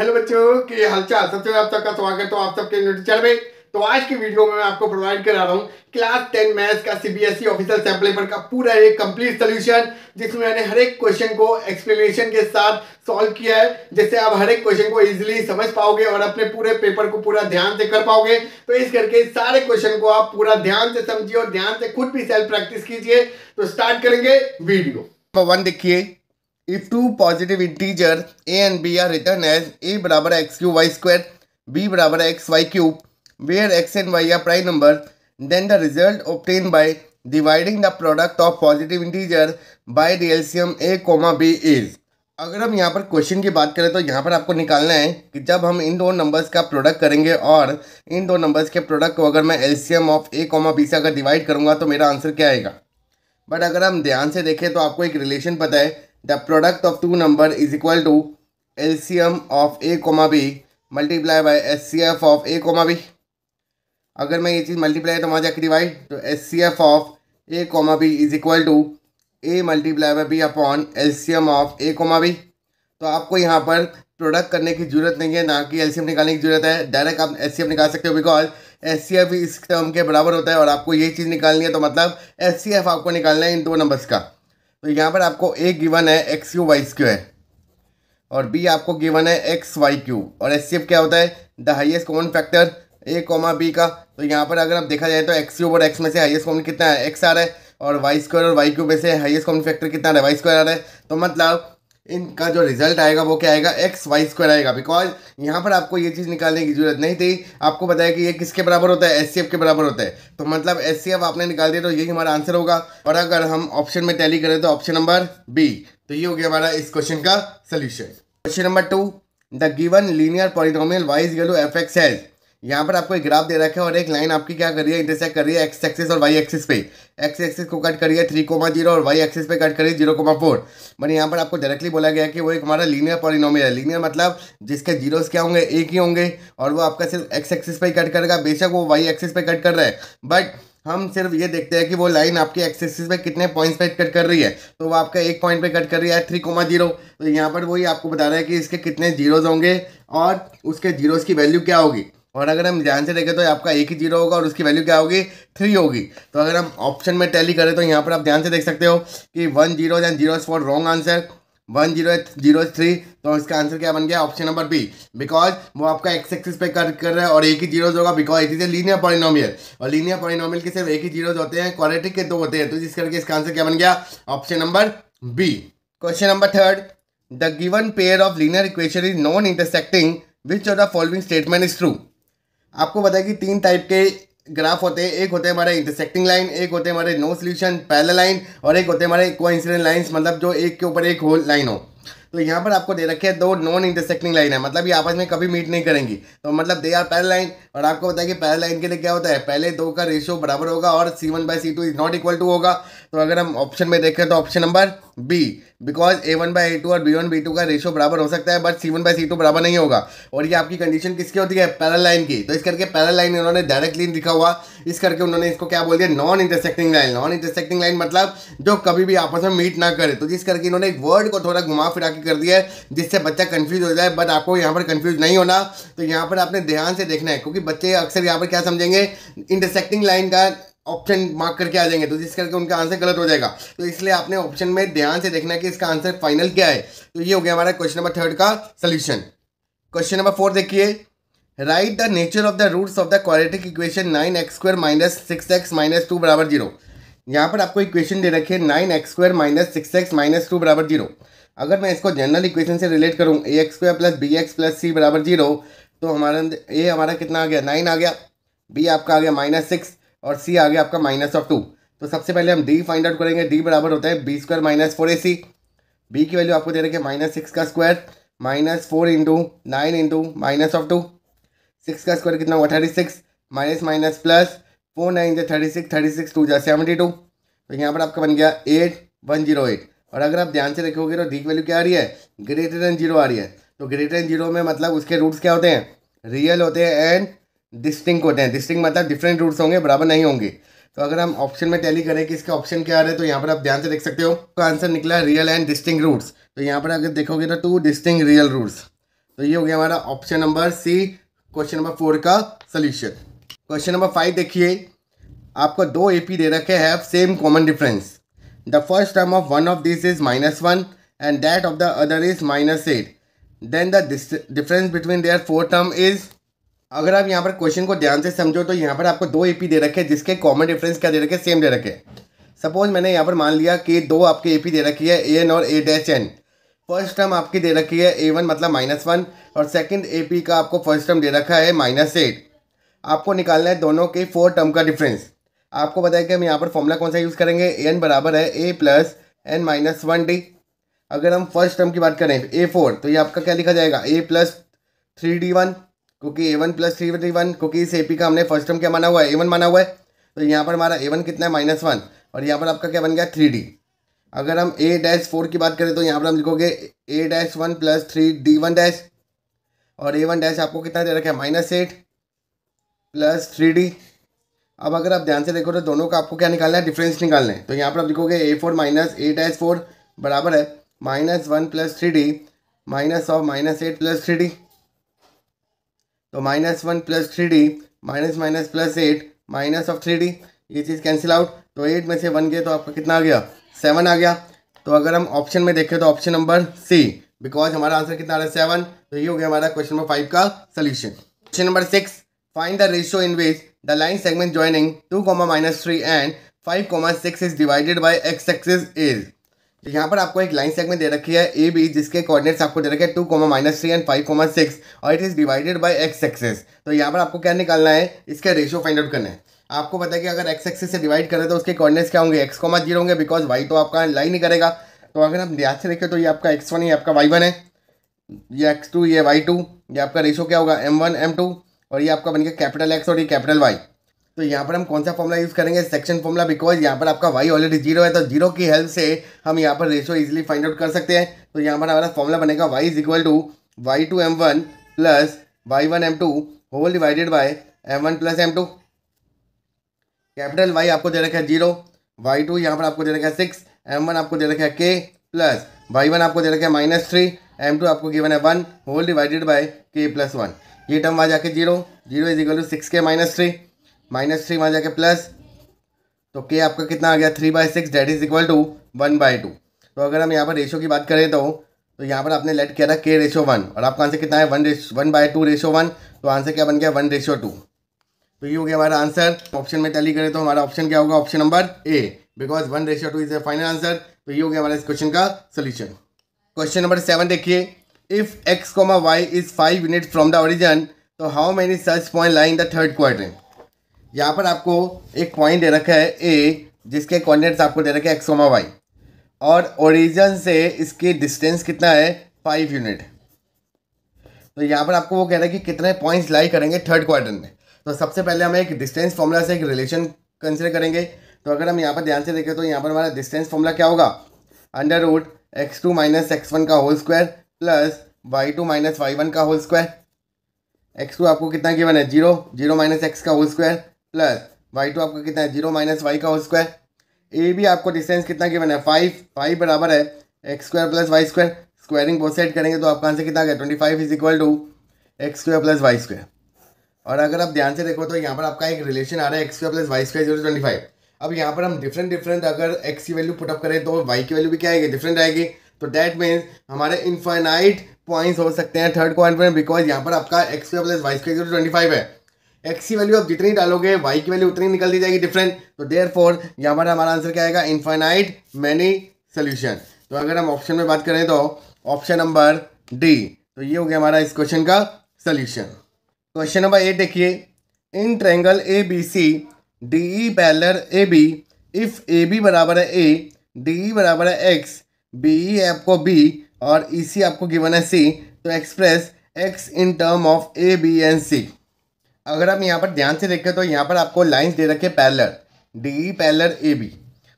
Hello बच्चों के हालचाल सबसे आप सबका स्वागत है आप सबके टीचर में तो आज की वीडियो में मैं आपको प्रोवाइड करा रहा हूँ क्लास टेन मैथ्स का सीबीएसई ऑफिशियल सैम्पल पेपर का पूरा एक कंप्लीट सोल्यूशन जिसमें मैंने हर एक क्वेश्चन को एक्सप्लेनेशन के साथ सॉल्व किया है जिससे आप हर एक क्वेश्चन को इजीली समझ पाओगे और अपने पूरे पेपर को पूरा ध्यान से कर पाओगे तो इस करके सारे क्वेश्चन को आप पूरा ध्यान से समझिए और ध्यान से खुद भी सेल्फ प्रैक्टिस कीजिए तो स्टार्ट करेंगे वीडियो वन देखिए If two positive integer a and b are written as a बराबर X cube Y square B बराबर X Y cube where X and Y are prime number then the result obtain by dividing the product of positive integer by the LCM A comma B is अगर हम यहाँ पर question की बात करें तो यहाँ पर आपको निकालना है कि जब हम इन दो नंबर्स का प्रोडक्ट करेंगे और इन दो नंबर्स के प्रोडक्ट को अगर मैं M of A comma B से अगर डिवाइड करूँगा तो मेरा आंसर क्या आएगा बट अगर हम ध्यान से देखें तो आपको एक रिलेशन पता है the product of two number is equal to LCM of a comma b S by SCF of a comma b अगर मैं ये चीज़ मल्टीप्लाई तो वहाँ जाकर डिवाइड तो S C F of A comma B is equal to A multiply by B upon L C M of A comma B तो आपको यहाँ पर प्रोडक्ट करने की जरूरत नहीं है ना कि एल सी एम निकालने की जरूरत है डायरेक्ट आप एस सी एफ निकाल सकते हो बिकॉज एस सी एफ इस टर्म के बराबर होता है और आपको ये चीज़ निकालनी है तो मतलब एस सी एफ आपको निकालना है इन दो नंबर्स का तो यहाँ पर आपको ए गिवन है एक्स क्यू वाई स्क्यू है और बी आपको गिवन है एक्स वाई क्यू और एस सी एफ क्या होता है the highest common factor A comma B का तो यहाँ पर अगर आप देखा जाए तो एक्स क्यूब और एक्स में से हाइएस्ट कॉमन कितना है एक्स आ रहा है और वाई स्क्वायर और वाई क्यूब में से हाइएस्ट कॉमन फैक्टर कितना आ रहा है वाई स्क्वायर आ रहा है तो मतलब इनका जो रिजल्ट आएगा वो क्या आएगा एक्स वाई स्क्वायर आएगा बिकॉज यहाँ पर आपको ये चीज़ निकालने की जरूरत नहीं थी आपको बताया कि ये किसके बराबर होता है एस के बराबर होता है तो मतलब एस आपने निकाल दिया तो यही हमारा आंसर होगा और अगर हम ऑप्शन में टैली करें तो ऑप्शन नंबर बी तो ये हो गया हमारा इस क्वेश्चन का solution question number two the given linear polynomial y is yellow f x has यहाँ पर आपको एक ग्राफ दे रखा है और एक लाइन आपकी क्या कर रही है इंटरसेक्ट कर रही है एक्स एक्सिस और वाई एक्सिस पे एक्स एक्सिस को कट करिए थ्री कोमा जीरो और वाई एक्सिस पे कट करिए जीरो कोमा फोर बट यहाँ पर आपको डायरेक्टली बोला गया कि वो एक हमारा लीनियर पॉलिनोमियल है लीनियर मतलब जिसके जीरोस क्या होंगे एक ही होंगे और वो आपका सिर्फ एक्स एक्सिस पर ही कट करेगा बेशक वो वाई एक्सिस पे कट कर रहा है बट हम सिर्फ ये देखते हैं कि वो लाइन आपके एक्सेसिस पे कितने पॉइंट्स पे कट कर रही है तो वो आपका एक पॉइंट पे कट कर रही है थ्री कोमा जीरो तो यहाँ पर वही आपको बता रहा है कि इसके कितने जीरोज होंगे और उसके जीरोज की वैल्यू क्या होगी और अगर हम ध्यान से देखें तो आपका एक ही जीरो होगा और उसकी वैल्यू क्या होगी थ्री होगी तो अगर हम ऑप्शन में टैली करें तो यहाँ पर आप ध्यान से देख सकते हो कि वन जीरो या zero is four wrong answer one zero zero three तो इसका आंसर क्या बन गया ऑप्शन नंबर बी बिकॉज वो आपका एक्स एक्सिस पे कर कर रहा है और एक ही जीरोज होगा because it is a linear polynomial और लीनियर पॉलिनोमियल के सिर्फ एक ही जीरोज होते हैं क्वालिटिक के दो होते हैं तो जिस करके इसका आंसर क्या बन गया option number B question number third the given pair of linear equation is non intersecting which of the following statement is true आपको बताया कि तीन टाइप के ग्राफ होते हैं एक होते हैं हमारे इंटरसेक्टिंग लाइन एक होते हैं हमारे नो सोल्यूशन पैरल लाइन और एक होते हैं हमारे को इंसिडेंट लाइन्स मतलब जो एक के ऊपर एक होल लाइन हो तो यहाँ पर आपको दे रखे हैं दो नॉन इंटरसेक्टिंग लाइन है मतलब ये आपस में कभी मीट नहीं करेंगी तो मतलब दे आर पैरल लाइन और आपको बताया कि पैरल लाइन के लिए क्या होता है पहले दो का रेशियो बराबर होगा और C one by C two is not equal to होगा तो अगर हम ऑप्शन में देखें तो option number B because A one by A two और बी वन बी टू का रेशो बराबर हो सकता है but C one by C two बराबर नहीं होगा और ये आपकी कंडीशन किसकी होती है पैरल लाइन की तो इस करके पैरल लाइन उन्होंने डायरेक्टली लिखा हुआ इस करके उन्होंने इसको क्या बोल दिया non intersecting line non intersecting line मतलब जो कभी भी आपस में मीट ना करे तो जिस करके इन्होंने एक वर्ड को थोड़ा घुमा फिरा के कर दिया है जिससे बच्चा कन्फ्यूज हो जाए बट आपको यहाँ पर कन्फ्यूज नहीं होना तो यहाँ पर आपने ध्यान से देखना है क्योंकि बच्चे अक्सर यहाँ पर क्या समझेंगे इंटरसेक्टिंग लाइन का ऑप्शन मार्क करके आ जाएंगे तो जिस करके उनका आंसर गलत हो जाएगा तो इसलिए आपने ऑप्शन में ध्यान से देखना है कि इसका आंसर फाइनल क्या है तो ये हो गया हमारा क्वेश्चन नंबर थर्ड का सोल्यूशन क्वेश्चन नंबर फोर देखिए right the nature of the roots of the quadratic equation nine x square minus six x minus two बराबर जीरो यहाँ पर आपको इक्वेशन दे रखिए nine x square minus six x minus two बराबर zero अगर मैं इसको जनरल इक्वेशन से रिलेट करूँ A x square plus B x plus C बराबर जीरो तो हमारा ए हमारा कितना आ गया नाइन आ गया बी आपका आ गया माइनस सिक्स और सी आ गया आपका माइनस ऑफ टू तो सबसे पहले हम डी फाइंड आउट करेंगे डी बराबर होता है B square minus four A C B की वैल्यू आपको दे रखे है माइनस सिक्स का square minus four into nine into minus of two six का स्क्वायर कितना हुआ thirty six minus minus plus four nine जो thirty six thirty six two जो सेवेंटी टू तो यहाँ पर आपका बन गया एट वन जीरो एट और अगर आप ध्यान से रखोगे तो डी की वैल्यू क्या आ रही है ग्रेटर देन जीरो आ रही है तो ग्रेटर देन जीरो में मतलब उसके रूट्स क्या होते हैं रियल होते हैं एंड डिस्टिंग होते हैं डिस्टिंग मतलब डिफरेंट रूट्स होंगे बराबर नहीं होंगे तो अगर हम ऑप्शन में टैली करें कि इसके ऑप्शन क्या आ रहे हैं तो यहाँ पर आप ध्यान से देख सकते हो तो आंसर निकला रियल एंड डिस्टिंग रूट्स तो यहाँ पर अगर देखोगे तो टू डिस्टिंग रियल रूट्स तो ये हो गया हमारा option number C question number four का सोल्यूशन क्वेश्चन नंबर फाइव देखिए आपको दो ए पी दे रखे have same common difference the first term of one of this is minus one and that of the other is minus eight then the difference between their four term is अगर आप यहाँ पर question को ध्यान से समझो तो यहाँ पर आपको दो ए दे रखे जिसके कॉमन डिफरेंस क्या दे रखे सेम दे रखे सपोज मैंने यहाँ पर मान लिया कि दो आपके ए दे रखी है ए एन और A dash N first term आपकी दे रखी है ए वन मतलब माइनस वन और सेकंड ए पी का आपको फर्स्ट टर्म दे रखा है माइनस एट आपको निकालना है दोनों के फोर टर्म का डिफरेंस आपको बताया कि हम यहाँ पर फॉर्मूला कौन सा यूज़ करेंगे ए एन बराबर है A plus N minus one D अगर हम फर्स्ट टर्म की बात करें ए फोर तो ये आपका क्या लिखा जाएगा A plus three D one क्योंकि A one plus three three one क्योंकि इस ए पी का हमने फर्स्ट टर्म क्या माना हुआ है ए वन माना हुआ है तो यहाँ पर हमारा ए वन कितना है माइनस वन और यहाँ पर आपका क्या बन गया थ्री डी अगर हम ए डैश फोर की बात करें तो यहाँ पर हम लिखोगे A dash one plus three D one dash और ए वन डैश आपको कितना दे रखा है minus eight plus three D अब अगर आप ध्यान से देखो तो दोनों का आपको क्या निकालना है डिफरेंस निकालना है तो यहाँ पर आप लिखोगे A four minus A dash four बराबर है minus one plus three D minus of minus eight plus three D तो minus one plus three D minus minus plus eight minus of three D ये चीज़ cancel out तो eight में से one गए तो आपका कितना आ गया सेवन आ गया तो अगर हम ऑप्शन में देखें तो ऑप्शन नंबर सी बिकॉज हमारा आंसर कितना आ रहा है सेवन तो ये हो गया हमारा क्वेश्चन नंबर फाइव का solution question number six find the ratio in which the line segment joining two comma minus three and five comma six is divided by x axis is यहाँ पर आपको एक लाइन सेगमेंट दे रखी है A B जिसके coordinates आपको दे रखे हैं two comma minus three and five comma six और it is divided by x axis तो यहाँ पर आपको क्या निकालना है इसके रेशियो फाइंड आउट करना है आपको पता है कि अगर एक्स एक्सेस से डिवाइड करें तो उसके कॉर्डिनेट्स क्या होंगे एक्स कोमा जीरो होंगे बिकॉज वाई तो आपका लाइन ही करेगा तो अगर आप ध्यान से देखें तो ये आपका एक्स वन ये आपका वाई वन है ये एक्स टू ये वाई टू ये आपका रेशो क्या होगा एम वन एम टू और ये आपका बन गया कैपिटल एक्स और ये कैपिटल वाई तो यहाँ पर हम कौन सा फॉर्मला यूज़ करेंगे सेक्शन फॉर्मला बिकॉज यहाँ पर आपका वाई ऑलरेडी जीरो है तो जीरो की हेल्प से हम यहाँ पर रेशो इजिली फाइंड आउट कर सकते हैं तो यहाँ पर हमारा फॉर्मूला बनेगा y is equal to y two m one plus y one m two whole divided by m one plus m two capital y आपको दे रखा है जीरो वाई टू यहाँ पर आपको दे रखा है सिक्स एम वन आपको दे रखा है के प्लस वाई वन आपको दे रखा है माइनस थ्री एम टू आपको गिवन है one whole divided by k plus one ये टर्म आ जाके zero zero is equal to six k minus three minus three वहाँ जाके प्लस तो के आपका कितना आ गया three by six that is equal to one by two तो अगर हम यहाँ पर रेशो की बात करें तो तो यहाँ पर आपने लेट किया था के रेशो वन और आपका आंसर कितना है one ratio one by two ratio one तो आंसर क्या बन गया वन रेशो टू तो ये हो गया हमारा आंसर ऑप्शन में टैली करें तो हमारा ऑप्शन क्या होगा option number A because one ratio two is the final answer तो ये हो गया हमारा इस क्वेश्चन का सोल्यूशन क्वेश्चन नंबर सेवन देखिए if x comma y is five unit from the origin तो हाउ मेनी सर्च point line the third quarter यहाँ पर आपको एक पॉइंट दे रखा है ए जिसके कॉर्डिनेट्स आपको दे रखे हैं एक्सोमा वाई और ओरिजन से इसके डिस्टेंस कितना है फाइव यूनिट तो यहाँ पर आपको वो कह रहा है कि कितने पॉइंट्स लाई करेंगे थर्ड क्वार्टर में तो सबसे पहले हम एक डिस्टेंस फॉर्मूला से एक रिलेशन कंसिडर करेंगे तो अगर हम यहाँ पर ध्यान से देखें तो यहाँ पर हमारा डिस्टेंस फॉर्मूला क्या होगा under root x two minus x one का whole square plus y two minus y one का होल स्क्वायर एक्स टू आपको कितना गिवन है जीरो जीरो माइनस एक्स का whole square plus y two आपका कितना है जीरो माइनस वाई का होल स्क्वायर ए भी आपको डिस्टेंस कितना गिवन है फाइव फाइव बराबर है x square plus y square squaring बहुत साइड करेंगे तो आपका आंसर कितना गया twenty five is equal to x square plus y square और अगर आप ध्यान से देखो तो यहाँ पर आपका एक रिलेशन आ रहा है x square plus y square zero twenty five अब यहाँ पर हम डिफरेंट डिफरेंट अगर एक्स की वैल्यू पुटअप करें तो वाई की वैल्यू भी क्या आएगी डिफरेंट आएगी तो डैट मीन्स हमारे इन्फाइनाइट पॉइंट्स हो सकते हैं थर्ड क्वार पर बिकॉज यहाँ पर आपका x square plus y square zero twenty five है एक्स की वैल्यू आप जितनी डालोगे वाई की वैल्यू उतनी निकल दी जाएगी डिफरेंट तो देयर फोर यहाँ पर हमारा आंसर क्या आएगा इन्फाइनाइट मैनी सोल्यूशन तो अगर हम ऑप्शन में बात करें तो ऑप्शन नंबर डी तो ये हो गया हमारा इस क्वेश्चन का सोल्यूशन क्वेश्चन नंबर एट देखिए in triangle A B C D E parallel A B if A B बराबर है ए डी ई बराबर है एक्स बी ई आपको बी और ई e सी आपको गिवन है सी तो express x in term of A B and C अगर आप यहाँ पर ध्यान से देखें तो यहाँ पर आपको लाइन्स दे रखे parallel D parallel A B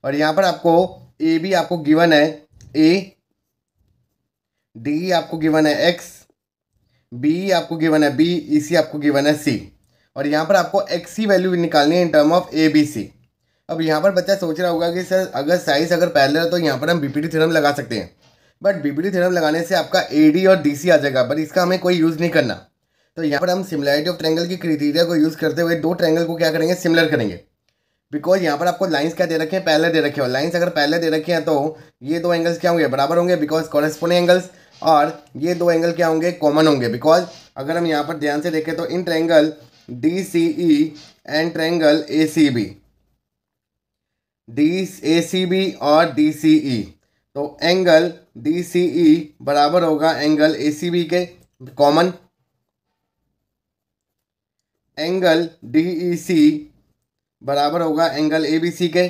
और यहाँ पर आपको ए बी आपको गिवन है ए डी आपको गिवन है एक्स बी आपको गिवन है बी ई सी आपको गिवन है सी और यहाँ पर आपको एक्स की वैल्यू निकालनी है in term of A B C अब यहाँ पर बच्चा सोच रहा होगा कि सर अगर साइज अगर पैलर है तो यहाँ पर हम बीपीटी थेरम लगा सकते हैं बट बीपीटी थेरम लगाने से आपका ए डी और डी सी आ जाएगा बट इसका हमें कोई यूज़ नहीं करना तो यहाँ पर हम सिमिलैरिटी ऑफ ट्रैंगल की क्रिटीरिया को यूज़ करते हुए दो ट्रैंगल को क्या करेंगे सिमिलर करेंगे बिकॉज यहाँ पर आपको लाइंस क्या दे रखे हैं पहले दे रखे हो लाइंस अगर पहले दे रखे हैं तो ये दो एंगल्स क्या होंगे बराबर होंगे बिकॉज कॉरेस्पॉन्डिंग एंगल्स और ये दो एंगल क्या होंगे कॉमन होंगे बिकॉज अगर हम यहाँ पर ध्यान से देखें तो in triangle D C E and triangle A C B D A C B और डी सी ई तो एंगल डी सी ई बराबर होगा एंगल ए सी बी के common angle D E C बराबर होगा एंगल ए B सी के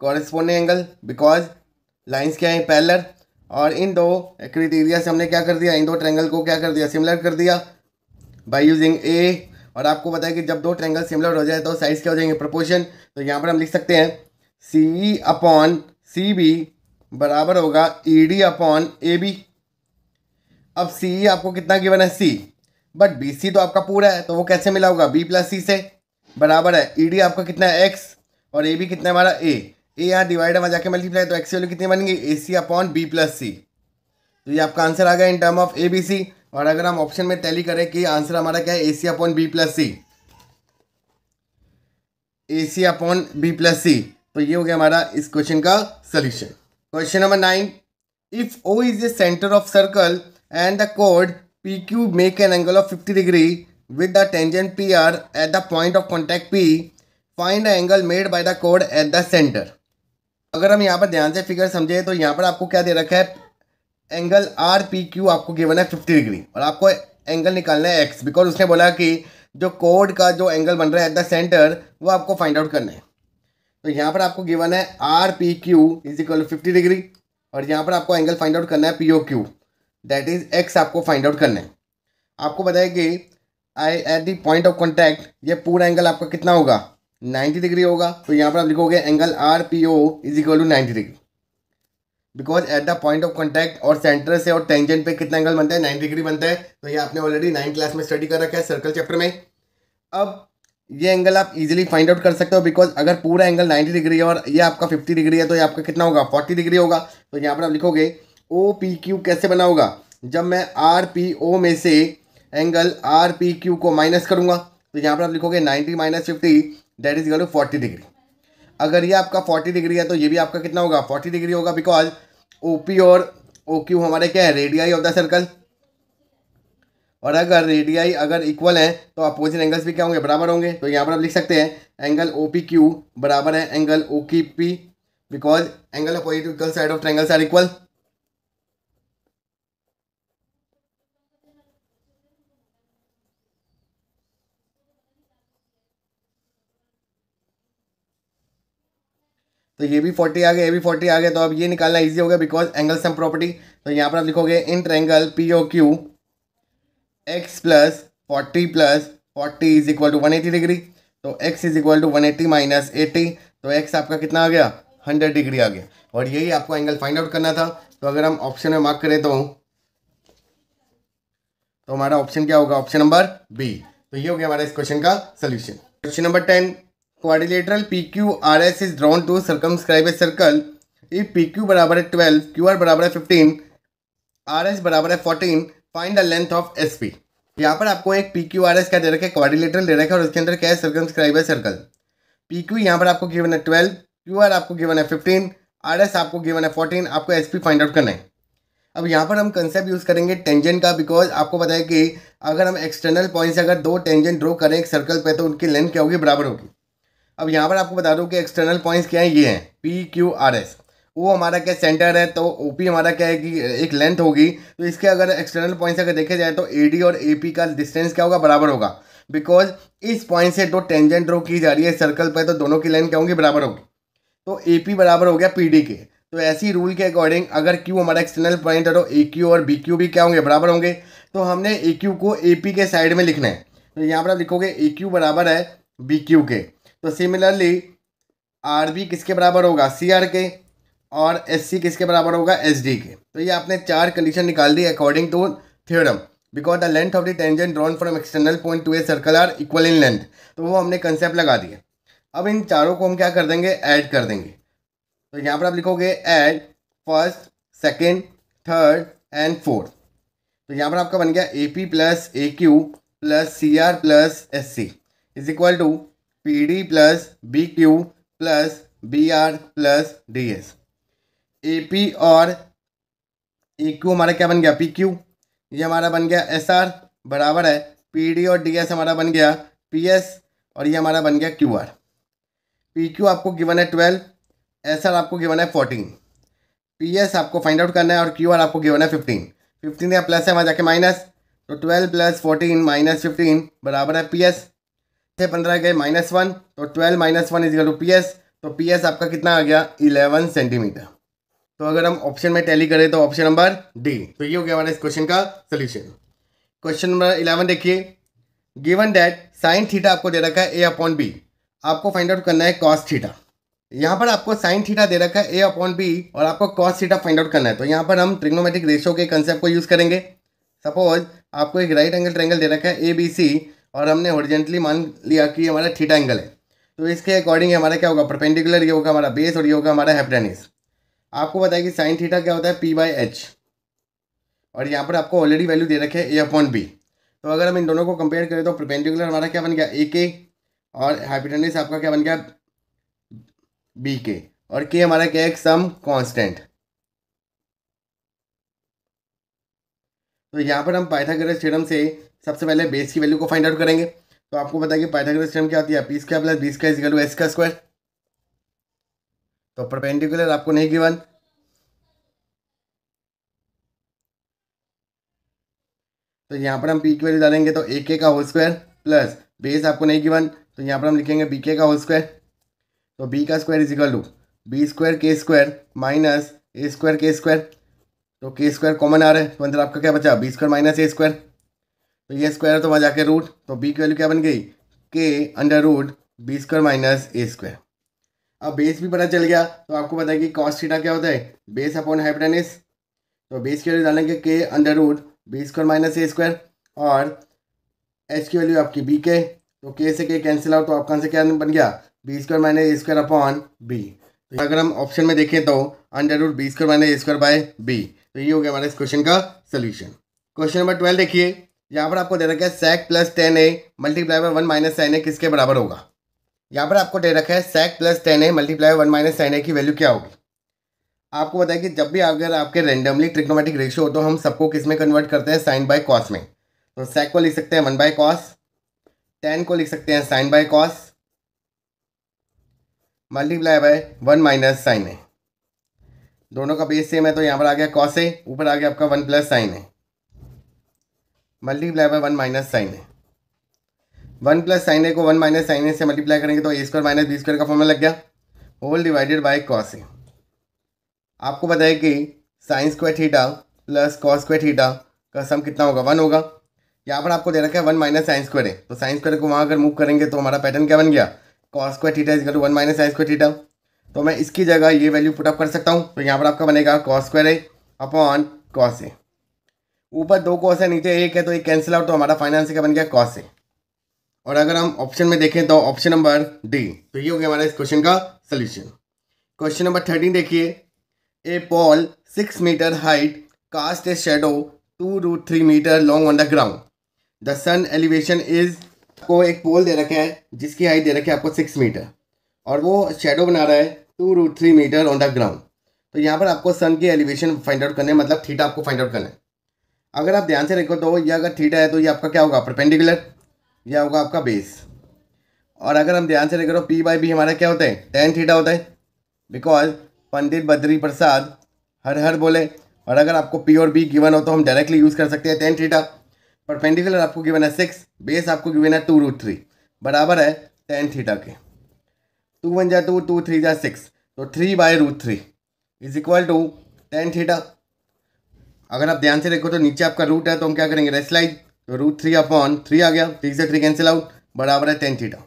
corresponding angle because lines क्या हैं पैलर और इन दो क्रिटेरिया से हमने क्या कर दिया इन दो ट्रैंगल को क्या कर दिया सिमिलर कर दिया बाई यूजिंग ए और आपको बताया कि जब दो ट्रेंगल सिमिलर हो जाए तो साइज क्या हो जाएंगे प्रपोर्शन तो यहाँ पर हम लिख सकते हैं सी अपॉन सी बी बराबर होगा E D upon A B अब सी आपको कितना गिवन है सी बट बी सी तो आपका पूरा है तो वो कैसे मिला होगा बी प्लस सी से बराबर है ई e डी आपका कितना है एक्स और ए बी कितना है हमारा ए ए यहाँ डिवाइड में जाके मल्टीप्लाई तो एक्स की वैल्यू कितनी बनेगी A C upon B plus C तो ये आपका आंसर आ गया in term of A B C और अगर हम ऑप्शन में टैली करें कि आंसर हमारा क्या है A C upon B plus C A C upon B plus C तो ये हो गया हमारा इस क्वेश्चन का solution question number nine if O is a centre of circle and the कोड PQ make an angle of 50 degree with the tangent PR at the point of contact P. Find the angle made by the chord at the center. अगर हम यहाँ पर ध्यान से figure समझे तो यहाँ पर आपको क्या दे रखा है एंगल आर पी क्यू आपको गिवन है फिफ्टी डिग्री और आपको एंगल निकालना है एक्स बिकॉज उसने बोला कि जो कोड का जो एंगल बन रहा है एट द सेंटर वो आपको फाइंड आउट करना है तो यहाँ पर आपको गिवन है R P Q is equal to fifty degree और यहाँ पर आपको एंगल फाइंड आउट करना है P O Q that is x आपको फाइंड आउट करना है आपको बताया कि आई at the point of contact ये पूरा एंगल आपका कितना होगा 90 डिग्री होगा तो यहाँ पर आप लिखोगे angle R P O is equal to ninety degree because at the point of contact और सेंटर से और टेंजेंट पे कितना एंगल बनता है नाइन्टी डिग्री बनता है तो ये आपने ऑलरेडी नाइन क्लास में स्टडी कर रखा है सर्कल चैप्टर में अब ये एंगल आप इजीली फाइंड आउट कर सकते हो बिकॉज अगर पूरा एंगल नाइन्टी डिग्री है और ये आपका फिफ्टी डिग्री है तो ये आपका कितना होगा फोर्टी डिग्री होगा तो यहाँ पर आप लिखोगे ओ पी क्यू कैसे बना होगा जब मैं आर पी ओ में से एंगल आर पी क्यू को माइनस करूँगा तो यहाँ पर आप लिखोगे ninety minus fifty that is equal forty degree अगर ये आपका फोर्टी डिग्री है तो ये भी आपका कितना होगा फोर्टी डिग्री होगा बिकॉज ओ पी और ओ क्यू हमारे क्या है रेडियाई ऑफ द सर्कल और अगर रेडियाई अगर इक्वल है तो अपोजिट एंगल्स भी क्या होंगे बराबर होंगे तो यहाँ पर आप लिख सकते हैं एंगल ओ पी क्यू बराबर है एंगल ओ की P because angle opposite side of triangles are equal तो ये भी फोर्टी आ गया ये भी फोर्टी आ गया तो अब ये निकालना ईजी होगा बिकॉज एंगल सम प्रॉपर्टी तो यहाँ पर आप लिखोगे in triangle P O Q X plus forty plus forty is equal to one eighty degree तो x is equal to one eighty minus eighty तो एक्स आपका कितना आ गया हंड्रेड डिग्री आ गया और यही आपको एंगल फाइंड आउट करना था तो अगर हम ऑप्शन में मार्क करें तो तो हमारा ऑप्शन क्या होगा ऑप्शन नंबर बी तो ये हो गया हमारा इस क्वेश्चन का solution question number ten P Q S is drawn to to a circle if P Q बराबर है ट्वेल्व क्यू आर बराबर है फिफ्टीन आर एस बराबर है fourteen find the length of S P यहाँ पर आपको एक पी क्यू आर एस क्या दे रखा है क्वारिलेटरल दे रखा है और उसके अंदर क्या है सर्कमस्क्राइब है सर्कल पी क्यू यहाँ पर आपको गिवन है ट्वेल्व क्यू आर आपको गिवन है फिफ्टीन आर एस आपको गिवन है फोर्टीन आपको एस पी फाइंड आउट करना है अब यहाँ पर हम कंसेप्ट यूज़ करेंगे टेंजेंट का बिकॉज आपको पता है कि अगर हम एक्सटर्नल पॉइंट से अगर दो टेंजेंट ड्रॉ करें एक सर्कल पे तो उनकी लेंथ क्या होगी बराबर होगी अब यहाँ पर आपको बता दूँ कि एक्सटर्नल पॉइंट्स क्या हैं ये हैं पी क्यू आर एस वो हमारा क्या सेंटर है तो ओ पी हमारा क्या है कि एक लेंथ होगी तो इसके अगर एक्सटर्नल पॉइंट्स अगर देखे जाए तो ए डी और ए पी का डिस्टेंस क्या होगा बराबर होगा बिकॉज इस पॉइंट से दो टेंजेंट ड्रॉ की जा रही है सर्कल पर तो दोनों की लेंथ क्या होंगी बराबर होगी तो ए पी बराबर हो गया पी डी के तो ऐसी रूल के अकॉर्डिंग अगर क्यू हमारा एक्सटर्नल पॉइंट है तो ए क्यू और बी क्यू भी क्या होंगे बराबर होंगे तो हमने ए क्यू को ए पी के साइड में लिखना है तो यहाँ पर आप लिखोगे ए क्यू बराबर है बी क्यू के तो सिमिलरली आर बी किसके बराबर होगा सी आर के और एस सी किसके बराबर होगा एस डी के तो ये आपने चार कंडीशन निकाल दी according to theorem because the length of the tangent drawn from external point to a circle are equal in length तो वो हमने कंसेप्ट लगा दिया अब इन चारों को हम क्या कर देंगे ऐड कर देंगे तो यहाँ पर आप लिखोगे add first second third and fourth तो यहाँ पर आपका बन गया A P plus A Q plus C R plus S C is equal to P D plus B Q plus B R plus D S A P और A e Q हमारा क्या बन गया पी क्यू ये हमारा बन गया S R बराबर है पी डी और डी एस हमारा बन गया पी एस और ये हमारा बन गया क्यू आर पी क्यू आपको गिवन है ट्वेल्व एस आर आपको गिवन है फोर्टीन पी एस आपको फाइंड आउट करना है और क्यू आर आपको गिवन है फिफ्टीन फिफ्टीन या प्लस है वहाँ जाके माइनस तो twelve plus fourteen minus fifteen बराबर है पी एस से पंद्रह गए माइनस वन तो twelve minus one is equal to P S तो पी एस आपका कितना आ गया इलेवन सेंटीमीटर तो अगर हम ऑप्शन में टैली करें तो ऑप्शन नंबर डी तो ये हो गया हमारा इस क्वेश्चन का सोल्यूशन क्वेश्चन नंबर इलेवन देखिए गिवन डैट साइन थीटा आपको दे रखा है ए अपॉन बी आपको फाइंड आउट करना है कॉस थीटा यहाँ पर आपको साइन थीटा दे रखा है ए अपॉन बी और आपको कॉस थीटा फाइंड आउट करना है तो यहाँ पर हम ट्रिग्नोमेट्रिक रेशो के कंसेप्ट को यूज़ करेंगे सपोज आपको एक राइट एंगल ट्रेंगल दे रखा है ए बी सी और हमने ओरिजेंटली मान लिया कि हमारा थीटा एंगल है तो इसके अकॉर्डिंग हमारा क्या होगा परपेंडिकुलर ये होगा हमारा बेस और ये होगा हमारा हेपटेनिस आपको बताया कि साइन थीटा क्या होता है पी बाई एच और यहाँ पर आपको ऑलरेडी वैल्यू दे रखे ए अपॉन बी तो अगर हम इन दोनों को कंपेयर करें तो प्रपेंडिकुलर हमारा क्या बन गया ए के और हैपीटेनिस आपका क्या बन गया बी के और के हमारा क्या है सम कांस्टेंट तो यहाँ पर हम पाइथागोरस थ्योरम से सबसे पहले बेस की वैल्यू को फाइंड आउट करेंगे तो आपको पता है कि पाइथागोरस थ्योरम क्या होती है P square plus B square is equal to S का स्क्वायर तो परपेंडिकुलर आपको नहीं गिवन तो यहाँ पर हम पी की वैल्यू डालेंगे तो ए के का होल स्क्वायर प्लस बेस आपको नहीं गिवन तो यहाँ पर हम लिखेंगे बी के का होल स्क्वायर तो बी का square is equal to B square K square minus A square K square तो के स्क्वायर कॉमन आ रहा है तो अंदर आपका क्या बचा B square minus A square तो ये स्क्वायर तो वहाँ जाके रूट तो बी की वैल्यू क्या बन गई K under root B square minus A square अब बेस भी पता चल गया तो आपको पता है कि कॉस थीटा क्या होता है बेस अपॉन हाइपटेनिस तो बेस की वैल्यू डालेंगे K under root B square minus A square और एच की वैल्यू आपकी बी के तो के से के कैंसिल आउट तो आपका आंसर क्या बन गया B square minus A square upon B तो अगर हम ऑप्शन में देखें तो under root B square minus A square by B तो ये हो गया हमारे इस क्वेश्चन का सोल्यूशन क्वेश्चन नंबर ट्वेल्व देखिए यहाँ पर आपको दे रखा है sec plus tan A multiply by one minus sine A किसके बराबर होगा यहाँ पर आपको दे रखा है sec plus tan A multiply one minus sine A की वैल्यू क्या होगी आपको बताया कि जब भी अगर आपके रेंडमली ट्रिक्नोमेटिक रेशियो हो तो हम सबको किस में कन्वर्ट करते हैं साइन बाय कॉस में तो सेक को लिख सकते हैं वन बाय कॉस टेन को लिख सकते हैं sine by cos multiply by one minus sine A दोनों का बेस सेम है तो यहाँ पर आ गया कॉस ए ऊपर आ गया आपका वन प्लस साइन है multiply by one minus sine है वन प्लस साइन ए को वन माइनस साइन ए से मल्टीप्लाई करेंगे तो A square minus B square का फॉर्मूला लग गया whole divided by cos A आपको बताया कि sine square theta plus cos square theta का सम कितना होगा वन होगा यहाँ पर आपको दे रखा है वन माइनस साइन स्क्वायर है तो साइन स्क्वायर को वहाँ अगर मूव करेंगे तो हमारा पैटर्न क्या बन गया cos square theta is one minus sine square theta तो मैं इसकी जगह ये वैल्यू पुटअप कर सकता हूँ तो यहाँ पर आपका बनेगा cos square A upon cos A ऊपर दो कॉस है नीचे एक है तो एक कैंसिल आउट तो हमारा फाइनेंस का बन गया कॉस ए और अगर हम ऑप्शन में देखें तो ऑप्शन नंबर डी तो ये हो गया हमारा इस क्वेश्चन का सोल्यूशन क्वेश्चन नंबर थर्टीन देखिए a pole six metre height cast a shadow two root three metre long on the ground the sun elevation is को एक पोल दे रखा है जिसकी हाइट दे रखी है आपको सिक्स मीटर और वो शेडो बना रहा है two root three metre on the ground तो यहाँ पर आपको सन की एलिवेशन फाइंड आउट करने मतलब थीटा आपको फाइंड आउट करना है मतलब अगर आप ध्यान से देखो तो ये अगर थीटा है तो ये आपका क्या होगा परपेंडिकुलर यह होगा आपका बेस और अगर हम ध्यान से रखें तो पी बाई बी हमारा क्या होता है टेन थीटा होता है बिकॉज पंडित बद्री प्रसाद हर हर बोले और अगर आपको पी और बी गिवन हो तो हम डायरेक्टली यूज़ कर सकते हैं टेन थीटा परपेंडिकुलर आपको गिवन है सिक्स बेस आपको गिवन है टू रूट थ्री बराबर है टेन थीटा के टू वन जा टू टू थ्री जा सिक्स तो three by root three is equal to tan theta अगर आप ध्यान से देखो तो नीचे आपका रूट है तो हम क्या करेंगे रेस्ट तो रूट थ्री अपॉन थ्री आ गया थ्री से थ्री कैंसिल आउट बराबर है टेन थीटा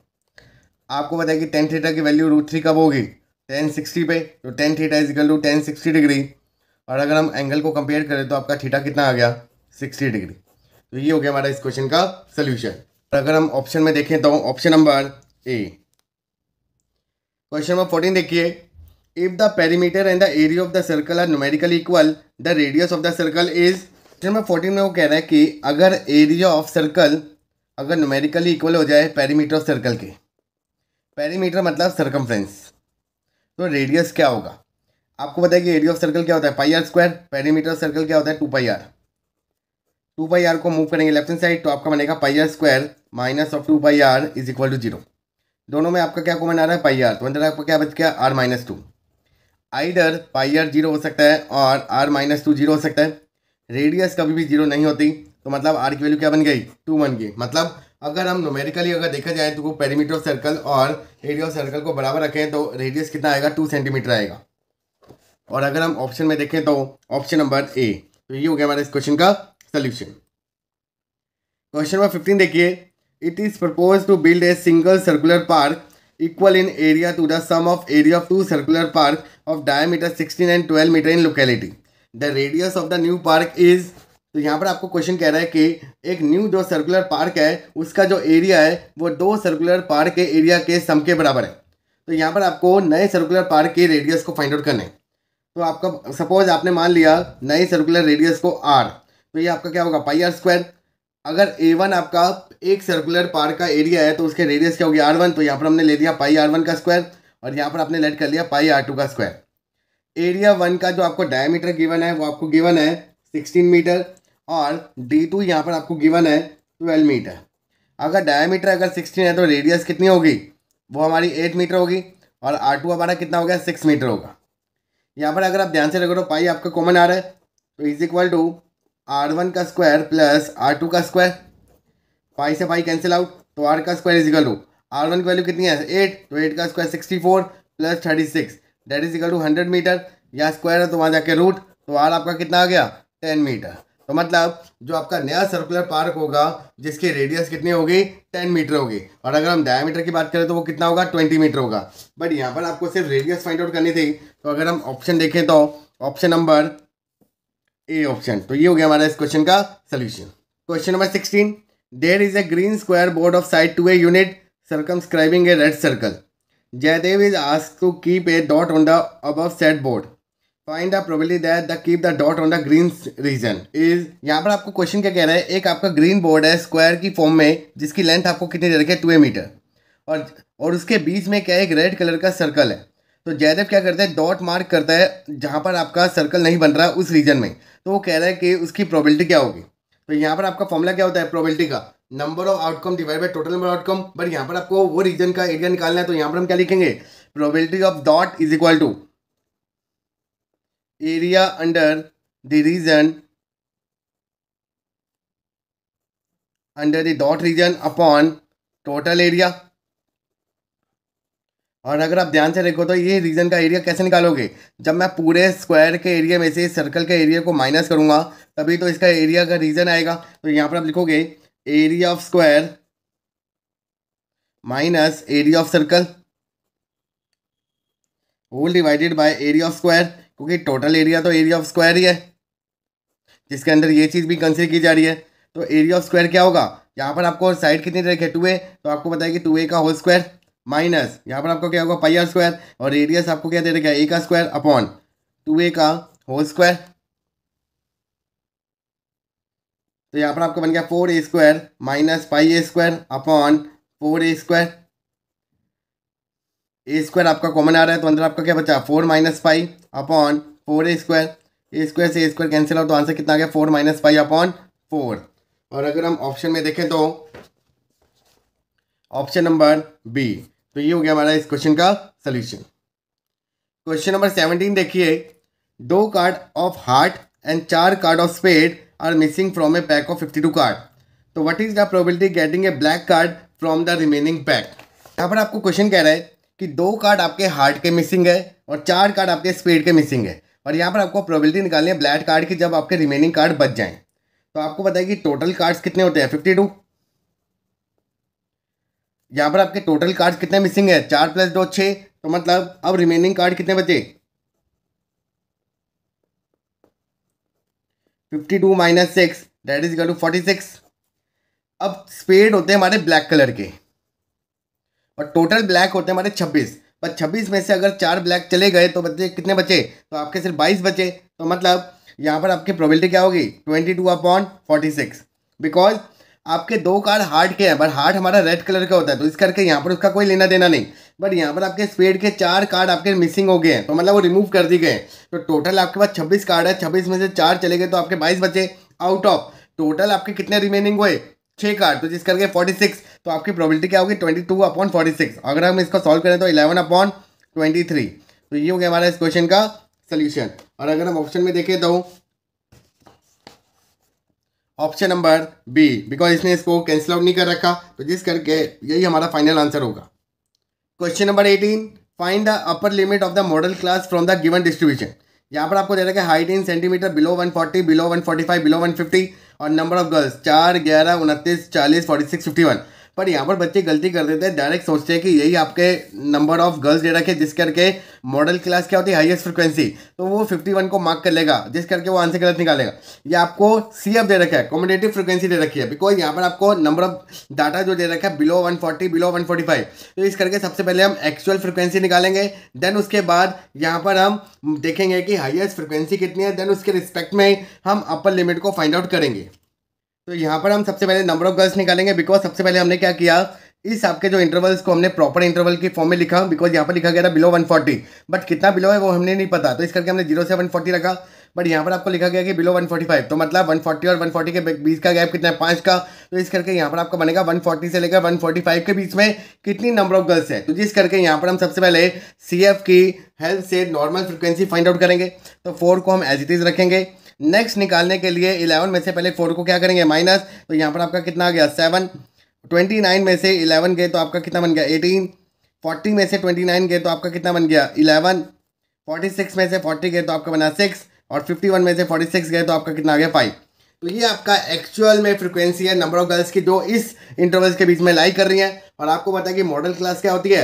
आपको बताया कि टेन थीटा की वैल्यू रूट थ्री कब होगी टेन सिक्सटी पे तो tan theta is equal to tan sixty degree और अगर हम एंगल को कंपेयर करें तो आपका थीटा कितना आ गया सिक्सटी डिग्री तो ये हो गया हमारा इस क्वेश्चन का सोल्यूशन और अगर हम ऑप्शन में देखें तो option number A question number fourteen देखिए If the perimeter and the area of the circle are numerically equal, the radius of the circle is question number fourteen में वो कह रहा है कि अगर एरिया ऑफ सर्कल अगर न्यूमेरिकली इक्वल हो जाए पेरीमीटर ऑफ सर्कल के पेरीमीटर मतलब सर्कमफ्रेंस तो रेडियस क्या होगा आपको पता है कि एरिया ऑफ सर्कल क्या होता है pi are square perimeter of circle क्या होता है two pi R two pi R को मूव करेंगे लेफ्ट हैंड साइड तो आपका बनेगा pi are square minus of two pi R is equal to zero दोनों में आपका क्या कॉमन आ रहा है पाई आर तो अंदर आपका क्या बच गया R minus two either pi R zero हो सकता है और आर माइनस टू जीरो हो सकता है रेडियस कभी भी जीरो नहीं होती तो मतलब आर की वैल्यू क्या बन गई टू बन गई मतलब अगर हम नोमेरिकली अगर देखा जाए तो वो पेरीमीटर सर्कल और रेडियो सर्कल को बराबर रखें तो रेडियस कितना आएगा टू सेंटीमीटर आएगा और अगर हम ऑप्शन में देखें तो ऑप्शन नंबर ए तो ये हो गया हमारे इस क्वेश्चन का सोल्यूशन क्वेश्चन नंबर फिफ्टीन देखिए it is propose to build a single circular park equal in area to the sum of area of two circular park of diameter 16 and 12 meter in locality. The radius of the new park is तो यहाँ पर आपको question कह रहा है कि एक new जो सर्कुलर पार्क है उसका जो एरिया है वो दो सर्कुलर पार्क के एरिया के सम के बराबर है तो यहाँ पर आपको नए सर्कुलर पार्क के रेडियस को फाइंड आउट करना है तो आपका सपोज आपने मान लिया नए सर्कुलर रेडियस को आर तो ये आपका क्या होगा पाई आर स्क्वायर अगर ए वन आपका एक सर्कुलर पार्क का एरिया है तो उसके रेडियस क्या होगी आर वन तो यहाँ पर हमने ले दिया पाई आर वन का स्क्वायर और यहाँ पर आपने लेट कर लिया पाई आर टू का स्क्वायर एरिया वन का जो आपको डायमीटर गिवन है वो आपको गिवन है सिक्सटीन मीटर और डी टू यहाँ पर आपको गिवन है ट्वेल्व मीटर अगर डायमीटर अगर सिक्सटीन है तो रेडियस कितनी होगी वो हमारी एट मीटर होगी और आर टू हमारा कितना हो गया सिक्स मीटर होगा यहाँ पर अगर आप ध्यान से रखो तो पाई आपका कॉमन आ रहा है तो is equal to R one का स्क्वायर प्लस आर टू का स्क्वायर पाई से पाई कैंसिल आउट तो आर का square is equal to R one की वैल्यू कितनी है एट तो एट का square sixty four plus thirty six that is equal to hundred metre या स्क्वायर है तो वहाँ जाके रूट तो आर आपका कितना आ गया टेन मीटर तो मतलब जो आपका नया सर्कुलर पार्क होगा जिसकी रेडियस कितनी होगी टेन मीटर होगी और अगर हम डायमीटर की बात करें तो वो कितना होगा ट्वेंटी मीटर होगा बट यहाँ पर आपको सिर्फ रेडियस फाइंड आउट करनी थी तो अगर हम ऑप्शन देखें तो ऑप्शन नंबर ए ऑप्शन तो ये हो गया हमारा इस क्वेश्चन का solution question number sixteen there is a green square board of side two A unit circumscribing a red circle. Jaydev is asked to keep a dot on the above said board. Find the probability that the keep the dot on the green region is यहाँ पर आपको question क्या कह रहा है एक आपका green board है स्क्वायर की फॉर्म में जिसकी लेंथ आपको कितनी दे रखी है टू मीटर और और उसके बीच में क्या एक रेड कलर का सर्कल है तो जयदेव क्या करता है डॉट मार्क करता है जहाँ पर आपका सर्कल नहीं बन रहा उस रीजन में तो वो कह रहा है कि उसकी प्रोबेबिलिटी क्या होगी तो यहाँ पर आपका फॉर्मूला क्या होता है प्रोबेबिलिटी का number of outcome divide by total number outcome but यहाँ पर आपको वो रीजन का एरिया निकालना है तो यहाँ पर हम क्या लिखेंगे probability of dot is equal to area under the region under the dot region upon total area और अगर आप ध्यान से देखो तो ये रीजन का एरिया कैसे निकालोगे जब मैं पूरे स्क्वायर के एरिया में से सर्कल के एरिया को माइनस करूंगा तभी तो इसका एरिया का रीजन आएगा तो यहाँ पर आप लिखोगे area of square minus area of circle whole divided by area of square क्योंकि टोटल एरिया तो एरिया ऑफ स्क्वायर ही है जिसके अंदर ये चीज़ भी कंसिडर की जा रही है तो एरिया ऑफ स्क्वायर क्या होगा यहाँ पर आपको साइड कितनी रखे टू ए तो आपको बताया कि टू ए का होल स्क्वायर माइनस यहाँ पर आपको क्या होगा पाई आर स्क्वायर और रेडियस आपको क्या दे रखा है ए का स्क्वायर अपॉन टू ए का होल स्क्वायर तो यहाँ पर आपका बन गया four A square minus five A square upon four A square A square आपका कॉमन आ रहा है तो अंदर आपका क्या बचा four minus five upon four A square A square से ए स्क्वायर कैंसिल हो तो आंसर कितना आ गया four minus five upon four और अगर हम ऑप्शन में देखें तो ऑप्शन नंबर बी तो ये हो गया हमारा इस क्वेश्चन का सोल्यूशन क्वेश्चन नंबर सेवनटीन देखिए दो कार्ड ऑफ हार्ट एंड चार card of spade are missing from a pack of fifty two card तो what is the probability getting a black card from the remaining pack यहाँ पर आपको question कह रहा है कि दो कार्ड आपके हार्ट के मिसिंग है और चार कार्ड आपके स्पीड के मिसिंग है और यहाँ पर आपको प्रोबिलिटी निकालनी है ब्लैक कार्ड की जब आपके रिमेनिंग कार्ड बच जाएँ तो आपको बताइए कि टोटल कार्ड्स कितने होते हैं फिफ्टी टू यहाँ पर आपके टोटल कार्ड्स कितने मिसिंग है चार प्लस दो छः तो मतलब अब रिमेनिंग कार्ड कितने बचे fifty two minus six that is equal to forty six अब स्पेड होते हैं हमारे ब्लैक कलर के और टोटल ब्लैक होते हैं हमारे छब्बीस पर छब्बीस में से अगर चार ब्लैक चले गए तो बच्चे कितने बचे तो आपके सिर्फ बाईस बचे तो मतलब यहाँ पर आपकी प्रोबेबिलिटी क्या होगी twenty two upon forty six because आपके दो कार्ड हार्ड के हैं पर हार्ट हमारा रेड कलर का होता है तो इस करके यहाँ पर उसका कोई लेना देना नहीं बट यहाँ पर आपके स्पेड के चार कार्ड आपके मिसिंग हो गए हैं तो मतलब वो रिमूव कर दिए गए तो टोटल आपके पास छब्बीस कार्ड है छब्बीस में से चार चले गए तो आपके बाईस बचे आउट ऑफ टोटल आपके कितने रिमेनिंग हुए छः कार्ड तो जिस करके फोर्टी सिक्स तो आपकी प्रॉबिलिटी क्या होगी twenty two upon forty six अगर हम इसको सॉल्व करें तो इलेवन अपॉन ट्वेंटी थ्री तो ये हो गया हमारा इस क्वेश्चन का सोल्यूशन और अगर हम ऑप्शन में देखें तो ऑप्शन नंबर बी बिकॉज इसने इसको कैंसिल आउट नहीं कर रखा तो जिस करके यही हमारा फाइनल आंसर होगा question number eighteen find the upper limit of the modal class from the given distribution यहाँ पर आपको दे रखा है height in centimetre below 140 below 145 below 150 और नंबर ऑफ गर्ल्स चार ग्यारह उनतीस चालीस फोर्टी सिक्स फिफ्टी वन पर यहाँ पर बच्चे गलती कर देते हैं डायरेक्ट सोचते हैं कि यही आपके नंबर ऑफ गर्ल्स दे रखे जिस करके मॉडल क्लास क्या होती है हाईएस्ट फ्रिक्वेंसी तो वो 51 को मार्क कर लेगा जिस करके वो आंसर गलत निकालेगा ये आपको सी एफ दे रखा है कॉम्पिटेटिव फ्रिक्वेंसी दे रखी है बिकॉज यहाँ पर आपको नंबर ऑफ डाटा जो दे रखा है बिलो वन बिलो वन तो इस करके सबसे पहले हम एक्चुअल फ्रिक्वेंसी निकालेंगे देन उसके बाद यहाँ पर हम देखेंगे कि हाइएस्ट फ्रिक्वेंसी कितनी है देन उसके रिस्पेक्ट में हम अपर लिमिट को फाइंड आउट करेंगे तो यहाँ पर हम सबसे पहले नंबर ऑफ गर्ल्स निकालेंगे बिकॉज सबसे पहले हमने क्या किया इस आपके जो इंटरवल्स को हमने प्रॉपर इंटरवल के फॉर्म में लिखा बिकॉज यहाँ पर लिखा गया था बिलो 140 बट कितना बिलो है वो हमने नहीं पता तो इस करके हमने जीरो से 140 रखा बट यहाँ पर आपको लिखा गया कि बिलो 145 तो मतलब 140 और 140 के बीच का गैप कितना है पाँच का तो इस करके यहाँ पर आपको बनेगा 140 से लेकर 145 के बीच में कितनी नंबर ऑफ गर्ल्स है तो जिस करके यहाँ पर हम सबसे पहले सी की हेल्थ से नॉर्मल फ्रिक्वेंसी फाइंड आउट करेंगे तो फोर को हम एज इट इज़ रखेंगे नेक्स्ट निकालने के लिए इलेवन में से पहले फोर को क्या करेंगे माइनस तो यहाँ पर आपका कितना आ गया सेवन ट्वेंटी नाइन में से इलेवन गए तो आपका कितना बन गया एटीन फोर्टी में से ट्वेंटी नाइन गए तो आपका कितना बन गया इलेवन फोर्टी सिक्स में से फोर्टी गए तो आपका बना सिक्स और फिफ्टी वन में से फोर्टी सिक्स गए तो आपका कितना आ गया फाइव तो ये आपका एक्चुअल में फ्रिक्वेंसी है नंबर ऑफ गर्ल्स की जो इस इंटरवल्स के बीच में लाइक कर रही हैं और आपको पता है कि मॉडल क्लास क्या होती है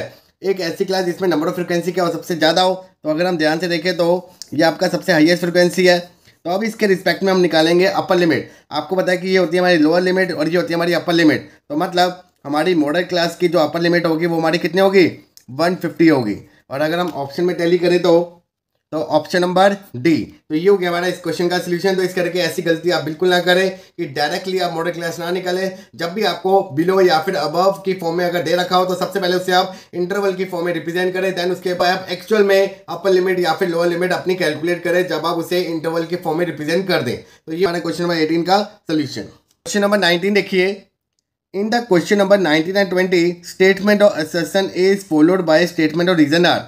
एक ऐसी क्लास जिसमें नंबर ऑफ फ्रिक्वेंसी क्या हो सबसे ज़्यादा हो तो अगर हम ध्यान से देखें तो ये आपका सबसे हाइएस्ट फ्रिक्वेंसी है तो अब इसके रिस्पेक्ट में हम निकालेंगे अपर लिमिट आपको पता है कि ये होती है हमारी लोअर लिमिट और ये होती है हमारी अपर लिमिट तो मतलब हमारी मॉडल क्लास की जो अपर लिमिट होगी वो हमारी कितनी होगी वन फिफ्टी होगी और अगर हम ऑप्शन में टैली करें तो तो ऑप्शन नंबर डी तो ये हो गया हमारा इस क्वेश्चन का सोल्यूशन तो इस करके ऐसी गलती आप बिल्कुल ना करें कि डायरेक्टली आप मॉडल क्लास ना निकालें जब भी आपको बिलो या फिर अबव की फॉर्म में अगर दे रखा हो तो सबसे पहले उसे आप इंटरवल की फॉर्म में रिप्रेजेंट करें देन उसके बाद आप एक्चुअल में अपर लिमिट या फिर लोअर लिमिट अपनी कैलकुलेट करें जब आप उसे इंटरवल की फॉर्म में रिप्रेजेंट कर दें तो ये हमारा क्वेश्चन नंबर एटीन का सोल्यूशन क्वेश्चन नंबर नाइनटीन देखिए in the question number nineteen and twenty statement of assertion is followed by statement of reason R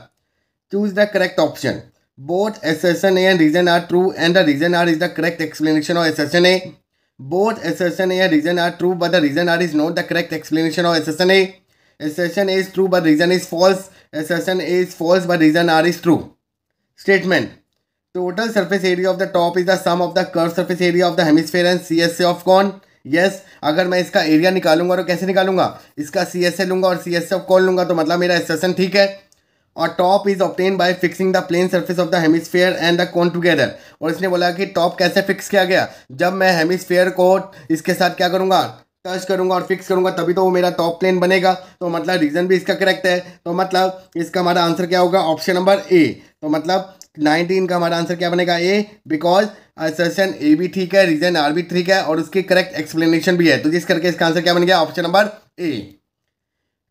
choose the correct option Both assertion A and reason are true and the reason R is the correct explanation of assertion A. Both assertion A and reason are true but the reason R is not the correct explanation of assertion A. Assertion A is true but reason is false. Assertion A is false but reason R is true. Statement. Total surface area of the top is the sum of the curved surface area of the hemisphere and C S A of cone yes अगर मैं इसका area निकालूंगा तो कैसे निकालूंगा इसका सी S A लूंगा और C S A of cone लूंगा तो मतलब मेरा एसेसन ठीक है और top is obtained by fixing the plane surface of the hemisphere and the cone together और इसने बोला कि टॉप कैसे फिक्स किया गया जब मैं हेमिसफेयर को इसके साथ क्या करूँगा टच करूँगा और फिक्स करूँगा तभी तो वो मेरा टॉप प्लेन बनेगा तो मतलब रीज़न भी इसका करेक्ट है तो मतलब इसका हमारा आंसर क्या होगा ऑप्शन नंबर ए तो मतलब नाइनटीन का हमारा आंसर क्या बनेगा ए बिकॉज सेशन ए भी ठीक है रीजन आर भी ठीक है और उसकी करेक्ट एक्सप्लेनेशन भी है तो जिस करके इसका आंसर क्या बन गया ऑप्शन नंबर ए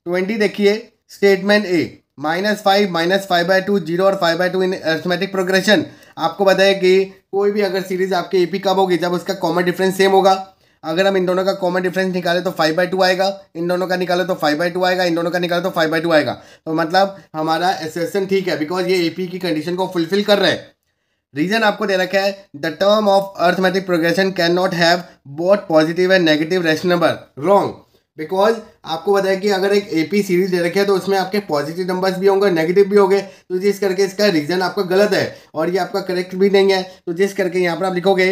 ट्वेंटी देखिए statement A minus five minus five by two zero और five by two in arithmetic progression आपको बताया कि कोई भी अगर सीरीज आपकी पी कब होगी जब उसका कॉमन डिफरेंस सेम होगा अगर हम इन दोनों का कॉमन डिफरेंस निकाले तो फाइव बाई टू आएगा इन दोनों का निकाले तो फाइव बाई टू आएगा इन दोनों का निकाले तो फाइव बाई टू आएगा तो मतलब हमारा एसोसिएशन ठीक है बिकॉज ये पी की कंडीशन को फुलफिल कर रहा है रीजन आपको दे रखा है the term of arithmetic progression can not have both positive and negative rational number wrong because आपको बताया कि अगर एक ए पी सीरीज दे रखी है तो उसमें आपके पॉजिटिव नंबर्स भी होंगे नेगेटिव भी होंगे तो जिस करके इसका रीजन आपका गलत है और ये आपका करेक्ट भी नहीं है तो जिस करके यहाँ पर आप लिखोगे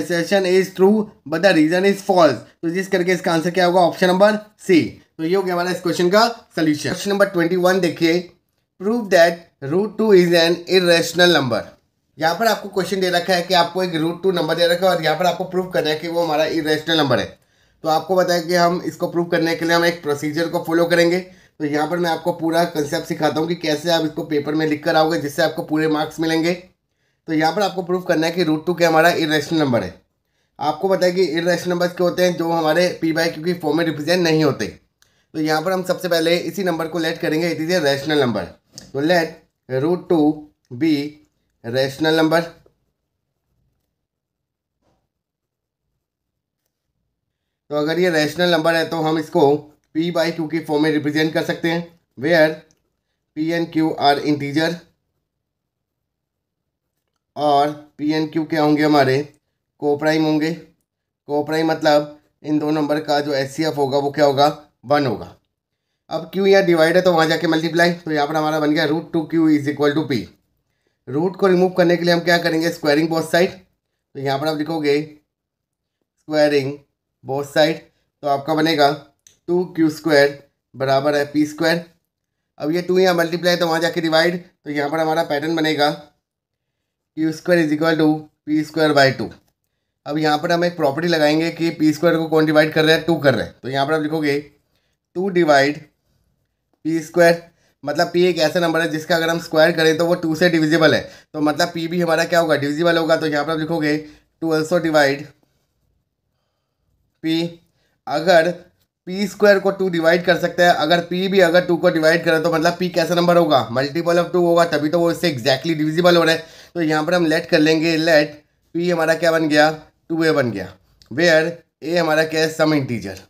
assertion is true but the reason is false तो जिस करके इसका आंसर क्या होगा ऑप्शन नंबर सी तो ये हो गया हमारा इस क्वेश्चन का solution question number twenty one देखिए prove that root two is an irrational number यहाँ पर आपको क्वेश्चन दे रखा है कि आपको एक रूट टू नंबर दे रखा है और यहाँ पर आपको प्रूव करना है कि वो हमारा इरेशनल नंबर है तो आपको बताया कि हम इसको प्रूव करने के लिए हम एक प्रोसीजर को फॉलो करेंगे तो यहाँ पर मैं आपको पूरा कंसेप्ट सिखाता हूँ कि कैसे आप इसको पेपर में लिख कर आओगे जिससे आपको पूरे मार्क्स मिलेंगे तो यहाँ पर आपको प्रूफ करना है कि रूट टू क्या हमारा इरेशनल नंबर है आपको पता है कि इरेशनल नंबर क्या होते हैं जो हमारे पी बाई क्योंकि फॉर्म में रिप्रेजेंट नहीं होते तो यहाँ पर हम सबसे पहले इसी नंबर को लेट करेंगे it is a rational number तो let root two be rational number तो अगर ये रैशनल नंबर है तो हम इसको पी बाई क्यू की फॉर्म में रिप्रेजेंट कर सकते हैं where P and Q are integer और पी एन क्यू क्या होंगे हमारे कोप्राइम होंगे को प्राइम मतलब इन दो नंबर का जो एस सी एफ होगा वो क्या होगा वन होगा अब q यहाँ डिवाइड है तो वहाँ जाके मल्टीप्लाई तो यहाँ पर हमारा बन गया root two Q is equal to P root को रिमूव करने के लिए हम क्या करेंगे स्क्वायरिंग बोथ साइड तो यहाँ पर आप लिखोगे स्क्वायरिंग बोथ साइड तो आपका बनेगा टू क्यू स्क्वायर बराबर है पी स्क्वायर अब ये टू यहाँ मल्टीप्लाई तो वहाँ जाके डिवाइड तो यहाँ पर हमारा पैटर्न बनेगा Q square is equal to P square by two अब यहाँ पर हम एक प्रॉपर्टी लगाएंगे कि पी स्क्वायर को कौन डिवाइड कर रहा है टू कर रहा है तो यहाँ पर आप लिखोगे टू डिवाइड पी स्क्वायर मतलब पी एक ऐसा नंबर है जिसका अगर हम स्क्वायर करें तो वो टू से डिविजिबल है तो मतलब पी भी हमारा क्या होगा डिविजिबल होगा तो यहाँ पर आप लिखोगे टू ऑल्सो डिवाइड पी अगर पी स्क्वायर को टू डिवाइड कर सकते हैं अगर पी भी अगर टू को डिवाइड करें तो मतलब पी कैसा नंबर होगा मल्टीपल ऑफ टू होगा तभी तो वो इससे एक्जैक्टली डिविजिबल हो रहा है तो यहाँ पर हम लेट कर लेंगे लेट पी हमारा क्या बन गया टू ए बन गया वेयर ए हमारा क्या है सम इंटीजर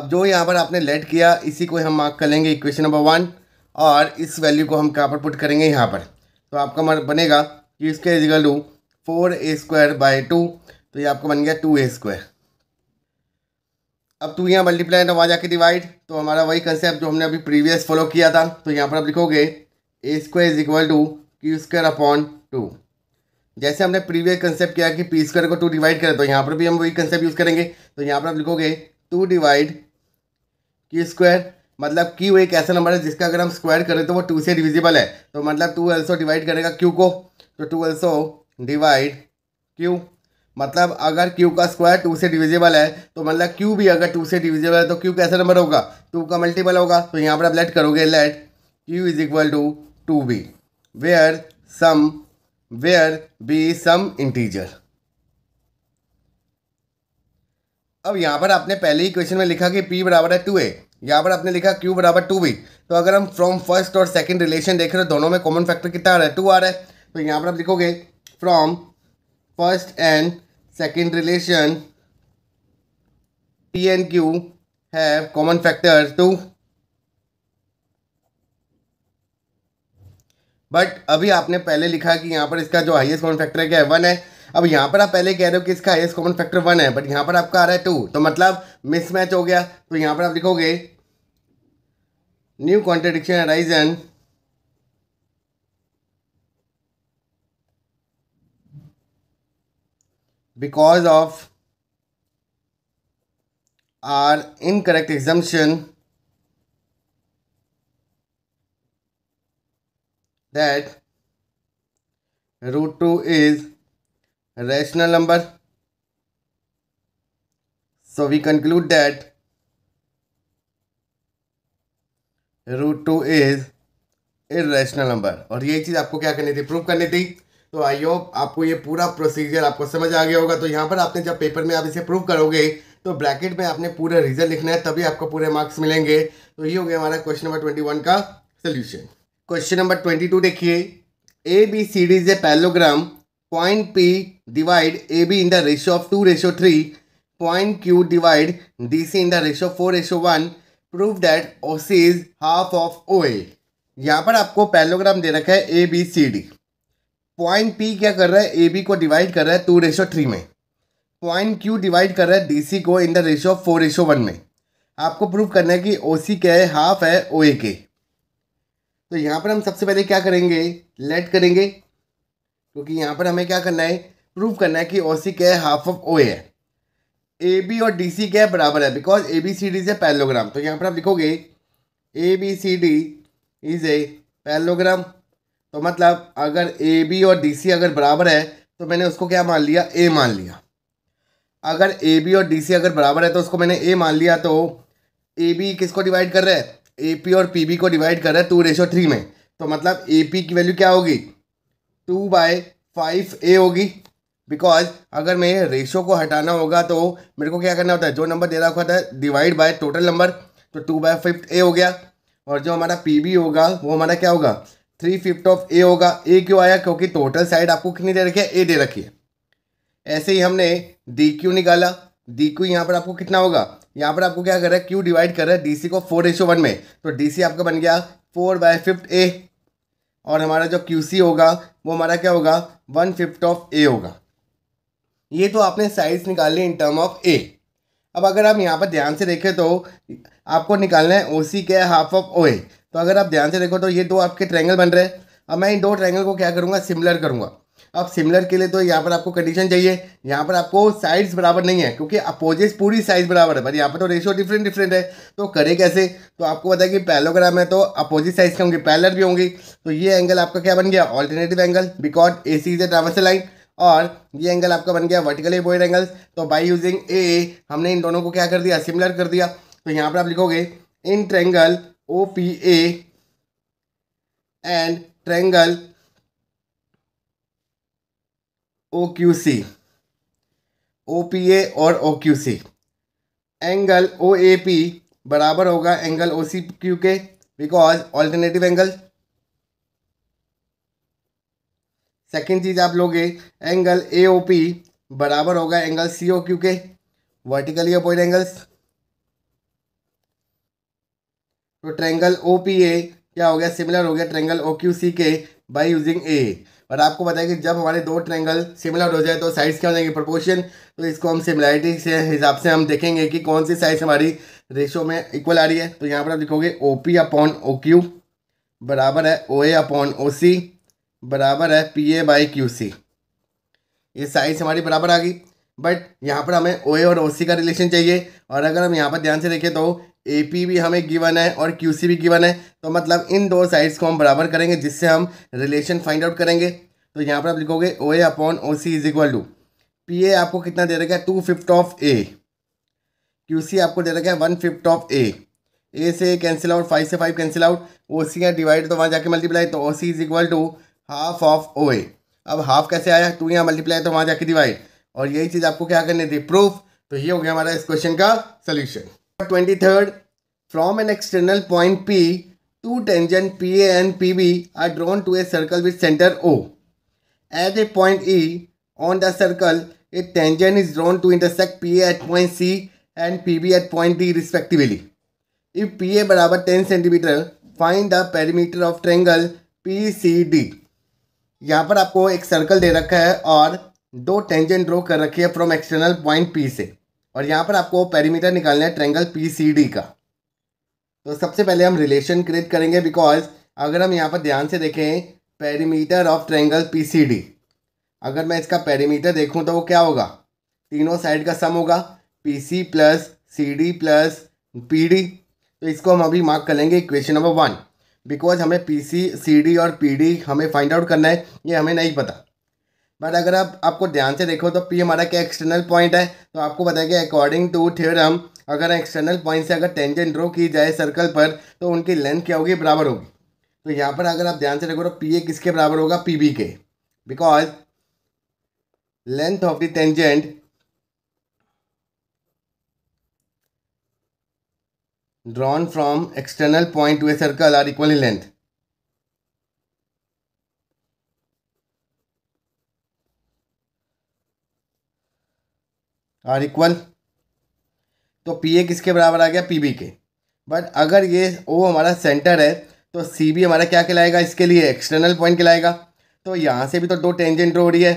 अब जो यहाँ पर आपने लेट किया इसी को हम मार्क कर लेंगे इक्वेशन नंबर वन और इस वैल्यू को हम कहाँ पर पुट करेंगे यहाँ पर तो आपका मार्क बनेगा कि इसके is equal two four A square by two तो ये आपको बन गया टू ए स्क्वायर अब टू यहाँ मल्टीप्लाई ना वहाँ जाके डिवाइड तो हमारा वही कंसेप्ट जो हमने अभी प्रीवियस फॉलो किया था तो यहाँ पर आप लिखोगे A square is equal to Q square upon two जैसे हमने प्रीवियस कंसेप्ट किया कि पी स्क्वायर को टू डिवाइड करें तो यहाँ पर भी हम वही कंसेप्ट यूज़ करेंगे तो यहाँ पर आप लिखोगे टू डिवाइड क्यू स्क्वायर मतलब क्यू एक ऐसा नंबर है जिसका अगर हम स्क्वायर करें तो वो टू से डिविजिबल है तो मतलब टू अल्सो डिवाइड करेगा क्यू को तो टू अल्सो डिवाइड क्यू मतलब अगर क्यू का स्क्वायर टू से डिविजिबल है तो मतलब क्यू भी अगर टू से डिविजिबल है तो क्यू कैसा नंबर होगा टू का मल्टीपल होगा तो यहाँ पर आप लेट करोगे let Q is equal to two B where some where B some integer अब यहाँ पर आपने पहले ही क्वेश्चन में लिखा कि पी बराबर है टू ए यहाँ पर आपने लिखा क्यू बराबर टू बी तो अगर हम फ्रॉम फर्स्ट और सेकेंड रिलेशन देख रहे हो दोनों में कॉमन फैक्टर कितना आ रहा है टू आ रहा है तो यहाँ पर आप लिखोगे from first and second relation P and Q have common factors two but अभी आपने पहले लिखा कि यहाँ पर इसका जो हाईएस्ट कॉमन फैक्टर है क्या है वन है अब यहाँ पर आप पहले कह रहे हो कि इसका हाईएस्ट कॉमन फैक्टर वन है बट यहाँ पर आपका आ रहा है टू तो मतलब मिसमैच हो गया तो यहाँ पर आप लिखोगे new contradiction arisen because of our incorrect assumption that root 2 is a rational number. So we conclude that root two is irrational number और यही चीज़ आपको क्या करनी थी प्रूव करनी थी तो आई होप आपको ये पूरा प्रोसीजर आपको समझ आ गया होगा तो यहाँ पर आपने जब पेपर में आप इसे प्रूव करोगे तो ब्रैकेट में आपने पूरा रीज़न लिखना है तभी आपको पूरे मार्क्स मिलेंगे तो ये हो गया हमारा क्वेश्चन नंबर ट्वेंटी वन का solution question number twenty two देखिए A B C D is a parallelogram point P divide A B in the ratio of two ratio three point Q divide D C in the ratio four ratio one prove that O C is half of O A यहाँ पर आपको parallelogram दे रखा है A B C D point P क्या कर रहा है ए बी को डिवाइड कर रहा है टू रेशो थ्री में पॉइंट क्यू डिवाइड कर रहा है डी सी को in the ratio four ratio one में आपको प्रूव करना है कि ओ सी क्या है हाफ है ओ ए के तो यहाँ पर हम सबसे पहले क्या करेंगे लेट करेंगे क्योंकि यहाँ पर हमें क्या करना है प्रूव करना है कि ओ सी क्या है हाफ ऑफ ओ ए है ए बी और डी सी क्या है बराबर है because A B C D is a parallelogram तो यहाँ पर आप लिखोगे A B C D is a parallelogram तो मतलब अगर ए बी और डी सी अगर बराबर है तो मैंने उसको क्या मान लिया ए मान लिया अगर ए बी और डी सी अगर बराबर है तो उसको मैंने ए मान लिया तो ए बी किसको डिवाइड कर रहा है ए पी और पी बी को डिवाइड कर रहा है टू रेशो थ्री में तो मतलब ए पी की वैल्यू क्या होगी टू बाय फाइव ए होगी बिकॉज अगर मैं रेशो को हटाना होगा तो मेरे को क्या करना होता है जो नंबर दे रहा होता है डिवाइड बाय टोटल नंबर तो टू बाय फिफ्थ ए हो गया और जो हमारा पी बी होगा वो हमारा क्या होगा थ्री फिफ्थ ऑफ ए होगा ए क्यों आया क्योंकि टोटल साइड आपको कितनी दे रखी है ए दे रखी है ऐसे ही हमने डी क्यू निकाला डी क्यू यहाँ पर आपको कितना होगा यहाँ पर आपको क्या कर रहा है क्यू डिवाइड कर रहा है डी सी को फोर रेशो वन में तो डी सी आपका बन गया फोर बाय फिफ्थ ए और हमारा जो क्यू सी होगा वो हमारा क्या होगा वन फिफ्थ ऑफ ए होगा ये तो आपने साइज निकाल ली इन टर्म ऑफ ए अब अगर आप यहाँ पर ध्यान से देखें तो आपको निकालना है ओ सी के हाफ ऑफ ओ ए तो अगर आप ध्यान से देखो तो ये दो आपके ट्रैंगल बन रहे हैं अब मैं इन दो ट्रैंगल को क्या करूँगा सिमिलर करूँगा अब सिमिलर के लिए तो यहाँ पर आपको कंडीशन चाहिए यहाँ पर आपको साइड्स बराबर नहीं है क्योंकि अपोजिट पूरी साइज बराबर है पर यहाँ पर तो रेशियो डिफरेंट डिफरेंट है तो करे कैसे तो आपको पता है कि पैलोग्राम है तो अपोजिट साइज के होंगे पैलर भी होंगी तो ये एंगल आपका क्या बन गया alternative angle because A C is a transversal line और ये एंगल आपका बन गया वर्टिकली बोइड एंगल तो बाई यूजिंग ए हमने इन दोनों को क्या कर दिया सिमिलर कर दिया तो यहाँ पर आप लिखोगे in triangle O O P and Q C O P A और O Q C angle O A P बराबर होगा एंगल ओ सी क्यू के बिकॉज ऑल्टरनेटिव एंगल सेकेंड चीज़ आप लोगे एंगल ए ओ पी बराबर होगा एंगल सी ओ क्यू के वर्टिकली अपोइड एंगल्स तो ट्रेंगल ओ पी ए क्या हो गया सिमिलर हो गया ट्रेंगल ओ क्यू सी के बाई यूजिंग ए और आपको बताया कि जब हमारे दो ट्रेंगल सिमिलर हो जाए तो साइड्स क्या हो जाएंगे प्रपोर्शन तो इसको हम सिमिलरिटी से हिसाब से हम देखेंगे कि कौन सी साइड्स हमारी रेशो में इक्वल आ रही है तो यहाँ पर आप देखोगे O P upon O Q बराबर है O A upon O C बराबर है P A by Q C ये साइज हमारी बराबर आ गई बट यहाँ पर हमें ओ ए और ओ सी का रिलेशन चाहिए और अगर हम यहाँ पर ध्यान से देखें तो ए पी भी हमें गिवन है और क्यू सी भी गिवन है तो मतलब इन दो साइड्स को हम बराबर करेंगे जिससे हम रिलेशन फाइंड आउट करेंगे तो यहाँ पर आप लिखोगे O A upon O C is equal to P A आपको कितना दे रखा है two fifth of A Q C आपको दे रखा है one fifth of A A से कैंसिल आउट फाइव से five cancel out O C है डिवाइड तो वहाँ जाके मल्टीप्लाई तो O C is equal to half of O A अब हाफ कैसे आया टू यहाँ मल्टीप्लाई तो वहाँ जाके डिवाइड और यही चीज़ आपको क्या करनी थी प्रूफ तो ये हो गया हमारा इस क्वेश्चन का solution 23rd, from an external point P, two tangents PA and PB are drawn to a circle with center O. At a point E, on the circle, a tangent is drawn to intersect PA at point C and PB at point D respectively. If PA बराबर 10 centimetre find the perimeter of triangle P C D यहाँ पर आपको एक circle दे रखा है और दो tangent draw कर रखी है फ्रॉम एक्सटर्नल पॉइंट पी से और यहाँ पर आपको पेरीमीटर निकालना है ट्रेंगल पी का तो सबसे पहले हम रिलेशन क्रिएट करेंगे बिकॉज अगर हम यहाँ पर ध्यान से देखें पेरीमीटर ऑफ ट्रेंगल पी अगर मैं इसका पेरीमीटर देखूँ तो वो क्या होगा तीनों साइड का सम होगा P C plus C D plus P D तो इसको हम अभी मार्क कर लेंगे इक्वेशन नंबर वन बिकॉज हमें पी सी सी डी और पी डी हमें फाइंड आउट करना है ये हमें नहीं पता बट अगर आप आपको ध्यान से देखो तो पी हमारा क्या एक्सटर्नल पॉइंट है तो आपको बताया गया अकॉर्डिंग टू थ्योरम अगर एक्सटर्नल पॉइंट से अगर टेंजेंट ड्रॉ की जाए सर्कल पर तो उनकी लेंथ क्या होगी बराबर होगी तो यहाँ पर अगर आप ध्यान से देखो तो पी ए किसके बराबर होगा पी बी के because length of the tangent drawn from external point to a circle are equal length are equal तो पी ए किसके बराबर आ गया पी बी के बट अगर ये ओ हमारा सेंटर है तो सी बी हमारा क्या कहलाएगा इसके लिए एक्सटर्नल पॉइंट कहलाएगा तो यहाँ से भी तो दो टेंजेंट ड्रो हो रही है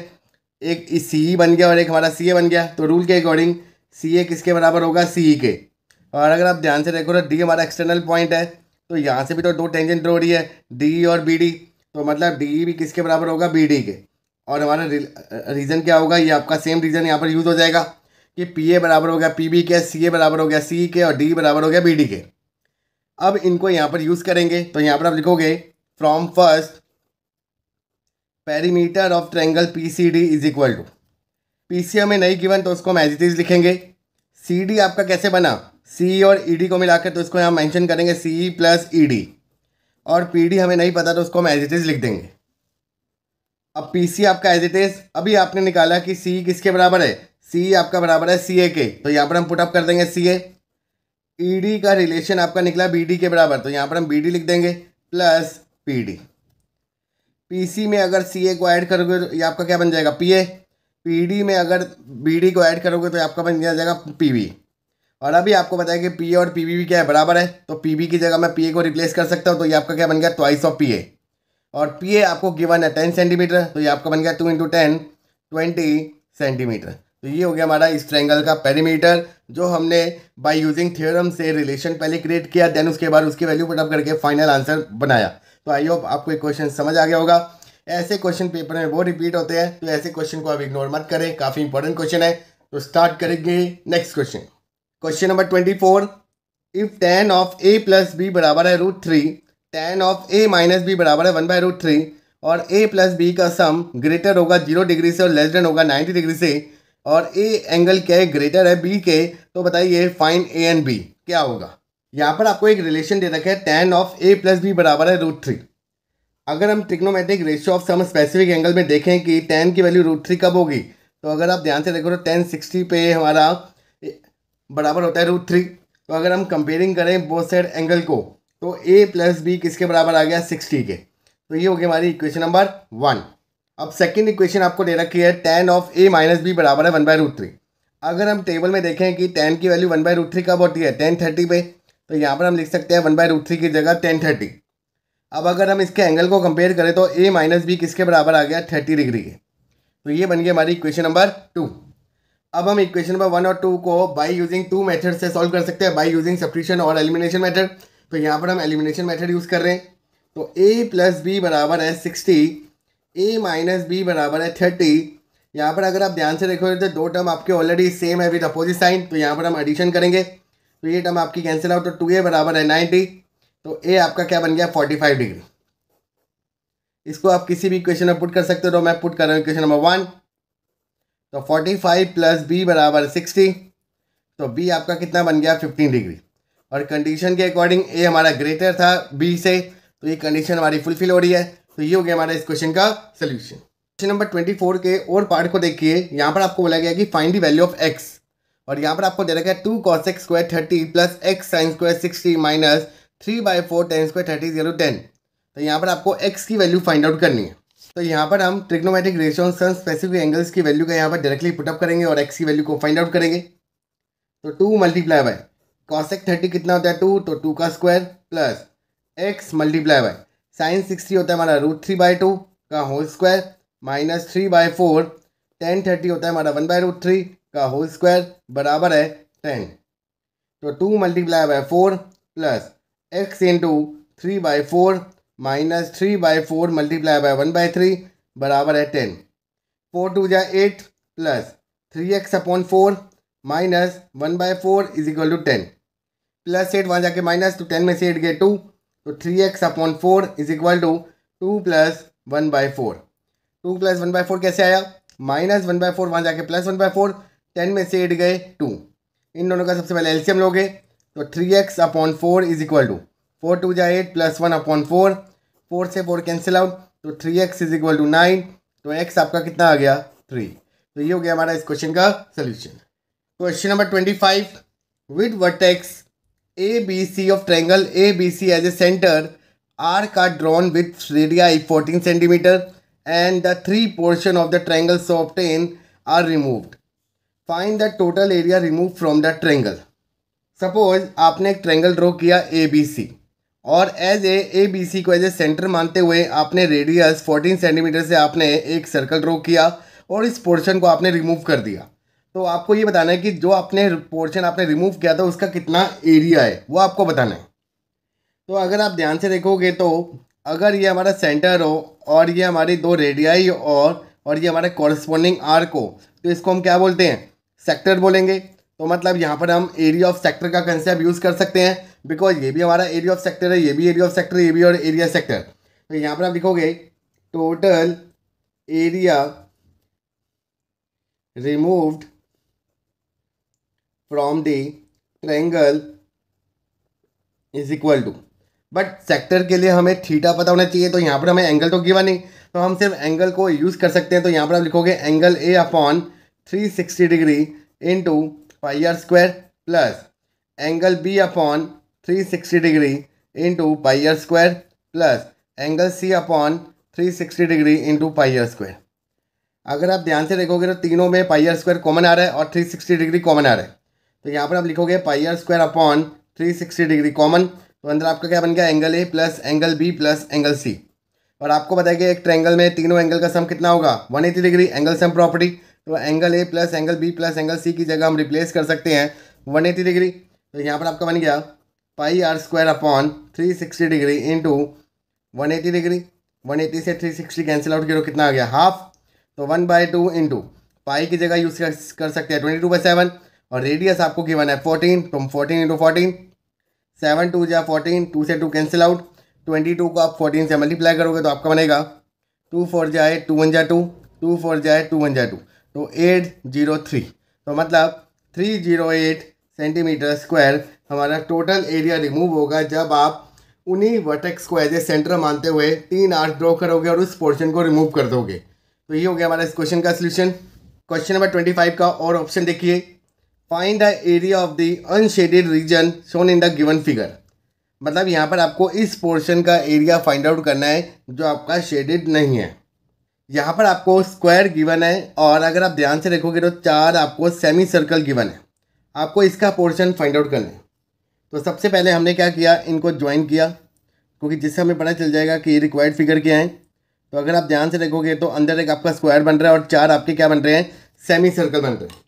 एक सी ई e बन गया और एक हमारा सी ए बन गया तो रूल के अकॉर्डिंग सी ए किसके बराबर होगा सी ई e के और अगर आप ध्यान से देखो तो डी हमारा एक्सटर्नल पॉइंट है तो यहाँ से भी तो दो टेंजेंट ड्रो हो रही है डी e और बी डी तो मतलब डी ई भी किसके बराबर होगा बी डी के और हमारा रीज़न क्या होगा ये आपका सेम रीज़न यहाँ पर यूज़ हो जाएगा कि पी ए बराबर हो गया पी बी के सी ए बराबर हो गया सी के और डी बराबर हो गया बी डी के अब इनको यहाँ पर यूज़ करेंगे तो यहाँ पर आप लिखोगे from first perimeter of triangle P C D is equal to P C हमें नहीं गिवन तो उसको हम एजिटीज लिखेंगे सी डी आपका कैसे बना सी और ई e डी को मिलाकर तो उसको यहाँ मैंशन करेंगे C E plus E D और पी डी हमें नहीं पता तो उसको हम एजिटीज लिख देंगे अब पी सी आपका एजिटीज अभी आपने निकाला कि सी किसके बराबर है सी आपका बराबर है सी ए के तो यहाँ पर हम पुटअप कर देंगे सी ए ई डी का रिलेशन आपका निकला बी डी के बराबर तो यहाँ पर हम बी डी लिख देंगे plus P D P C में अगर सी ए को ऐड करोगे तो ये आपका क्या बन जाएगा पी ए पी डी में अगर बी डी को ऐड करोगे तो आपका बन जाएगा पी वी और अभी आपको बताया कि पी ए और पी वी भी क्या है बराबर है तो पी वी की जगह मैं पी ए को रिप्लेस कर सकता हूँ तो ये आपका क्या बन गया ट्वाइस ऑफ पी ए और पी ए आपको गिवन है टेन सेंटीमीटर तो ये आपका बन गया two into ten twenty centimetre तो ये हो गया हमारा इस ट्रैंगल का पेरीमीटर जो हमने बाय यूजिंग थ्योरम से रिलेशन पहले क्रिएट किया देन उसके बाद उसकी वैल्यू पुटअप करके फाइनल आंसर बनाया तो आई होप आपको एक क्वेश्चन समझ आ गया होगा ऐसे क्वेश्चन पेपर में वो रिपीट होते हैं तो ऐसे क्वेश्चन को आप इग्नोर मत करें काफ़ी इंपॉर्टेंट क्वेश्चन है तो स्टार्ट करेंगे next question question number twenty four if tan of A plus B बराबर है root three tan of A minus B बराबर है वन बाय रूट थ्री और ए प्लस बी का सम ग्रेटर होगा जीरो डिग्री से और लेस देन होगा नाइन्टी डिग्री से और ए एंगल क्या है ग्रेटर है बी के तो बताइए फाइन ए एंड बी क्या होगा यहाँ पर आपको एक रिलेशन दे रखा है tan of A plus B बराबर है रूट थ्री अगर हम trigonometric ratio of some specific angle में देखें कि टेन की वैल्यू रूट थ्री कब होगी तो अगर आप ध्यान से देखो तो टेन सिक्सटी पे हमारा बराबर होता है रूट थ्री तो अगर हम कंपेयरिंग करें बोथ साइड एंगल को तो ए प्लस बी किसके बराबर आ गया सिक्सटी के तो ये होगी हमारी इक्वेशन नंबर वन अब सेकेंड इक्वेशन आपको दे रखी है tan of A minus B बराबर है वन बाय रूट थ्री अगर हम टेबल में देखें कि टेन की value one by root three कब होती है टेन थर्टी पे तो यहाँ पर हम लिख सकते हैं वन बाय रूट थ्री की जगह टेन थर्टी अब अगर हम इसके एंगल को कंपेयर करें तो ए माइनस बी किसके बराबर आ गया थर्टी डिग्री के तो ये बन गई हमारी इक्वेशन नंबर टू अब हम इक्वेशन नंबर वन और टू को बाई यूजिंग टू मैथड से सॉल्व कर सकते हैं बाई यूजिंग सप्रीशन और एलिमिनेशन मैथड तो यहाँ पर हम एलिमिनेशन मैथड यूज़ कर रहे हैं तो ए प्लस बी बराबर है सिक्सटी ए माइनस बी बराबर है थर्टी यहाँ पर अगर आप ध्यान से देखोगे तो दो टर्म आपके ऑलरेडी सेम है विद अपोजिट साइन तो यहाँ पर हम एडिशन करेंगे तो ये टर्म आपकी कैंसिल आउट तो टू ए बराबर है नाइन्टी तो ए आपका क्या बन गया फोर्टी फाइव डिग्री इसको आप किसी भी क्वेश्चन में पुट कर सकते हो तो मैं पुट कर रहा हूँ क्वेश्चन नंबर वन तो फोर्टी फाइव प्लस बी बराबर सिक्सटी तो बी आपका कितना बन गया फिफ्टीन डिग्री और कंडीशन के अकॉर्डिंग ए हमारा ग्रेटर था बी से तो ये कंडीशन हमारी फुलफिल हो रही है तो ये हो गया हमारा इस क्वेश्चन का solution question number twenty four के और पार्ट को देखिए यहाँ पर आपको बोला गया कि find the value of x और यहाँ पर आपको दे रखा है two cos x square thirty plus x sin square sixty minus three by four tan square thirty zero ten तो यहाँ पर आपको एक्स की वैल्यू फाइंड आउट करनी है तो यहाँ पर हम trigonometric ratio sun specific angles की वैल्यू का यहाँ पर डायरेक्टली पुटअप करेंगे और एक्स की वैल्यू को फाइंड आउट करेंगे तो two multiply by x thirty कितना होता है टू तो टू का square plus x multiply by sin six होता है हमारा रूट थ्री बाई टू का whole square minus three by four tan thirty होता है हमारा वन बाय रूट थ्री का होल स्क्वायर बराबर है टेन तो two multiply by four plus x into three by four minus three by four multiply by one by three बराबर है ten four two जाए eight plus three x upon four minus one by four is equal to ten plus eight वहाँ जाके minus तो ten में से eight गए two तो three x upon four is equal to two plus one by four two plus one by four कैसे आया minus one by four वहाँ जाके plus one by four ten में से एट गए टू इन दोनों का सबसे पहले एल्सियम लोगे तो three x upon four is equal to four two जाए eight plus one upon four four से फोर कैंसिल आउट तो three x is equal to nine तो एक्स आपका कितना आ गया थ्री तो ये हो गया हमारा इस क्वेश्चन का solution question number twenty five with vertex A B C of triangle A B C as a centre are का drawn with radii fourteen centimetre and the three portion of the triangle soften are remove find the total area remove from the triangle suppose आपने एक triangle draw किया ए B C और as a A B सी को as a centre मानते हुए आपने radius fourteen centimetre से आपने एक सर्कल ड्रॉ किया और इस पोर्शन को आपने रिमूव कर दिया तो आपको ये बताना है कि जो आपने पोर्शन आपने रिमूव किया था उसका कितना एरिया है वो आपको बताना है तो अगर आप ध्यान से देखोगे तो अगर ये हमारा सेंटर हो और ये हमारी दो रेडियाई और और ये हमारे कॉरस्पॉन्डिंग आर्क हो तो इसको हम क्या बोलते हैं सेक्टर बोलेंगे तो मतलब यहाँ पर हम एरिया ऑफ सेक्टर का कंसेप्ट यूज़ कर सकते हैं बिकॉज ये भी हमारा एरिया ऑफ सेक्टर है ये भी एरिया ऑफ सेक्टर ये भी और एरिया सेक्टर तो यहाँ पर आप लिखोगे total area removed from the triangle is equal to but sector के लिए हमें theta पता होना चाहिए तो यहाँ पर हमें एंगल तो गिवा नहीं तो हम सिर्फ एंगल को यूज़ कर सकते हैं तो यहाँ पर आप लिखोगे angle A upon three sixty degree pi r pi are square plus angle B upon three sixty degree square plus pi are square plus angle C upon three sixty degree pi are square अगर आप ध्यान से देखोगे तो तीनों में pi r square common आ रहा है और थ्री सिक्सटी डिग्री कॉमन आ रहा है तो यहाँ पर आप लिखोगे pi are square upon three sixty degree common तो अंदर आपका क्या बन गया angle A plus angle B plus angle C और आपको बताएगा एक ट्रैंगल में तीनों एंगल का सम कितना होगा one eighty degree angle sum property तो angle A plus angle B plus angle C की जगह हम रिप्लेस कर सकते हैं वन एटी डिग्री तो यहाँ पर आपका बन गया pi are square upon three sixty degree into one eighty degree one eighty से थ्री सिक्सटी कैंसिल आउट करो कितना आ गया हाफ तो one by two into pi की जगह यूज़ कर सकते हैं ट्वेंटी टू बाई सेवन और रेडियस आपको गिवन है fourteen from fourteen into fourteen seven two या फोर्टीन टू से two cancel out twenty two को आप फोर्टीन से मल्टीप्लाई करोगे तो आपका बनेगा टू फोर जाए टू वन जा टू टू फोर जाए टू वन जा टू तो एट जीरो थ्री तो मतलब three zero eight centimetre square हमारा टोटल एरिया रिमूव होगा जब आप उन्हीं वर्टेक्स को एज ए सेंटर मानते हुए तीन आर्ट ड्रॉ करोगे और उस पोर्शन को रिमूव कर दोगे तो ये हो गया हमारा इस क्वेश्चन का solution question number twenty five का और ऑप्शन देखिए find the area of the unshaded region shown in the given figure मतलब यहाँ पर आपको इस पोर्शन का एरिया फाइंड आउट करना है जो आपका शेडेड नहीं है यहाँ पर आपको स्क्वायर गिवन है और अगर आप ध्यान से देखोगे तो चार आपको सेमी सर्कल गिवन है आपको इसका पोर्शन फाइंड आउट करना है तो सबसे पहले हमने क्या किया इनको ज्वाइन किया क्योंकि जिससे हमें पता चल जाएगा कि ये रिक्वायर्ड फिगर क्या है तो अगर आप ध्यान से देखोगे तो अंदर एक आपका स्क्वायर बन रहा है और चार आपके क्या बन रहे हैं सेमी सर्कल बन रहे हैं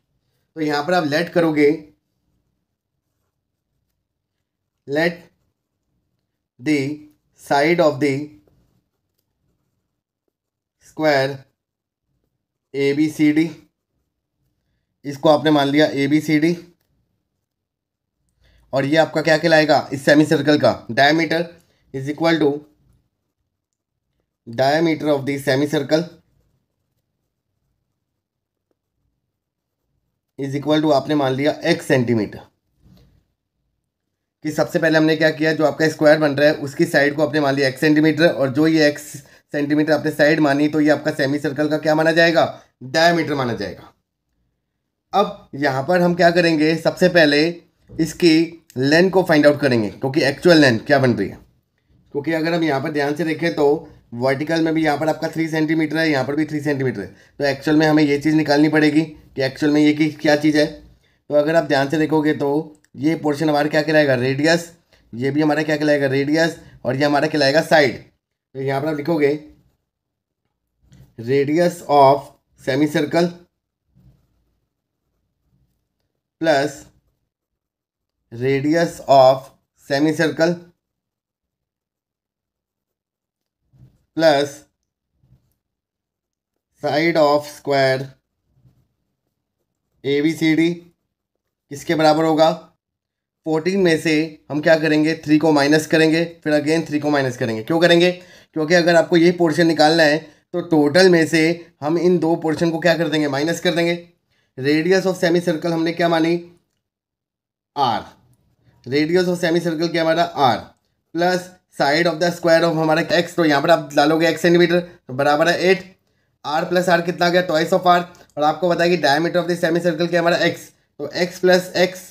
तो यहां पर आप लेट करोगे let the side of the square A B C D इसको आपने मान लिया ए बी सी डी और ये आपका क्या कहलाएगा इस सेमी सर्कल का diameter is equal to diameter of the semi circle is equal to आपने मान लिया एक सेंटीमीटर कि सबसे पहले हमने क्या किया जो आपका स्क्वायर बन रहा है उसकी साइड को आपने मान लिया एक सेंटीमीटर और जो ये एक्स सेंटीमीटर आपने साइड मानी तो ये आपका सेमी सर्कल का क्या माना जाएगा डायमीटर माना जाएगा अब यहाँ पर हम क्या करेंगे सबसे पहले इसकी लेंथ को फाइंड आउट करेंगे क्योंकि एक्चुअल लेंथ क्या बन रही है क्योंकि अगर हम यहाँ पर ध्यान से देखें तो वर्टिकल में भी यहाँ पर आपका थ्री सेंटीमीटर है यहाँ पर भी थ्री सेंटीमीटर है तो एक्चुअल में हमें ये चीज़ निकालनी पड़ेगी कि एक्चुअल में ये की क्या चीज़ है तो अगर आप ध्यान से देखोगे तो ये पोर्शन हमारा क्या कहलाएगा रेडियस ये भी हमारा क्या कहलाएगा रेडियस और ये हमारा कहलाएगा साइड तो यहाँ पर आप लिखोगे radius of semi circle plus radius of semi circle plus side of square A B C D किसके बराबर होगा फोर्टीन में से हम क्या करेंगे थ्री को माइनस करेंगे फिर अगेन थ्री को माइनस करेंगे क्यों करेंगे क्योंकि अगर आपको ये पोर्शन निकालना है तो टोटल में से हम इन दो पोर्शन को क्या कर देंगे माइनस कर देंगे रेडियस ऑफ सेमी सर्कल हमने क्या मानी r radius of semi circle क्या हमारा r plus side of the square of हमारा एक्स तो यहाँ पर आप डालोगे एक्स सेंटीमीटर तो बराबर है एट आर प्लस आर कितना गया ट्वाइस ऑफ आर और आपको बताया कि diameter of the semi circle क्या हमारा एक्स तो एक्स प्लस एक्स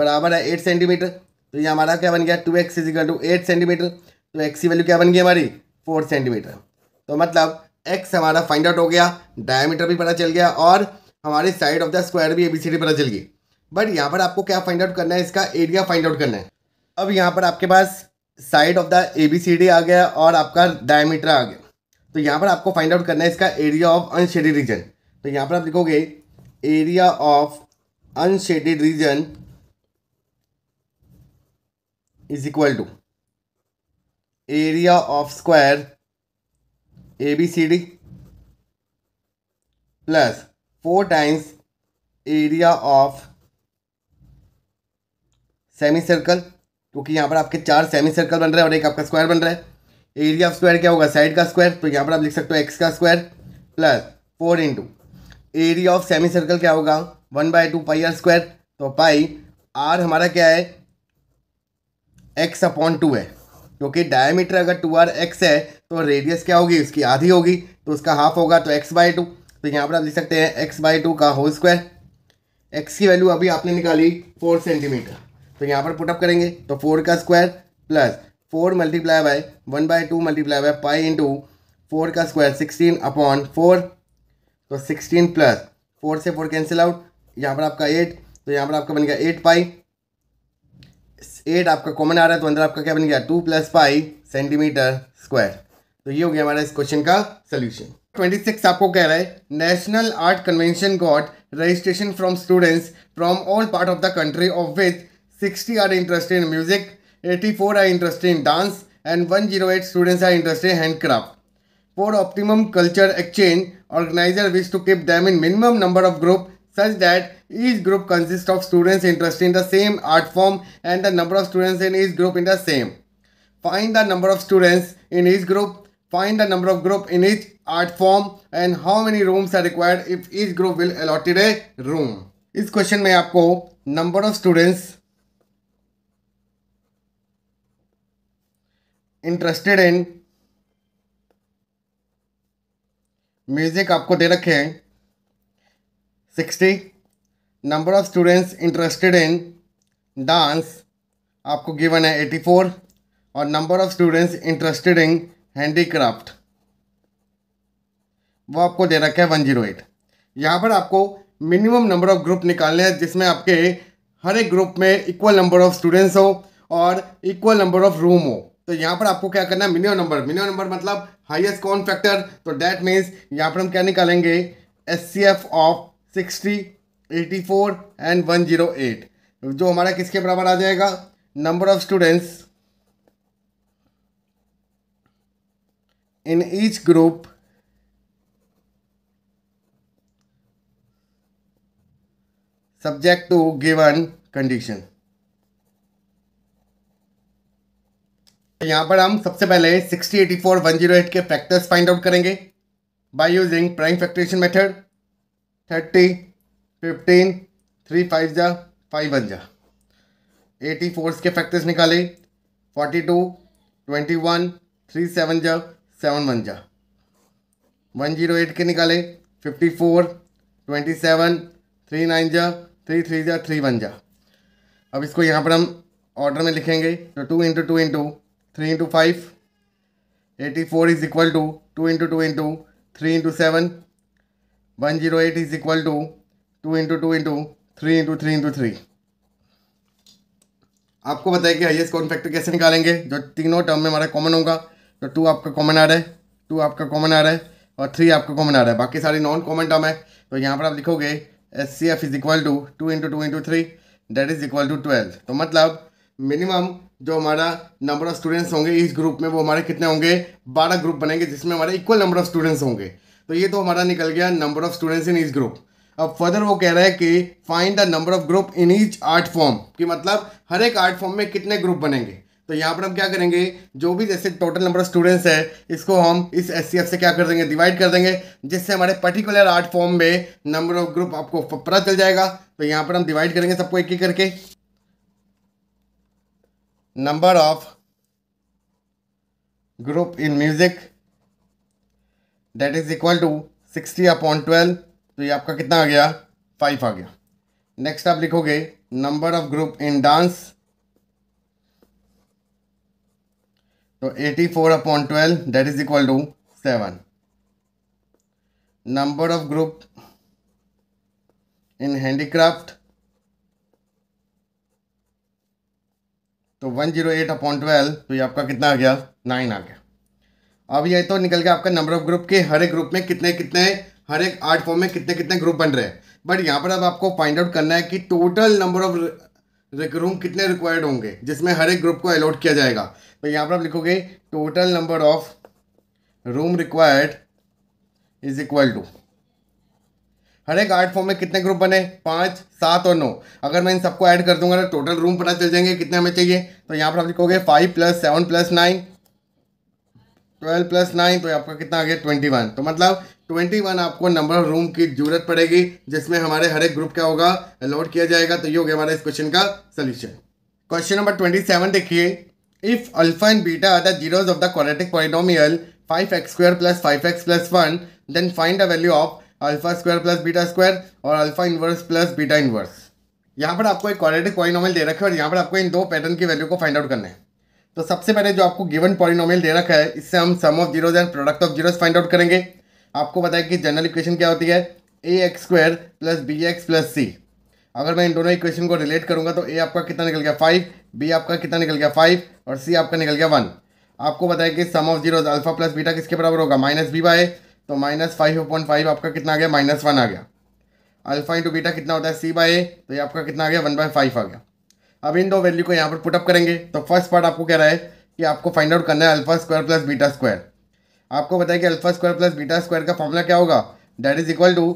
बराबर है एट सेंटीमीटर तो ये हमारा क्या बन गया two x is equal to eight centimetre तो एक्स की वैल्यू क्या बन गई हमारी फोर सेंटीमीटर तो मतलब एक्स हमारा फाइंड आउट हो गया डायमीटर भी पता चल गया और हमारी साइड ऑफ द स्क्वायर भी ए बी सी डी पता चल गई बट यहाँ पर आपको क्या फाइंड आउट करना है इसका एरिया फाइंड आउट करना है अब यहाँ पर आपके पास side of the A B C D आ गया और आपका डायमीटर आ गया तो यहाँ पर आपको फाइंड आउट करना है इसका एरिया ऑफ अनशेडेड रीजन तो यहाँ पर आप लिखोगे area of unshaded region is equal to area of square A B C D plus four times area of semi circle क्योंकि यहाँ पर आपके चार सेमी सर्कल बन रहे हैं और एक आपका स्क्वायर बन रहा है एरिया ऑफ स्क्वायर क्या होगा साइड का स्क्वायर तो यहाँ पर आप लिख सकते हो एक्स का square plus four into area of semi circle क्या होगा one by two pi are square तो पाई आर हमारा क्या है एक्स अपॉन टू है क्योंकि तो डायमीटर अगर टू आर एक्स है तो रेडियस क्या होगी उसकी आधी होगी तो उसका हाफ होगा तो एक्स बाय टू तो यहाँ पर आप लिख सकते हैं एक्स बाय टू का होल स्क्वायर एक्स की वैल्यू अभी आपने निकाली फोर सेंटीमीटर तो यहाँ पर पुटअप करेंगे तो फोर का square plus four multiply by one by two multiply by pi into four का स्क्वायर सिक्सटीन अपॉन फोर तो सिक्सटीन प्लस फोर से फोर कैंसिल आउट यहाँ पर आपका एट तो यहाँ पर आपका बन गया एट पाई एट आपका कॉमन आ रहा है तो अंदर आपका क्या बन गया two plus pi centimetre square तो ये हो गया हमारा इस क्वेश्चन का सोल्यूशन ट्वेंटी सिक्स आपको कह रहा है national art convention got registration from students from all part of the country of with 60 are interested in music, 84 are interested in dance, and 108 students are interested in handcraft. For optimum culture exchange, organizer wish to keep them in minimum number of group such that each group consists of students interested in the same art form and the number of students in each group in the same. Find the number of students in each group, find the number of group in each art form and how many rooms are required if each group will allotted a room. इस question में आपको number of students interested in music आपको दे रखे हैं sixty number of students interested in dance आपको given है eighty four और number of students interested in handicraft वो आपको दे रखा है वन जीरो एट यहाँ पर आपको मिनिमम नंबर ऑफ ग्रुप निकालने हैं जिसमें आपके हर एक ग्रुप में इक्वल नंबर ऑफ स्टूडेंट्स हो और इक्वल नंबर ऑफ रूम हो तो यहाँ पर आपको क्या करना है मिनिमम नंबर मिनिमम नंबर मतलब हाईएस्ट कॉन फैक्टर तो डैट मीन्स यहाँ पर हम क्या निकालेंगे S C F of sixty eighty four and one zero eight जो हमारा किसके बराबर आ जाएगा number of students in each group subject to given condition यहाँ पर हम सबसे पहले sixty eighty four one zero eight के फैक्टर्स फाइंड आउट करेंगे by using prime factorisation method thirty fifteen three five जा फाइव वन जा एटी फोर्स के फैक्टर्स निकाले forty two twenty one three seven जा सेवन वन जा one zero eight के निकाले fifty four twenty seven three nine जा three three जा थ्री वन जा अब इसको यहाँ पर हम ऑर्डर में लिखेंगे तो two into two into three into five eighty four is equal to two into two into three into seven one zero eight is equal to two into two into three into three into three आपको बताया कि highest common factor कैसे निकालेंगे जो तीनों term में हमारा common होगा तो टू आपका कॉमन आ रहा है टू आपका कॉमन आ रहा है और थ्री आपका कॉमन आ रहा है बाकी सारी नॉन कॉमन टर्म है तो यहाँ पर आप लिखोगे S C F is equal to two into two into three that is equal to twelve तो मतलब मिनिमम जो हमारा नंबर ऑफ स्टूडेंट्स होंगे इस ग्रुप में वो हमारे कितने होंगे बारह ग्रुप बनेंगे जिसमें हमारे इक्वल नंबर ऑफ स्टूडेंट्स होंगे तो ये तो हमारा निकल गया नंबर ऑफ स्टूडेंट्स इन इस ग्रुप अब फर्दर वो कह रहा है कि find the number of group in each art form कि मतलब हर एक आर्ट फॉर्म में कितने ग्रुप बनेंगे तो यहाँ पर हम क्या करेंगे जो भी जैसे टोटल नंबर ऑफ स्टूडेंट्स है इसको हम इस एस से क्या कर देंगे डिवाइड कर देंगे जिससे हमारे पर्टिकुलर आर्ट फॉर्म में नंबर ऑफ ग्रुप आपको पता चल जाएगा तो यहाँ पर हम डिवाइड करेंगे सबको एक एक करके number of group in music that is equal to 60 upon twelve तो ये आपका कितना आ गया फाइव आ गया नेक्स्ट आप लिखोगे number of group in dance तो 84 four upon twelve that is equal to seven number of group in handicraft तो one zero eight upon twelve तो ये आपका कितना आ गया नाइन आ गया अब ये तो निकल गया आपका नंबर ऑफ ग्रुप के हर एक ग्रुप में कितने कितने हर एक आर्ट फॉर्म में कितने कितने ग्रुप बन रहे हैं बट यहाँ पर अब आपको फाइंड आउट करना है कि टोटल नंबर ऑफ रूम कितने रिक्वायर्ड होंगे जिसमें हर एक ग्रुप को अलॉट किया जाएगा तो यहाँ पर आप लिखोगे total number of room required is equal to हर एक आर्ट फॉर्म में कितने ग्रुप बने पाँच सात और नौ अगर मैं इन सबको ऐड कर दूंगा तो टोटल रूम पता चल जाएंगे कितने हमें चाहिए तो यहाँ पर आप लिखोगे five plus seven plus nine twelve plus nine तो आपका कितना आ गया ट्वेंटी वन तो मतलब ट्वेंटी वन आपको नंबर ऑफ रूम की जरूरत पड़ेगी जिसमें हमारे हर एक ग्रुप क्या होगा अलॉट किया जाएगा तो ये हो गया हमारा इस क्वेश्चन का solution question number twenty seven देखिए if alpha and beta are the zeros of the quadratic polynomial five x square plus five x plus one then find the value of alpha square plus beta square और alpha inverse plus beta inverse यहाँ पर आपको एक quadratic polynomial दे रखा है और यहाँ पर आपको इन दो पैटर्न की वैल्यू को फाइंड आउट करना है तो सबसे पहले जो आपको गिवन पॉलिनोमियल दे रखा है इससे हम sum of zeros and product of zeros find out करेंगे आपको बताया कि जनरल इक्वेशन क्या होती है a x square plus B x plus c अगर मैं इन दोनों इक्वेशन को रिलेट करूँगा तो ए आपका कितना निकल गया फाइव बी आपका कितना निकल गया फाइव और सी आपका निकल गया वन आपको बताया कि sum of zeros alpha plus beta किसके बराबर होगा माइनस बी बाय तो माइनस फाइव पॉइंट फाइव आपका कितना आ गया माइनस वन आ गया अल्फा इंटू बीटा कितना होता है सी बाय ए तो ये आपका कितना आ गया वन बाय फाइव आ गया अब इन दो वैल्यू को यहाँ पर पुटअप करेंगे तो फर्स्ट पार्ट आपको कह रहा है कि आपको फाइंड आउट करना है alpha square plus beta square आपको बताया कि alpha square plus beta square का फॉर्मूला क्या होगा that is equal to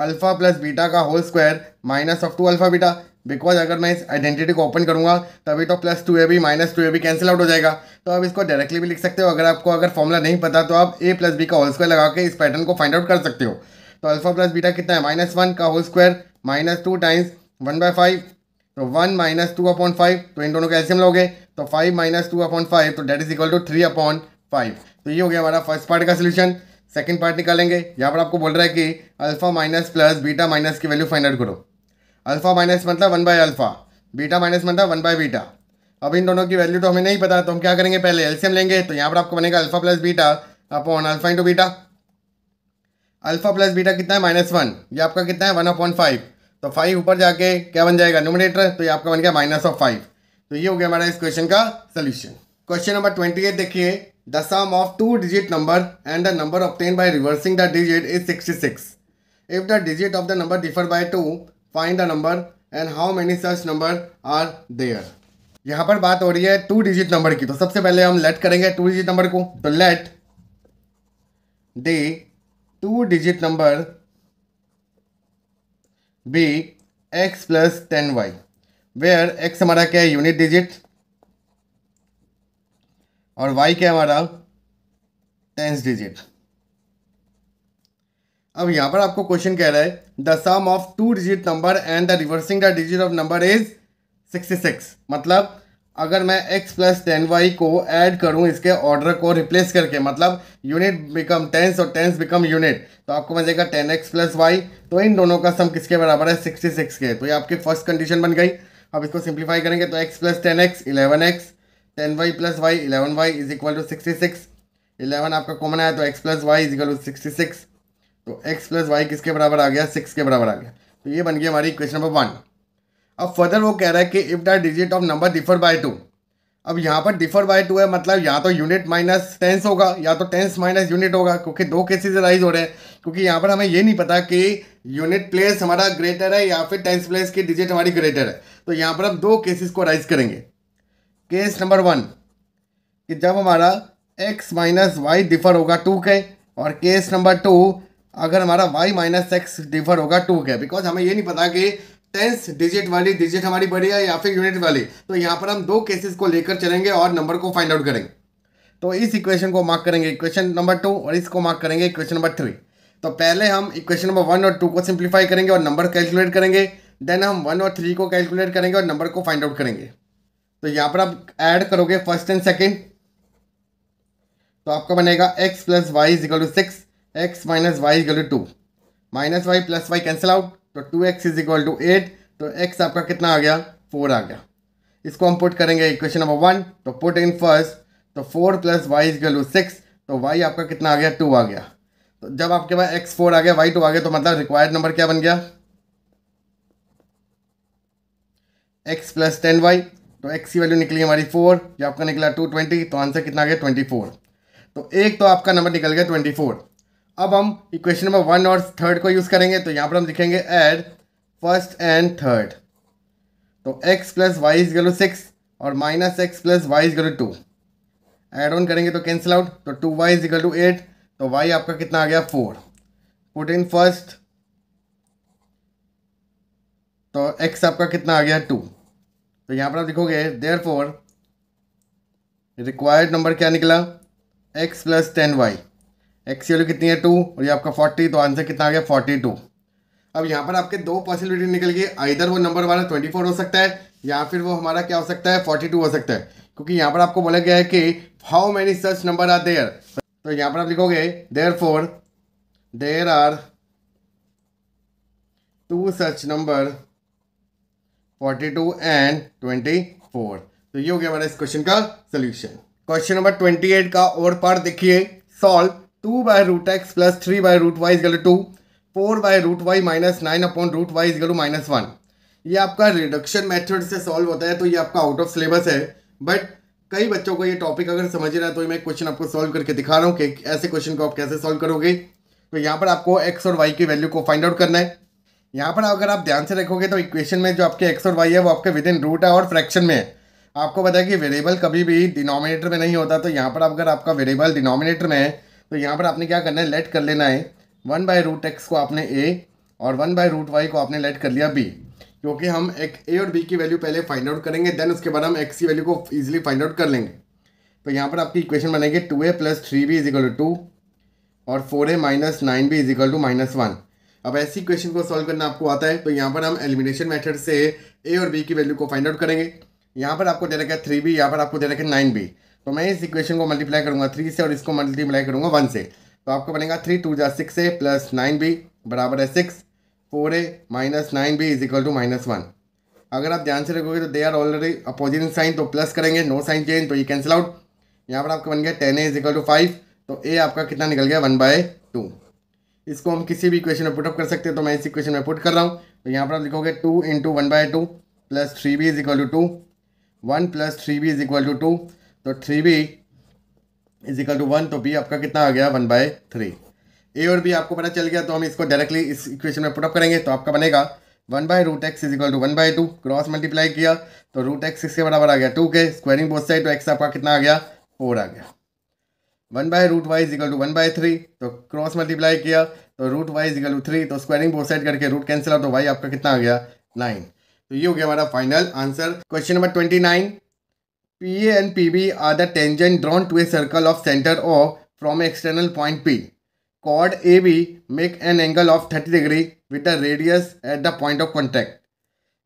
alpha plus beta का whole square minus of two alpha beta because अगर मैं इस आइडेंटिटी को ओपन करूँगा तभी तो plus two a b minus two a b cancel out हो जाएगा तो आप इसको डायरेक्टली भी लिख सकते हो अगर आपको अगर फॉर्मूला नहीं पता तो आप ए प्लस बी का होल स्क्वायर लगा के इस पैटर्न को फाइंड आउट कर सकते हो तो अल्फा प्लस बीटा कितना है माइनस वन का whole square minus two times one by five तो one minus two upon five तो इन दोनों का एल्सियम लोगे तो five minus two upon five तो that is equal to three upon five तो ये हो गया हमारा फर्स्ट पार्ट का सोल्यूशन सेकेंड पार्ट निकालेंगे यहाँ पर आपको बोल रहा है कि alpha minus plus beta minus की वैल्यू फाइंड आउट करो अल्फ़ा माइनस मतलब one by alpha beta minus मतलब वन बाय बीटा अब इन दोनों की वैल्यू तो हमें नहीं पता तो हम क्या करेंगे पहले एल्सियम लेंगे तो यहाँ पर आपको बनेगा alpha plus beta upon alpha into beta alpha plus beta कितना है माइनस वन ये आपका कितना है वन अपॉन फाइव तो फाइव ऊपर जाके क्या बन जाएगा नोमिनेटर तो ये आपका बन गया माइनस ऑफ फाइव तो ये हो गया हमारा इस क्वेश्चन का solution question number twenty eight देखिए the sum of two digit number and the number obtained by reversing the digit is sixty six if the digit of the number differ by two find the number and how many सर्च number are there यहां पर बात हो रही है to digit number की तो सबसे पहले हम लेट करेंगे टू डिजिट नंबर को तो let the two digit number be x plus ten y where x हमारा क्या है यूनिट डिजिट और वाई क्या हमारा टेंस डिजिट अब यहाँ पर आपको क्वेश्चन कह रहा है the sum of two digit number and the reversing the digit of number is sixty six मतलब अगर मैं x प्लस टेन वाई को ऐड करूँ इसके ऑर्डर को रिप्लेस करके मतलब यूनिट बिकम टेंस और टेंस बिकम यूनिट तो आपको मिलेगा टेन एक्स प्लस वाई तो इन दोनों का सम किसके बराबर है सिक्सटी सिक्स के तो ये आपकी फर्स्ट कंडीशन बन गई अब इसको सिंप्लीफाई करेंगे तो x plus ten x eleven x ten y plus y eleven y is equal to sixty six eleven आपका कॉमन आया तो x plus y is equal to sixty six तो एक्स प्लस वाई किसके बराबर आ गया six के बराबर आ गया तो ये बन गया हमारी क्वेश्चन नंबर वन अब फर्दर वो कह रहा है कि if the digit of number differ by two अब यहाँ पर डिफर बाय टू है मतलब या तो यूनिट माइनस टेंस होगा या तो टेंस माइनस यूनिट होगा क्योंकि दो केसेस राइज हो रहे हैं क्योंकि यहाँ पर हमें ये नहीं पता कि यूनिट प्लेस हमारा ग्रेटर है या फिर टेंस प्लेस की डिजिट हमारी ग्रेटर है तो यहाँ पर हम दो केसेस को राइज करेंगे केस नंबर वन कि जब हमारा एक्स माइनस वाई डिफर होगा टू के और केस नंबर टू अगर हमारा वाई माइनस एक्स डिफर होगा टू के बिकॉज हमें ये नहीं पता कि टेंस डिजिट वाली डिजिट हमारी बड़ी है या फिर यूनिट वाली तो यहाँ पर हम दो केसेस को लेकर चलेंगे और नंबर को फाइंड आउट करेंगे तो इस इक्वेशन को मार्क करेंगे इक्वेशन नंबर टू और इसको मार्क करेंगे इक्वेशन नंबर थ्री तो पहले हम इक्वेशन नंबर वन और टू को सिंप्लीफाई करेंगे और नंबर कैलकुलेट करेंगे देन हम वन और थ्री को कैलकुलेट करेंगे और नंबर को फाइंड आउट करेंगे तो यहाँ पर आप ऐड करोगे फर्स्ट एंड सेकेंड तो आपका बनेगा x plus y is equal to six x minus y equal to minus y plus y cancel out तो two x is equal to eight तो एक्स आपका कितना आ गया फोर आ गया इसको हम पुट करेंगे इक्वेशन नंबर वन तो पुट इन फर्स्ट तो four plus y is equal to six तो वाई आपका कितना आ गया टू आ गया तो जब आपके पास एक्स फोर आ गया वाई टू आ गया तो मतलब रिक्वायर्ड नंबर क्या बन गया एक्स प्लस टेन वाई तो एक्स की वैल्यू निकली हमारी फोर ये आपका निकला टू ट्वेंटी तो आंसर कितना आ गया ट्वेंटी फोर तो एक तो आपका नंबर निकल गया ट्वेंटी फोर अब हम इक्वेशन नंबर वन और थर्ड को यूज़ करेंगे तो यहाँ पर हम लिखेंगे एड फर्स्ट एंड थर्ड तो x plus y is equal six और minus x plus y is equal two add on करेंगे तो कैंसिल आउट तो two y is equal to eight तो वाई आपका कितना आ गया फोर पुट इन फर्स्ट तो एक्स आपका कितना आ गया टू तो यहाँ पर आप लिखोगे देयर फोर रिक्वायर्ड नंबर क्या निकला x plus ten y x value कितनी है टू और ये आपका फोर्टी तो आंसर कितना आ गया फोर्टी टू अब यहाँ पर आपके दो पॉसिबिलिटी निकल गई आइधर वो नंबर हमारा ट्वेंटी फोर हो सकता है या फिर वो हमारा क्या हो सकता है फोर्टी टू हो सकता है क्योंकि यहाँ पर आपको बोला गया है कि how many such number are there तो यहाँ पर आप लिखोगे therefore there are two such number forty two and twenty four तो ये हो गया हमारा इस क्वेश्चन का solution question number twenty eight का और पार्ट देखिए solve two by root x plus three by root y is equal two four by root y minus nine upon root y is equal minus one ये आपका reduction method से solve होता है तो ये आपका आउट ऑफ सिलेबस है बट कई बच्चों को ये टॉपिक अगर समझ रहा है तो मैं क्वेश्चन आपको सॉल्व करके दिखा रहा हूँ कि ऐसे क्वेश्चन को आप कैसे सॉल्व करोगे तो यहाँ पर आपको एक्स और वाई की वैल्यू को फाइंड आउट करना है यहाँ पर अगर आप ध्यान से रखोगे तो इक्वेशन में जो आपके एक्स और वाई है वो आपके विद इन रूट है और फ्रैक्शन में है आपको पता है कि वेरिएबल कभी भी डिनोमिनेटर में नहीं होता तो यहाँ पर अगर आपका वेरिएबल डिनोमिनेटर में है तो यहाँ पर आपने क्या करना है लेट कर लेना है वन बाय रूट एक्स को आपने ए और वन बाय रूट वाई को आपने लेट कर लिया बी क्योंकि हम एक ए और बी की वैल्यू पहले फाइंड आउट करेंगे देन उसके बाद हम एक्स की वैल्यू को ईजिली फाइंड आउट कर लेंगे तो यहाँ पर आपकी इक्वेशन बनेगी two A plus three b is equal to two और four a minus nine b is equal to minus one अब ऐसी इक्वेशन को सॉल्व करना आपको आता है तो यहाँ पर हम एलिमिनेशन मेथड से ए और बी की वैल्यू को फाइंड आउट करेंगे यहाँ पर आपको दे रखा है थ्री बी यहाँ पर आपको दे रखा है नाइन बी तो मैं इस इक्वेशन को मल्टीप्लाई करूँगा थ्री से और इसको मल्टीप्लाई करूंगा वन से तो आपको बनेगा थ्री टू जा six a plus nine b बराबर है six four a minus nine b is equal to minus one अगर आप ध्यान से रखोगे तो they are already opposite sign तो प्लस करेंगे नो साइन चेंज तो ये कैंसिल आउट यहाँ पर आपका बन गया ten a is equal to five तो ए आपका कितना निकल गया वन बाय टू इसको हम किसी भी इक्वेशन में पुटअप कर सकते हैं तो मैं इस इक्वेशन में पुट कर रहा हूँ तो यहाँ पर आप लिखोगे two into one by two plus three b is equal to two one plus three b is equal to two तो three b is equal to one तो बी आपका कितना आ गया वन बाय थ्री ए और बी आपको पता चल गया तो हम इसको डायरेक्टली इस इक्वेशन में पुटअप करेंगे तो आपका बनेगा one by root x is equal to one by two cross multiply किया तो रूट एक्स इसके बराबर आ गया टू के स्क्वायरिंग बोथ साइड तो एक्स आपका कितना आ गया फोर आ गया one by root y is equal to one by three तो क्रॉस मल्टीप्लाई किया तो root y is equal to three तो स्क्वायरिंग बोथ साइड करके रूट कैंसिल आउट तो वाई आपका कितना आ गया नाइन तो ये हो गया हमारा final answer question number twenty nine PA and PB are the tangent drawn to a circle of center O from external point P. Chord AB make an angle of 30 degree with a radius at the point of contact.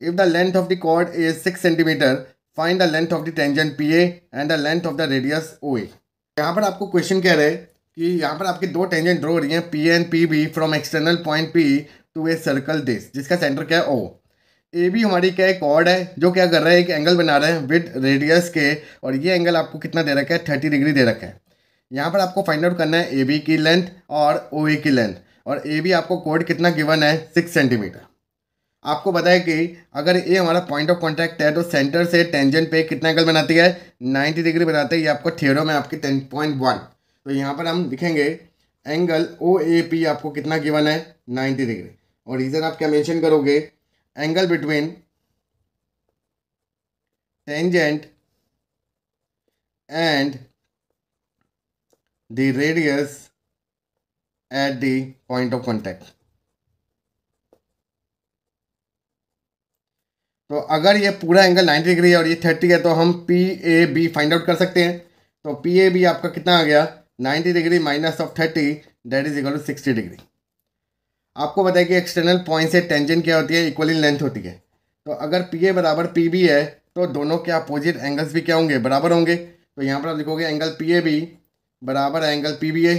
If the length of the chord is 6 cm, find the length of the tangent PA and the length of the radius OA. यहाँ पर आपको question कह रहे हैं कि यहाँ पर आपकी दो टेंजेंट ड्रॉ हो रही हैं P and P B from external point P to a circle this जिसका सेंटर क्या है ओ ए बी हमारी क्या एक ऑड है जो क्या कर रहा है एक एंगल बना रहे हैं विद रेडियस के और ये एंगल आपको कितना दे रखा है थर्टी डिग्री दे रखा है यहाँ पर आपको फाइंड आउट करना है ए बी की लेंथ और ओ ए की लेंथ और ए बी आपको कोड कितना गिवन है सिक्स सेंटीमीटर आपको बताया कि अगर ये हमारा पॉइंट ऑफ कॉन्टैक्ट है तो सेंटर से टेंजेंट पे कितना एंगल बनाती है नाइन्टी डिग्री बनाते हैं ये आपको थियोरो में आपकी टेन पॉइंट वन तो यहाँ पर हम लिखेंगे एंगल ओ ए पी आपको कितना गिवन है नाइन्टी डिग्री और रीज़न आप क्या मेंशन करोगे angle between tangent and the radius at the point of contact तो अगर ये पूरा एंगल 90 डिग्री है और ये 30 है तो हम P A B find out कर सकते हैं तो पी ए बी आपका कितना आ गया 90 degree minus of 30 that is equal to 60 degree आपको बताया कि एक्सटर्नल पॉइंट से टेंजन क्या होती है इक्वली लेंथ होती है तो अगर पी ए बराबर पी बी है तो दोनों के अपोजिट एंगल्स भी क्या होंगे बराबर होंगे तो यहाँ पर आप लिखोगे एंगल पी ए बी बराबर angle P B A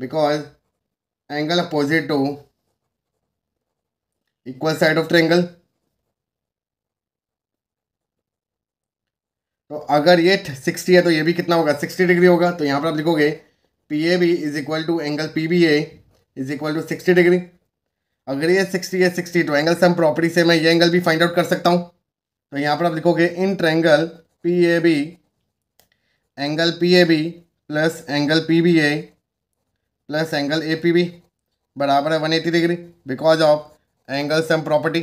because angle opposite to equal side of triangle तो अगर ये सिक्सटी है तो ये भी कितना होगा सिक्सटी डिग्री होगा तो यहाँ पर आप लिखोगे P A B is equal to angle P B A is equal to sixty degree अगर ये सिक्सटी है सिक्सटी तो एंगल सम प्रॉपर्टी से मैं ये एंगल भी फाइंड आउट कर सकता हूँ तो यहाँ पर आप लिखोगे in triangle P A B angle P A B plus angle P B A plus angle A P B बराबर है one eighty degree because of angle sum property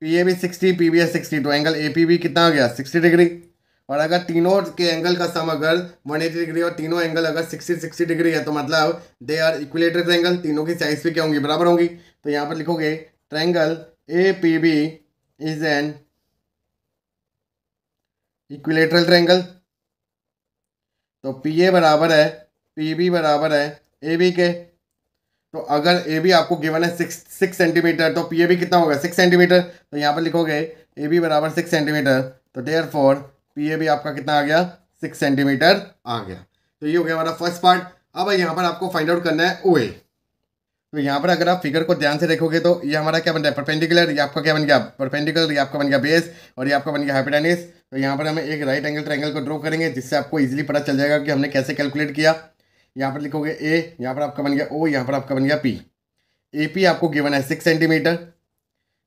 P A B sixty P B है sixty तो angle A P B कितना हो गया sixty degree और अगर तीनों के एंगल का सम अगर 180 डिग्री और तीनों एंगल अगर 60 60 डिग्री है तो मतलब दे आर इक्विलेटर एंगल तीनों की साइज भी क्या होंगी बराबर होंगी तो यहाँ पर लिखोगे triangle A P B is an equilateral triangle तो पी ए बराबर है पी बी बराबर है ए बी के तो अगर ए बी आपको गिवन है सिक्स सिक्स सेंटीमीटर तो पी ए बी कितना होगा सिक्स सेंटीमीटर तो यहाँ पर लिखोगे ए बी बराबर सिक्स सेंटीमीटर तो डेयर फोर तो ये भी आपका कितना आ गया सिक्स सेंटीमीटर आ गया तो ये हो गया हमारा फर्स्ट पार्ट अब यहाँ पर आपको फाइंड आउट करना है ओ तो यहाँ पर अगर आप फिगर को ध्यान से देखोगे तो ये हमारा क्या बन रहा है परपेंडिकुलर ये आपका क्या बन गया परपेंडिकुलर ये आपका बन गया बेस और ये आपका बन गया हाइपेटानिस तो यहाँ पर हमें एक राइट एंगल ट्रायंगल को ड्रॉ करेंगे जिससे आपको इजीली पता चल जाएगा कि हमने कैसे कैलकुलेट किया यहाँ पर लिखोगे ए यहाँ पर आपका बन गया ओ यहाँ पर आपका बन गया पी ए पी आपको गिवन है सिक्स सेंटीमीटर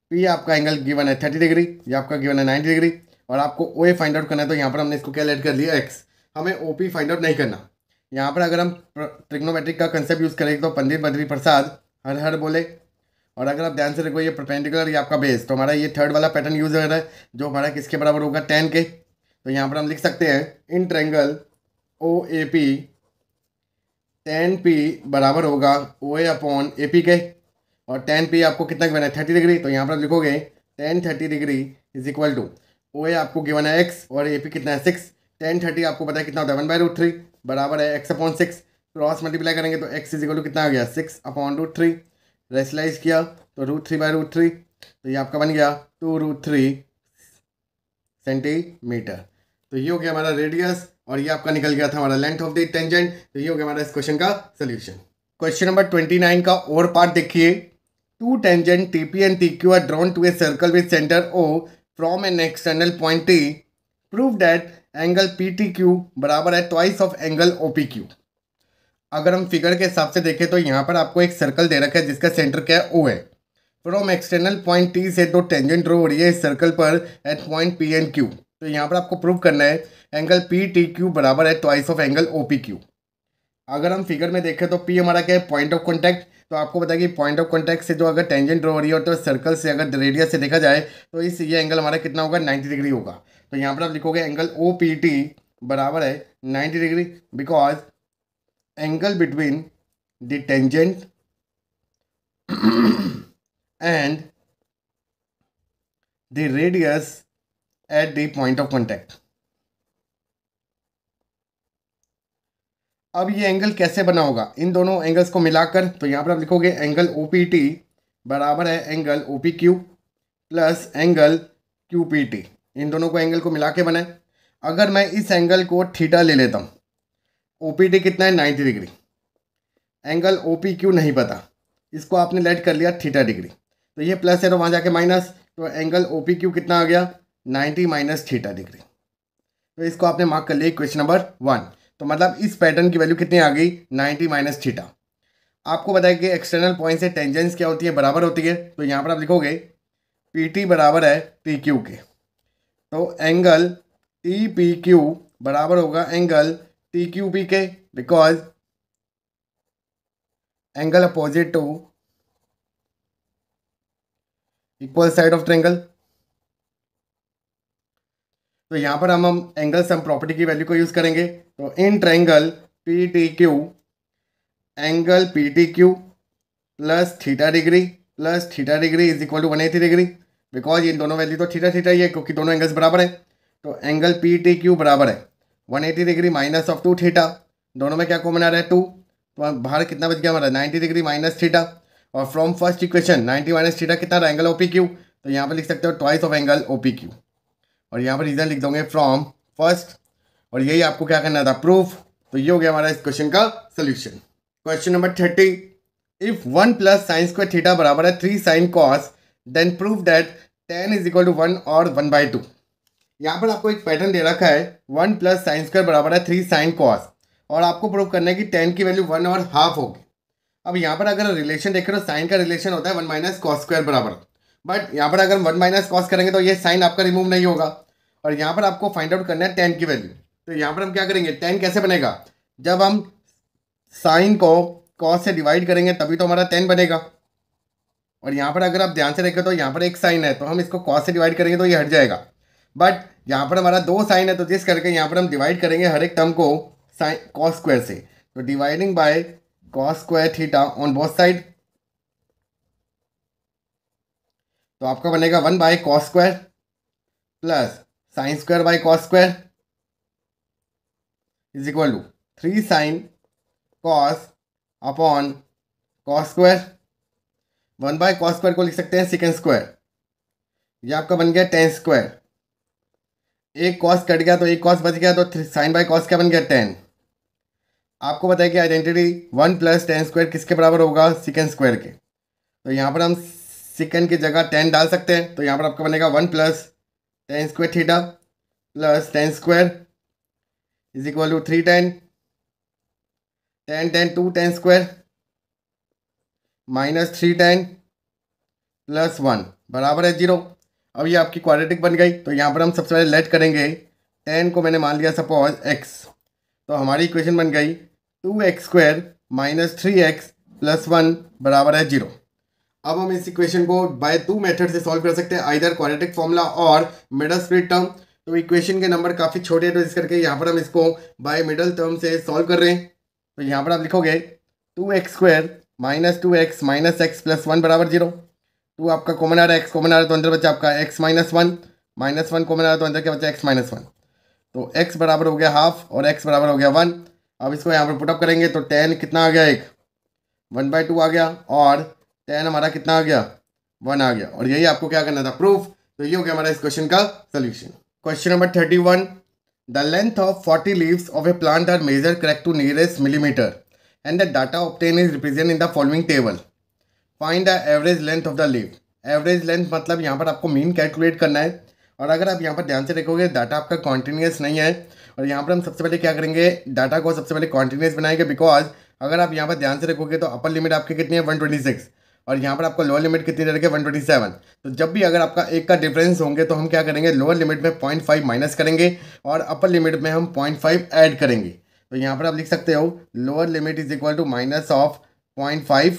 पी आपका एंगल गिवन है थर्टी डिग्री ये आपका गिवन है नाइन्टी डिग्री और आपको ओ ए फाइंड आउट करना है तो यहाँ पर हमने इसको क्या लेट कर लिया एक्स हमें ओ पी फाइंड आउट नहीं करना यहाँ पर अगर हम ट्रिग्नोमेट्रिक का कंसेप्ट यूज़ करेंगे तो पंडित बद्री प्रसाद हर हर बोले और अगर आप ध्यान से देखो ये प्रपेंडिकुलर ये आपका बेस तो हमारा ये थर्ड वाला पैटर्न यूज़ हो रहा है जो हमारा किसके बराबर होगा टेन के तो यहाँ पर हम लिख सकते हैं in triangle O A P tan P बराबर होगा ओ ए अपॉन ए पी के और टेन पी आपको कितना बना है थर्टी डिग्री तो यहाँ पर आप लिखोगे tan thirty degree is equal to O A आपको गिवन है एक्स और ए पी कितना है सिक्स टेन थर्टी आपको पता है कितना होता है वन बाई रूट थ्री बराबर है x upon six cross multiply करेंगे तो एक्स इज इक्वल टू कितना आ गया six upon root three rationalise किया तो root three by root three तो ये आपका बन गया टू रूट थ्री सेंटीमीटर तो ये हो गया हमारा रेडियस और ये आपका निकल गया था हमारा लेंथ ऑफ द टेंजेंट तो ये हो गया हमारा इस क्वेश्चन का solution question number twenty nine का और पार्ट देखिए two tangent T P and T Q are drawn to a circle with centre O from an external pointee prove that angle P T Q बराबर है twice of angle O P Q अगर हम figure के हिसाब से देखें तो यहाँ पर आपको एक सर्कल दे रखा है जिसका सेंटर क्या है ओ है फ्रॉम एक्सटर्नल पॉइंट टी से दो टेंजेंट ड्रो हो रही है इस सर्कल पर at point P and Q तो यहाँ पर आपको प्रूव करना है एंगल पी टी क्यू बराबर है twice of angle O P Q अगर हम फिगर में देखें तो पी हमारा क्या है पॉइंट ऑफ कॉन्टैक्ट तो आपको बताया कि पॉइंट ऑफ कॉन्टैक्ट से जो अगर टेंजेंट ड्रॉ हो रही हो तो सर्कल से अगर रेडियस से देखा जाए तो इस ये एंगल हमारा कितना होगा नाइन्टी डिग्री होगा तो यहाँ पर आप लिखोगे एंगल ओ पी टी बराबर है ninety degree because angle between the tangent and the radius at the point of contact अब ये एंगल कैसे बना होगा इन दोनों एंगल्स को मिलाकर तो यहाँ पर आप लिखोगे एंगल ओ पी टी बराबर है angle O P Q plus angle Q P T इन दोनों को एंगल को मिला के बनाए अगर मैं इस एंगल को थीटा ले लेता हूँ ओ पी टी कितना है ninety degree angle O P Q नहीं पता इसको आपने लेट कर लिया थीटा डिग्री तो ये प्लस है तो वहाँ जाके माइनस तो एंगल ओ पी क्यू कितना आ गया नाइन्टी माइनस थीटा डिग्री तो इसको आपने मार्क कर लिया क्वेश्चन नंबर वन तो मतलब इस पैटर्न की वैल्यू कितनी आ गई नाइन्टी माइनस थीटा आपको बताया कि एक्सटर्नल पॉइंट से टेंजेंस क्या होती है बराबर होती है तो यहाँ पर आप लिखोगे पी टी बराबर है पी क्यू के तो एंगल ई पी क्यू बराबर होगा एंगल टी क्यू पी के because angle opposite to equal side of triangle तो यहाँ पर हम हम एंगल सम प्रॉपर्टी की वैल्यू को यूज़ करेंगे तो in triangle P T Q angle P T Q plus theta degree plus theta degree is equal to one eighty degree because इन दोनों वैल्यू तो थीटा थीटा ही है क्योंकि दोनों एंगल्स तो बराबर है तो एंगल पी टी क्यू बराबर है one eighty degree minus of two theta दोनों में क्या कॉमन आ रहा है टू तो बाहर कितना बच गया हमारा नाइन्टी डिग्री माइनस थीटा और from first equation ninety minus theta कितना एंगल ओ पी क्यू तो यहाँ पर लिख सकते हो twice of angle O P Q और यहाँ पर रीज़न लिख दोगे फ्रॉम फर्स्ट और यही आपको क्या करना था प्रूफ तो ये हो गया हमारा इस क्वेश्चन का solution question number thirty if one plus sine square theta बराबर है three sine cos then proof that tan is equal to one और वन बाई टू यहाँ पर आपको एक पैटर्न दे रखा है वन प्लस साइन स्क्वायर बराबर है थ्री साइन कॉस और आपको प्रूफ करना है कि टेन की वैल्यू वन और हाफ होगी अब यहाँ पर अगर रिलेशन देखें तो साइन का रिलेशन होता है वन माइनस कॉस स्क्वायर बराबर बट यहाँ पर अगर वन माइनस कॉस करेंगे तो ये साइन आपका रिमूव नहीं होगा और यहाँ पर आपको फाइंड आउट करना है टेन की वैल्यू तो यहाँ पर हम क्या करेंगे टेन कैसे बनेगा जब हम साइन को कॉस से डिवाइड करेंगे तभी तो हमारा टेन बनेगा और यहाँ पर अगर आप ध्यान से देखें तो यहाँ पर एक साइन है तो हम इसको कॉस से डिवाइड करेंगे तो ये हट जाएगा बट यहाँ पर हमारा दो साइन है तो जिस करके यहाँ पर हम डिवाइड करेंगे हर एक टर्म को साइन कॉस स्क्वायर से तो dividing by cos square theta on both side तो आपका बनेगा one by cos square plus sine square by cos square is equal to three sine cos upon cos square one by cos square को लिख सकते हैं secant square ये आपका बन गया टेन स्क्वायर एक कॉस कट गया तो एक कॉस बच गया तो साइन बाय कॉस क्या बन गया टेन आपको बताया कि identity one plus tan square किसके बराबर होगा सिकेंड स्क्वायर के तो यहाँ पर हम सिकेंड की जगह टेन डाल सकते हैं तो यहाँ पर आपका बनेगा one plus tan square theta plus tan square is equal to three tan tan tan two tan square minus three tan plus one बराबर है जीरो अब ये आपकी क्वाड्रेटिक बन गई तो यहाँ पर हम सबसे पहले लेट करेंगे टेन को मैंने मान लिया सपोज एक्स तो हमारी इक्वेशन बन गई two x square minus three x plus one बराबर है जीरो अब हम इस इक्वेशन को बाय टू मेथड से सॉल्व कर सकते हैं आइधर क्वाड्रेटिक फॉर्मूला और मिडल स्प्लिट टर्म तो इक्वेशन के नंबर काफ़ी छोटे हैं तो इस करके यहाँ पर हम इसको बाय मिडल टर्म से सॉल्व कर रहे हैं तो यहाँ पर आप लिखोगे two x square minus two x minus x plus one बराबर जीरो टू आपका कॉमन आ रहा है एक्स कॉमन आ रहा है तो अंदर बच्चा आपका x minus one minus one common आ रहा है तो अंदर क्या बच्चा एक्स माइनस वन तो एक्स बराबर हो गया हाफ और एक्स बराबर हो गया वन अब इसको यहाँ पर पुटअप करेंगे तो टेन कितना आ गया एक वन बाई टू आ गया और टेन हमारा कितना आ गया वन आ गया और यही आपको क्या करना था प्रूफ तो ये हो गया हमारा इस क्वेश्चन का solution question number thirty one the length of forty leaves of a plant are measure correct to nearest millimetre and the data obtain is represent in the following table find the average length of the leave average length मतलब यहाँ पर आपको mean calculate करना है और अगर आप यहाँ पर ध्यान से देखोगे डाटा आपका कॉन्टीन्यूस नहीं है और यहाँ पर हम सबसे पहले क्या करेंगे डाटा को सबसे पहले कॉन्टिन्यूस बनाएंगे बिकॉज अगर आप यहाँ पर ध्यान से रखोगे तो अपर लिमिट आपकी कितनी है वन ट्वेंटी सिक्स और यहाँ पर आपका लोअर लिमिट कितनी रहेगी वन ट्वेंटी सेवन तो जब भी अगर आपका एक का डिफरेंस होंगे तो हम क्या करेंगे लोअर लिमिट में पॉइंट फाइव माइनस करेंगे और अपर लिमिट में हम पॉइंट फाइव ऐड करेंगे तो यहाँ पर आप लिख सकते हो lower limit is equal to minus of point five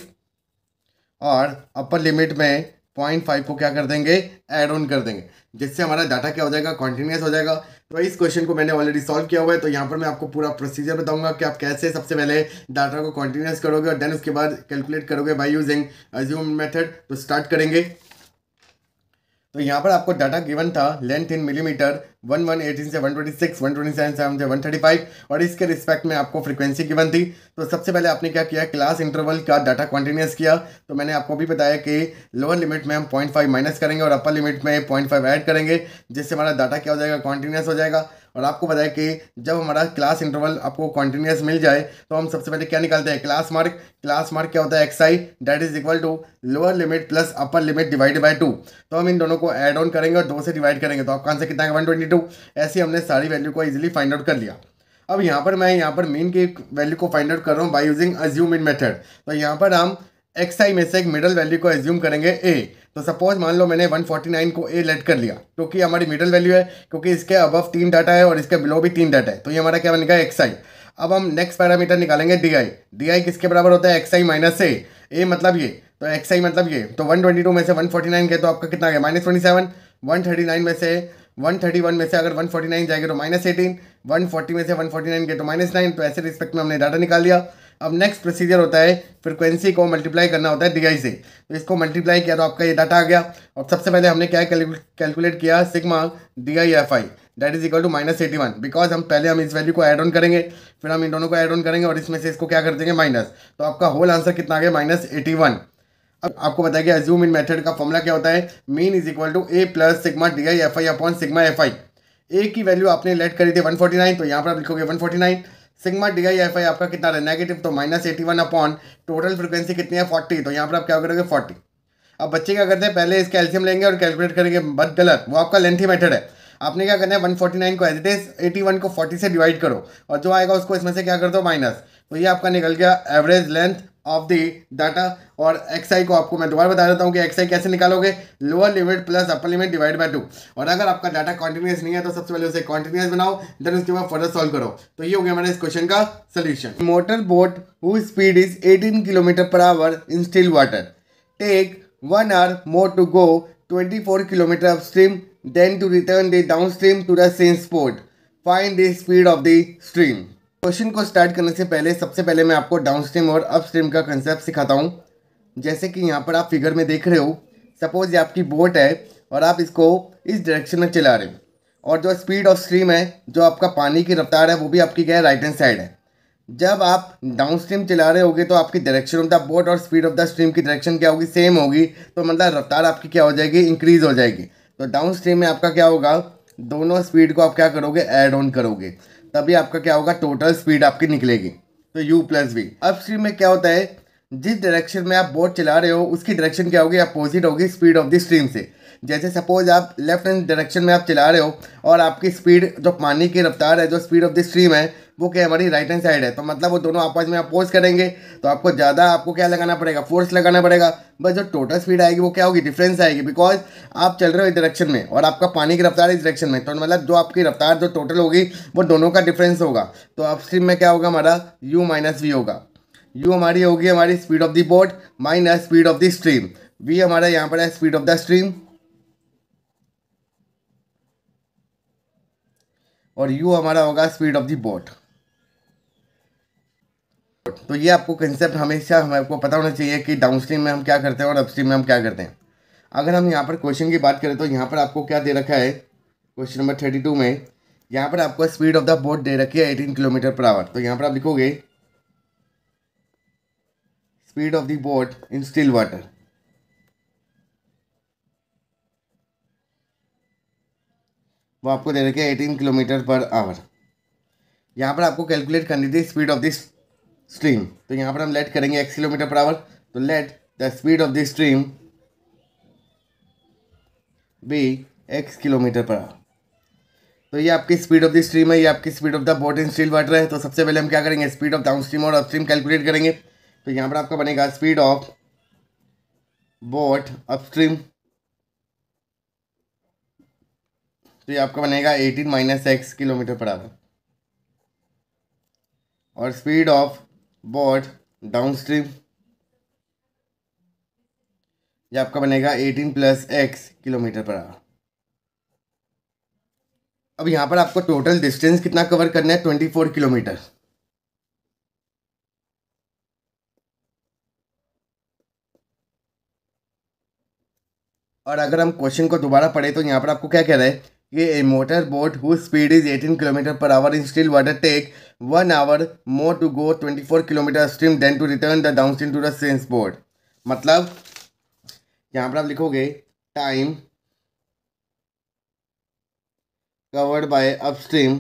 और अपर लिमिट में पॉइंट फाइव को क्या कर देंगे एड ऑन कर देंगे जिससे हमारा डाटा क्या हो जाएगा कॉन्टीन्यूस हो जाएगा तो इस क्वेश्चन को मैंने ऑलरेडी सॉल्व किया हुआ है तो यहाँ पर मैं आपको पूरा प्रोसीजर बताऊंगा कि आप कैसे सबसे पहले डाटा को कॉन्टीन्यूस करोगे और देन उसके बाद कैलकुलेट करोगे बाई यूजिंग एज्यूम मेथड तो स्टार्ट करेंगे तो यहाँ पर आपको डाटा गिवन था length in millimetre one one eighteen से one twenty six one twenty seven seven से वन थर्टी फाइव और इसके रिस्पेक्ट में आपको फ्रीक्वेंसी गिवन थी तो सबसे पहले आपने क्या किया क्लास इंटरवल का डाटा क्वान्टिन्यूस किया तो मैंने आपको भी बताया कि लोअर लिमिट में हम पॉइंट फाइव माइनस करेंगे और अपर लिमिट में पॉइंट फाइव ऐड करेंगे जिससे हमारा डाटा क्या हो जाएगा कॉन्टीन्यूस हो जाएगा और आपको बताया कि जब हमारा क्लास इंटरवल आपको कॉन्टीन्यूस मिल जाए तो हम सबसे पहले क्या निकालते हैं क्लास मार्क क्लास मार्क क्या होता है x i that is equal to lower limit plus upper limit divide by two तो हम इन दोनों को एड ऑन करेंगे और दो से डिवाइड करेंगे तो आपका आंसर कितना है वन ट्वेंटी टू ऐसे हमने सारी वैल्यू को इजिली फाइंड आउट कर लिया अब यहाँ पर मैं यहाँ पर मीन की वैल्यू को फाइंड आउट कर रहा हूँ by using assume in method तो यहाँ पर हम एक्स आई में से एक मिडल वैल्यू को एज्यूम करेंगे ए तो सपोज मान लो मैंने 149 को ए लेट कर लिया क्योंकि तो हमारी मिडल वैल्यू है क्योंकि इसके अबव तीन डाटा है और इसके बिलो भी तीन डाटा है तो ये हमारा क्या बनेगा एक्स आई अब हम नेक्स्ट पैरामीटर निकालेंगे डी आई डी आई किसके बराबर होता है एक्स आई माइनस ए ए मतलब ये तो एक्स आई मतलब ये तो 122 में से 149 गए तो आपका कितना गया minus twenty seven one thirty nine में से वन थर्टी वन में से अगर वन फोर्टी नाइन जाएगा तो माइनस एटीन वन फोर्टी में से वन फोर्टी नाइन गए तो माइनस नाइन तो ऐसे रिस्पेक्ट में हमने डाटा निकाल दिया अब नेक्स्ट प्रोसीजर होता है फ्रिक्वेंसी को मल्टीप्लाई करना होता है डी से तो इसको मल्टीप्लाई किया तो आपका ये डाटा आ गया और सबसे पहले हमने क्या कैलकुलेट किया sigma d i f i that is equal to minus eighty one because हम पहले हम इस वैल्यू को एड ऑन करेंगे फिर हम इन दोनों को एड ऑन करेंगे और इसमें से इसको क्या कर देंगे माइनस तो आपका होल आंसर कितना आ गया माइनस एटी वन अब आपको बताया गया एज्यूम इन मेथड का फॉर्मूला क्या होता है mean is equal to A plus sigma d i f i upon sigma f i A की वैल्यू आपने लेट करी थी वन फोर्टी नाइन तो यहाँ पर आप लिखोगे nine sigma d i f i आपका कितना रहा है नेगेटिव तो minus eighty one upon total frequency कितनी है फोर्टी तो यहाँ पर आप क्या करोगे फोर्टी अब बच्चे क्या करते हैं पहले इस कैल्शियम लेंगे और कैलकुलेट करेंगे बट गलत वो आपका लेंथी मेथड है आपने क्या करना है वन फोर्टी नाइन को as it is eighty one को फोर्टी से डिवाइड करो और जो आएगा उसको इसमें से क्या कर दो माइनस तो ये आपका निकल गया average length of the data और एक्सआई को आपको मैं दोबारा बता देता हूँ कि एक्सआई कैसे निकालोगे lower limit plus upper limit divide by two और अगर आपका डाटा कॉन्टिन्यूस नहीं है तो सबसे पहले उसे कॉन्टिन्यूस बनाओ देन उसके बाद फर्दर सॉल्व करो तो ये हो गया हमारे इस क्वेश्चन का solution motor boat who speed is eighteen kilometre per hour in still water take one hour more to go twenty four kilometre upstream then to return the downstream to the same spot find the speed of the stream question को start करने से पहले सबसे पहले मैं आपको downstream और upstream का कंसेप्ट सिखाता हूँ जैसे कि यहाँ पर आप फिगर में देख रहे हो सपोज ये आपकी बोट है और आप इसको इस डायरेक्शन में चला रहे हो और जो स्पीड ऑफ स्ट्रीम है जो आपका पानी की रफ्तार है वो भी आपकी क्या है राइट हैंड साइड है जब आप डाउन स्ट्रीम चला रहे होगे तो आपकी डायरेक्शन ऑफ द बोट और स्पीड ऑफ द स्ट्रीम की डायरेक्शन क्या होगी सेम होगी तो मतलब रफ्तार आपकी क्या हो जाएगी इंक्रीज़ हो जाएगी तो डाउन स्ट्रीम में आपका क्या होगा दोनों स्पीड को आप क्या करोगे ऐड ऑन करोगे तभी आपका क्या होगा टोटल स्पीड आपकी निकलेगी तो यू प्लस वी स्ट्रीम में क्या होता है जिस डायरेक्शन में आप बोट चला रहे हो उसकी डायरेक्शन क्या होगी अपोजिट होगी स्पीड ऑफ द स्ट्रीम से जैसे सपोज आप लेफ्ट हैंड डायरेक्शन में आप चला रहे हो और आपकी स्पीड जो पानी की रफ्तार है जो स्पीड ऑफ द स्ट्रीम है वो क्या हमारी राइट हैंड साइड है तो मतलब वो दोनों आपस में आप करेंगे तो आपको ज़्यादा आपको क्या लगाना पड़ेगा फोर्स लगाना पड़ेगा बस जो टोटल स्पीड आएगी वो क्या होगी डिफरेंस आएगी बिकॉज आप चल रहे हो इस डायरेक्शन में और आपका पानी की रफ्तार इस डायरेक्शन में तो मतलब जो आपकी रफ्तार जो टोटल होगी वो दोनों का डिफरेंस होगा तो स्ट्रीम में क्या होगा हमारा यू माइनस वी होगा यू हमारी होगी हमारी speed of the boat minus speed of the stream v हमारा यहाँ पर है स्पीड ऑफ द स्ट्रीम और यू हमारा होगा स्पीड ऑफ द बोट तो ये आपको कंसेप्ट हमेशा हमें आपको पता होना चाहिए कि डाउन स्ट्रीम में हम क्या करते हैं और अपस्ट्रीम में हम क्या करते हैं अगर हम यहाँ पर क्वेश्चन की बात करें तो यहाँ पर आपको क्या दे रखा है क्वेश्चन नंबर थर्टी टू में यहाँ पर आपको स्पीड ऑफ द बोट दे रखी है एटीन किलोमीटर पर आवर तो यहाँ पर आप लिखोगे speed of the boat in still water वो आपको दे रखी है एटीन किलोमीटर पर आवर यहाँ पर आपको कैलकुलेट करनी थी स्पीड ऑफ दिस स्ट्रीम तो यहाँ पर हम लेट करेंगे एक्स किलोमीटर पर आवर तो let the speed of the stream be x kilometre per तो ये आपकी स्पीड ऑफ द स्ट्रीम है ये आपकी speed of the boat in still water है तो सबसे पहले हम क्या करेंगे स्पीड ऑफ डाउन स्ट्रीम और अपस्ट्रीम कैलकुलेट करेंगे तो यहाँ पर आपका बनेगा स्पीड ऑफ बोट अपस्ट्रीम तो ये आपका बनेगा eighteen minus x kilometre per hour और speed of boat downstream ये आपका बनेगा eighteen plus x kilometre per hour अब यहाँ पर आपको टोटल डिस्टेंस कितना कवर करना है ट्वेंटी फोर किलोमीटर और अगर हम क्वेश्चन को दोबारा पढ़े तो यहाँ पर आपको क्या कह रहा है ये a motor boat who speed is 18 kilometre per hour in still water take one hour more to go twenty four kilometre stream then to return the downstream to the sense boat मतलब यहाँ पर आप लिखोगे time covered by upstream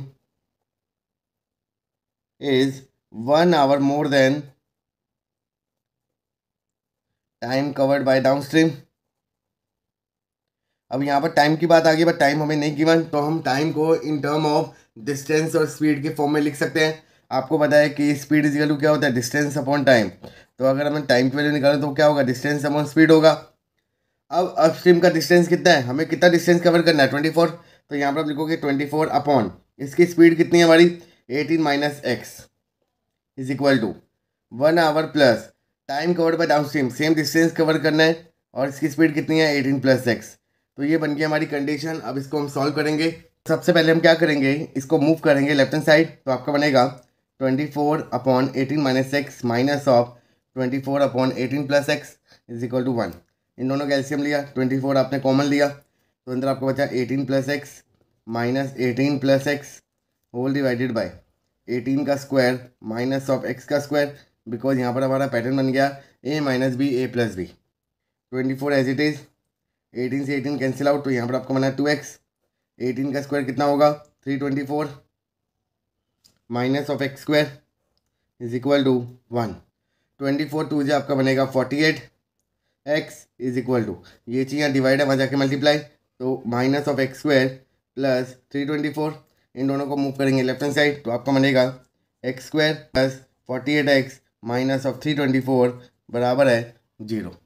is one hour more than time covered by downstream अब यहाँ पर time की बात आ गई बट टाइम हमें नहीं गिवन तो हम टाइम को इन टर्म ऑफ डिस्टेंस और स्पीड के फॉर्म में लिख सकते हैं आपको पता है कि स्पीड इज वैल्यू क्या होता है डिस्टेंस अपॉन टाइम तो अगर हमें टाइम की वैल्यू निकालें तो क्या होगा डिस्टेंस अपॉन स्पीड होगा अब अपस्ट्रीम का डिस्टेंस कितना है हमें कितना डिस्टेंस कवर करना है ट्वेंटी फोर तो यहाँ पर आप लिखोगे ट्वेंटी फोर अपॉन इसकी स्पीड कितनी है हमारी eighteen minus x is equal to one hour plus time covered by downstream same distance cover करना है और इसकी स्पीड कितनी है एटीन प्लस एक्स तो ये बन गई हमारी कंडीशन अब इसको हम सॉल्व करेंगे सबसे पहले हम क्या करेंगे इसको मूव करेंगे लेफ्ट हैंड साइड तो आपका बनेगा twenty four upon eighteen minus x minus of twenty four upon eighteen plus x is equal to one इन दोनों का एल्शियम लिया ट्वेंटी फोर आपने कॉमन लिया तो अंदर आपको बचा eighteen plus x minus eighteen plus x whole divided by eighteen का स्क्वायर माइनस ऑफ एक्स का स्क्वायर बिकॉज यहाँ पर हमारा पैटर्न बन गया a minus b A plus b twenty four as it is eighteen से एटीन कैंसिल आउट तो यहाँ पर आपका बना है टू एक्स एटीन का स्क्वायर कितना होगा three twenty four minus of x square is equal to one twenty four to जी आपका बनेगा forty eight x is equal to ये चीज़ यहाँ डिवाइड है वहाँ जाके मल्टीप्लाई तो minus of x square plus three twenty four इन दोनों को मूव करेंगे लेफ्ट हैंड साइड तो आपका बनेगा x square plus forty eight x minus of three twenty four बराबर है जीरो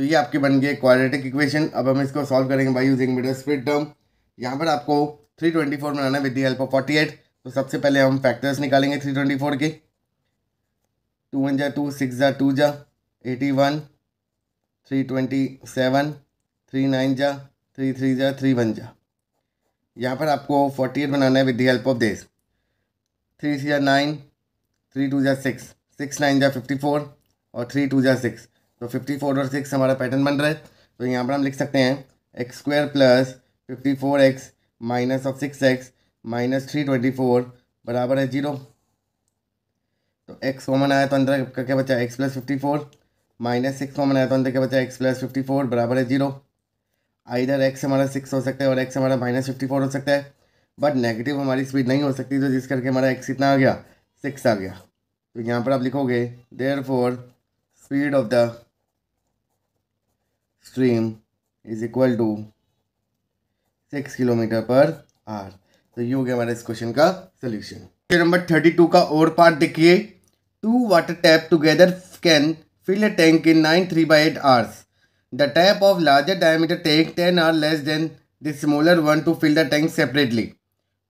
तो ये आपके बन गए क्वाड्रेटिक इक्वेशन अब हम इसको सॉल्व करेंगे by using middle split term यहाँ पर आपको 324 बनाना है विद दी हेल्प ऑफ 48 तो सबसे पहले हम फैक्टर्स निकालेंगे 324 के टू वन जा टू सिक्स जा टू जा eighty one three twenty seven three nine जा थ्री थ्री जा थ्री वन जा यहाँ पर आपको फोर्टी एट बनाना है with the help of this three three जा नाइन थ्री टू जा सिक्स सिक्स नाइन जा फिफ्टी फोर और थ्री टू जा सिक्स तो फिफ्टी फोर और सिक्स हमारा पैटर्न बन रहा है तो यहाँ पर हम लिख सकते हैं x square plus fifty four x minus of six x minus three twenty four बराबर है जीरो तो एक्स कॉमन आया तो अंदर का क्या बचा x plus fifty four minus six common आया तो अंदर क्या बचा एक्स प्लस फिफ्टी फोर बराबर है जीरो आइधर एक्स हमारा सिक्स हो सकता है और एक्स हमारा माइनस फिफ्टी फोर हो सकता है बट नेगेटिव हमारी स्पीड नहीं हो सकती तो जिस करके हमारा एक्स कितना आ गया सिक्स आ गया तो यहाँ पर आप लिखोगे therefore speed of the stream is equal to six kilometre per hour तो ये हो गया हमारा इस क्वेश्चन का solution question number thirty two का और पार्ट देखिए two water tap together can fill a tank in nine three by eight hours the tap of larger diameter tank ten hour less than the smaller one to fill the tank separately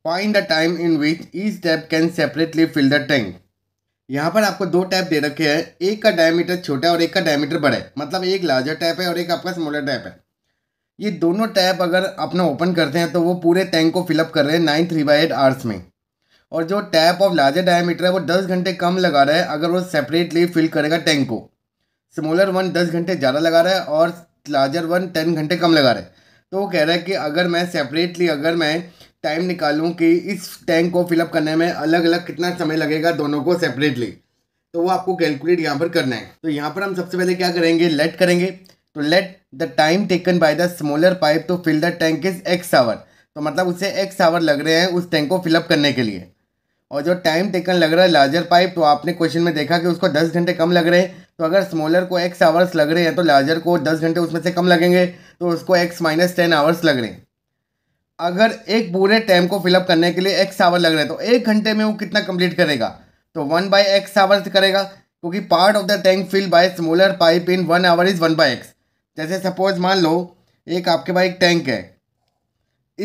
find the time in which each tap can separately fill the tank यहाँ पर आपको दो tap दे रखे हैं एक का diameter छोटा है और एक का डायमीटर बड़ा है मतलब एक लार्जर टैप है और एक आपका स्मॉलर टैप है ये दोनों टैप अगर अपना ओपन करते हैं तो वो पूरे टैंक को फिलअप कर रहे हैं nine three by eight hours में और जो टैप ऑफ लार्जर डायमीटर है वो दस घंटे कम लगा रहा है अगर वो सेपरेटली फिल करेगा टैंक को स्मॉलर वन दस घंटे ज़्यादा लगा रहा है और लार्जर वन टेन घंटे कम लगा रहा है तो वो कह रहा है कि अगर मैं सेपरेटली अगर मैं टाइम निकालूँ कि इस टैंक को फिलअप करने में अलग अलग कितना समय लगेगा दोनों को सेपरेटली तो वो आपको कैलकुलेट यहाँ पर करना है तो यहाँ पर हम सबसे पहले क्या करेंगे लेट करेंगे तो let the time taken by the smaller pipe to fill the tank is x hour तो मतलब उससे एक्स आवर लग रहे हैं उस टैंक को फिलअप करने के लिए और जो टाइम टेकन लग रहा है लार्जर पाइप तो आपने क्वेश्चन में देखा कि उसको दस घंटे कम लग रहे हैं तो अगर स्मॉलर को एक्स आवर्स लग रहे हैं तो लार्जर को दस घंटे उसमें से कम लगेंगे तो उसको एक्स माइनस टेन आवर्स लग रहे हैं अगर एक पूरे टाइम को फिलअप करने के लिए एक्स आवर लग रहे हैं तो एक घंटे में वो कितना कंप्लीट करेगा तो वन बाय एक्स आवर करेगा क्योंकि part of the tank fill by smaller pipe in one hour is one by x जैसे सपोज मान लो एक आपके पास एक टैंक है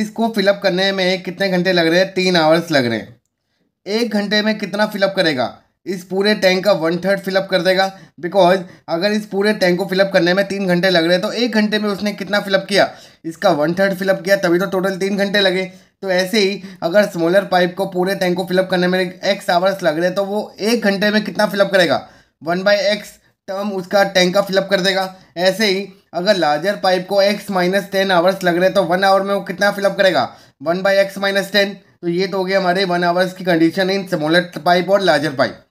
इसको फिलअप करने में कितने घंटे लग रहे हैं तीन आवर्स लग रहे हैं एक घंटे में कितना फिलअप करेगा इस पूरे टैंक का वन थर्ड फिलअप कर देगा बिकॉज अगर इस पूरे टैंक को फिलअप करने में तीन घंटे लग रहे हैं तो एक घंटे में उसने कितना फिलअप किया इसका वन थर्ड फिलअप किया तभी तो टोटल तीन घंटे लगे तो ऐसे ही अगर स्मॉलर पाइप को पूरे टैंक को फिलअप करने में एक्स आवर्स लग रहे हैं तो वो एक घंटे में कितना फिलअप करेगा वन बाई एक्स टर्म उसका टैंक का फिलअप कर देगा ऐसे ही अगर लार्जर पाइप को एक्स माइनस टेन आवर्स लग रहे हैं तो वन आवर में वो कितना फिलअप करेगा one by x minus ten तो ये तो हो गया हमारे वन आवर्स की कंडीशन इन स्मॉलर पाइप और लार्जर पाइप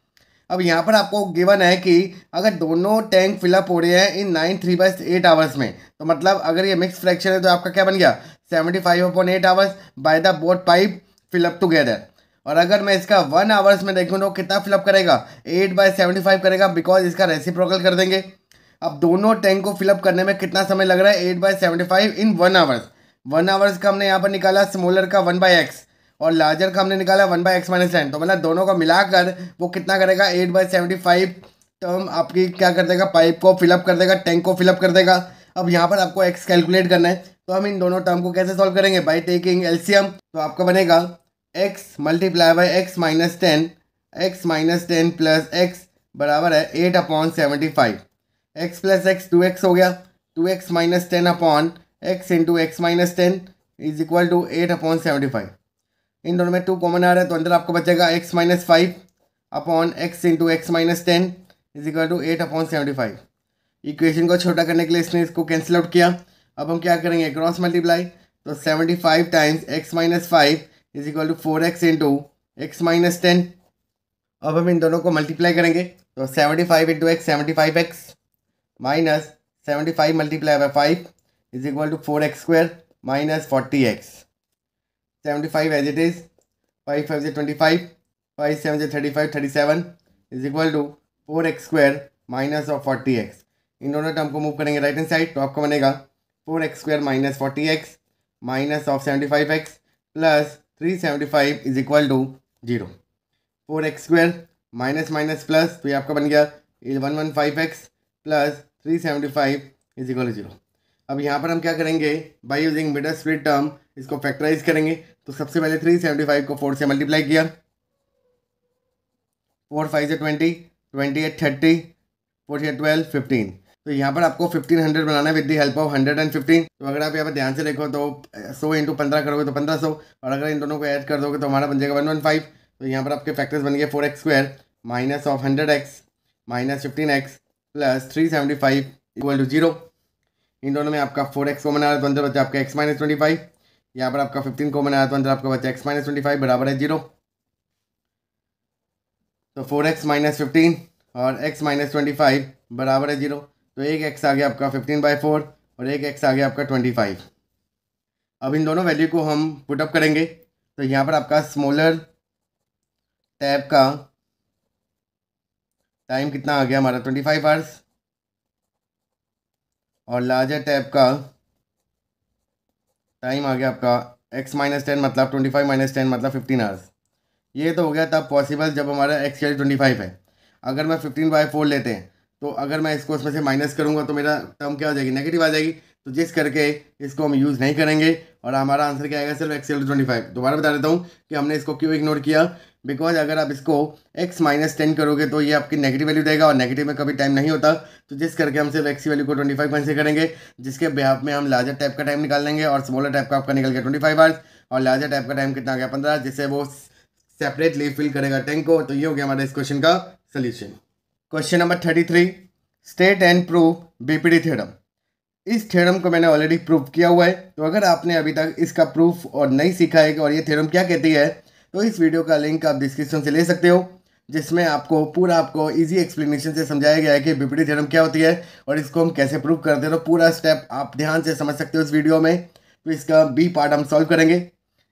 अब यहाँ पर आपको गिवन है कि अगर दोनों टैंक फिलअप हो रहे हैं in nine three by eight hours में तो मतलब अगर ये मिक्स फ्रैक्शन है तो आपका क्या बन गया seventy five upon eight hours by the both pipe fill up together और अगर मैं इसका वन आवर्स में देखूँ तो कितना फिलअप करेगा एट बाई सेवेंटी फाइव करेगा बिकॉज इसका रेसिप्रोकल कर देंगे अब दोनों टैंक को फिलअप करने में कितना समय लग रहा है eight by seventy five in one hours one hours का हमने यहाँ पर निकाला स्मोलर का वन बाई एक्स और लार्जर का हमने निकाला one by x minus ten तो मतलब दोनों को मिलाकर वो कितना करेगा eight by seventy five term आपकी क्या कर देगा पाइप को फिलअप कर देगा टैंक को फिलअप कर देगा अब यहाँ पर आपको एक्स कैलकुलेट करना है तो हम इन दोनों टर्म को कैसे सॉल्व करेंगे बाई टेकिंग एलसीएम तो आपका बनेगा x multiply by x minus ten x minus ten plus x बराबर है eight upon seventy five x plus x two x हो गया two x minus ten upon x into x minus ten is equal to eight upon seventy five इन दोनों में two common आ रहा है तो अंदर आपको बचेगा x minus five upon x into x minus ten is equal to eight upon seventy five equation को छोटा करने के लिए इसने इसको कैंसिल आउट किया अब हम क्या करेंगे क्रॉस मल्टीप्लाई तो seventy five times x minus five is equal to four x into x minus ten अब हम इन दोनों को मल्टीप्लाई करेंगे तो seventy five into x seventy five x minus seventy five multiply by five is equal to four x square minus forty x seventy five as it is five five से twenty five five seven से thirty five thirty seven is equal to four x square minus of forty x इन दोनों term को move करेंगे right hand side तो आपको बनेगा four x square minus forty x minus of seventy five x plus three seventy five is equal to zero four x square minus minus plus तो ये आपका बन गया one one five x plus three seventy five is equal to zero अब यहाँ पर हम क्या करेंगे by using middle split term इसको फैक्टराइज करेंगे तो सबसे पहले थ्री सेवेंटी फाइव को फोर से मल्टीप्लाई किया फोर फाइव से twenty twenty eight thirty four से ट्वेल्व फिफ्टीन तो यहाँ पर आपको फिफ्टीन हंड्रेड बनाना है with the help of hundred and fifteen तो अगर आप यहाँ पर ध्यान से देखो तो सौ इंटू पंद्रह करोगे तो पंद्रह सौ और अगर इन दोनों को ऐड कर दोगे तो हमारा बन जाएगा वन वन फाइव तो यहाँ पर आपके फैक्टर्स बन गए four x square minus of hundred x minus fifteen x plus three seventy five equal to zero इन दोनों में आपका फोर एक्स को बना रहा है तो अंदर बच्चा आपका एक्स माइनस ट्वेंटी फाइव यहाँ पर आपका फिफ्टीन कॉमन आया तो अंदर आपका बच्चा एक्स माइनस ट्वेंटी फाइव बराबर है जीरो तो फोर एक्स माइनस फिफ्टीन और एक्स माइनस ट्वेंटी फाइव बराबर है जीरो तो एक एक्स आ गया आपका फिफ्टीन बाई फोर और एक एक्स आ गया आपका ट्वेंटी फाइव अब इन दोनों वैल्यू को हम पुटअप करेंगे तो यहाँ पर आपका स्मॉलर टैब का टाइम कितना आ गया हमारा ट्वेंटी फाइव आवर्स और लार्जर टैब का टाइम आ गया आपका एक्स माइनस टेन मतलब ट्वेंटी फाइव माइनस टेन मतलब फिफ्टीन आवर्स ये तो हो गया तब पॉसिबल जब हमारा एक्स के ट्वेंटी फाइव है अगर मैं फिफ्टीन बाई फोर लेते हैं तो अगर मैं इसको उसमें से माइनस करूँगा तो मेरा टर्म क्या हो जाएगी नेगेटिव आ जाएगी तो जिस करके इसको हम यूज़ नहीं करेंगे और हमारा आंसर क्या आएगा सिर्फ एक्स ट्वेंटी फाइव दोबारा बता देता हूँ कि हमने इसको क्यों इग्नोर किया बिकॉज अगर आप इसको x माइनस टेन करोगे तो ये आपकी नेगेटिव वैल्यू देगा और नेगेटिव में कभी टाइम नहीं होता तो जिस करके हम सिर्फ x की वैल्यू को 25 फाइव से करेंगे जिसके बिहार में हम लार्जर टाइप का टाइम निकाल लेंगे और स्मॉलर टाइप का आपका निकल गया ट्वेंटी फाइव आवर्स और लार्जर टाइप का टाइम कितना आ गया पंद्रह जिससे वो सेपरेटली फिल करेगा टैंक को तो ये हो गया हमारा इस क्वेश्चन का solution question number thirty three state and prove BPT theorem इस थेरम को मैंने ऑलरेडी प्रूव किया हुआ है तो अगर आपने अभी तक इसका प्रूफ और नहीं सीखा है और ये थेरम क्या कहती है तो इस वीडियो का लिंक आप डिस्क्रिप्शन से ले सकते हो जिसमें आपको पूरा आपको इजी एक्सप्लेनेशन से समझाया गया है कि विपरीत धर्म क्या होती है और इसको हम कैसे प्रूव करते हैं तो पूरा स्टेप आप ध्यान से समझ सकते हो इस वीडियो में तो इसका बी पार्ट हम सॉल्व करेंगे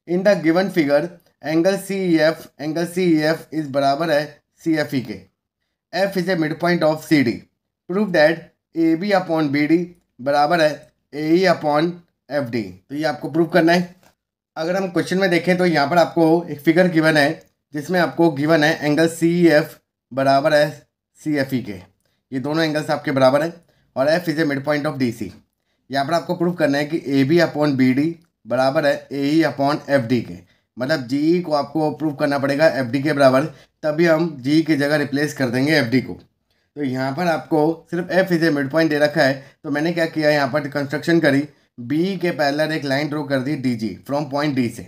in the given figure angle C E F angle C E F is बराबर है सी एफ ई के F is a mid point of C D prove that A B upon B D बराबर है A E upon F D तो ये आपको prove करना है अगर हम क्वेश्चन में देखें तो यहाँ पर आपको एक फिगर गिवन है जिसमें आपको गिवन है एंगल सी एफ बराबर है सी एफ ई के ये दोनों एंगल्स आपके बराबर हैं और F is a mid point of D C यहाँ पर आपको प्रूव करना है कि A B upon B D बराबर है A E upon F D के मतलब जी ई e को आपको प्रूव करना पड़ेगा एफ डी के बराबर तभी हम जी e की जगह रिप्लेस कर देंगे एफ डी को तो यहाँ पर आपको सिर्फ F is a mid point दे रखा है तो मैंने क्या किया यहाँ पर कंस्ट्रक्शन करी बी के पैलर एक लाइन ड्रॉ कर दी D G from point D से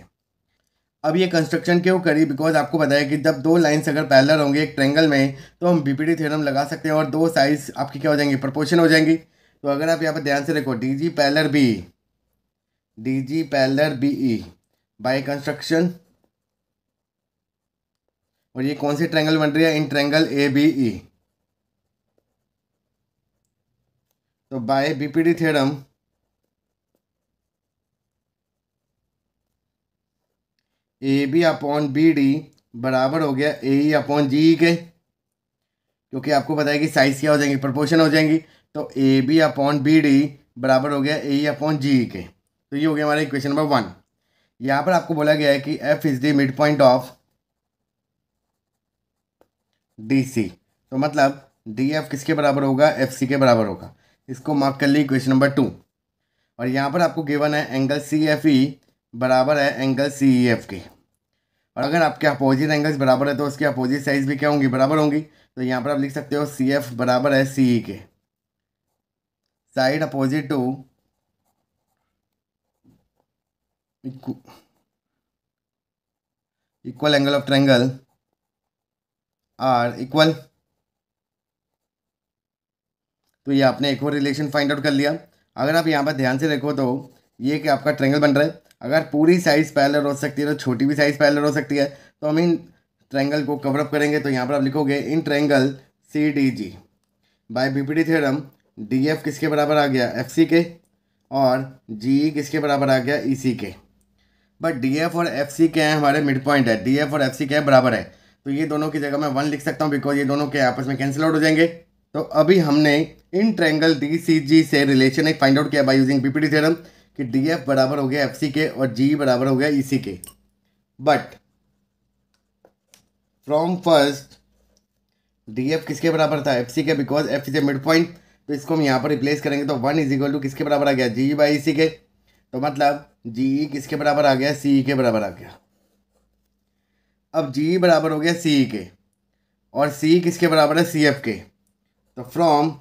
अब ये कंस्ट्रक्शन क्यों करी बिकॉज आपको बताया कि जब दो लाइन्स अगर पैलर होंगे एक ट्रेंगल में तो हम बीपीडी थ्योरम लगा सकते हैं और दो साइज आपकी क्या हो जाएंगी प्रपोर्शन हो जाएंगी तो अगर आप यहाँ पर ध्यान से देखो D G parallel B D G parallel B E by construction और ये कौन सी ट्रेंगल बन रही है in triangle A B E तो by BPT theorem A B upon B D बराबर हो गया ए ई अपॉन जी ई के क्योंकि आपको पता है कि साइज क्या हो जाएंगी प्रपोर्शन हो जाएंगी तो A B upon B D बराबर हो गया ए ई अपॉन जी ई के तो ये हो गया हमारा इक्वेशन नंबर वन यहाँ पर आपको बोला गया है कि F is the mid point of D C तो मतलब डी एफ किसके बराबर होगा एफ सी के बराबर होगा इसको मार्क कर ली इक्वेशन नंबर टू और यहाँ पर आपको गिवन है एंगल सी एफ ई बराबर है एंगल सी ई एफ के और अगर आपके अपोजिट एंगल्स बराबर है तो उसकी अपोजिट साइज भी क्या होंगी बराबर होंगी तो यहाँ पर आप लिख सकते हो सी एफ बराबर है सी ई के side opposite to equal angle of triangle are equal तो ये आपने एक और रिलेशन फाइंड आउट कर लिया अगर आप यहाँ पर ध्यान से देखो तो ये कि आपका ट्रेंगल बन रहा है अगर पूरी साइज़ पैलर हो सकती है तो छोटी भी साइज़ पैलर हो सकती है तो हम इन ट्रैंगल को कवरअप करेंगे तो यहाँ पर आप लिखोगे in triangle C D G by B P D theorem D F किसके बराबर आ गया एफ सी के और जी ई e किसके बराबर आ गया ई e सी के बट डी एफ और एफ सी के हैं हमारे मिड पॉइंट है डी एफ और एफ सी के बराबर है तो ये दोनों की जगह मैं वन लिख सकता हूँ बिकॉज ये दोनों के आपस में कैंसिल आउट हो जाएंगे तो अभी हमने इन ट्रैंगल डी सी जी से रिलेशन एक फाइंड आउट किया by using B P D theorem कि डी एफ बराबर हो गया एफ सी के और जी बराबर हो गया ई सी के but from first D F किसके बराबर था एफ सी के because F is a mid point तो इसको हम यहाँ पर रिप्लेस करेंगे तो वन इज इक्वल टू किसके बराबर आ गया जी बाई सी के तो मतलब जी ई e किसके बराबर आ गया सी ई के बराबर आ गया अब जी ई e बराबर हो गया सी ई के और सी e किसके बराबर है सी एफ के तो from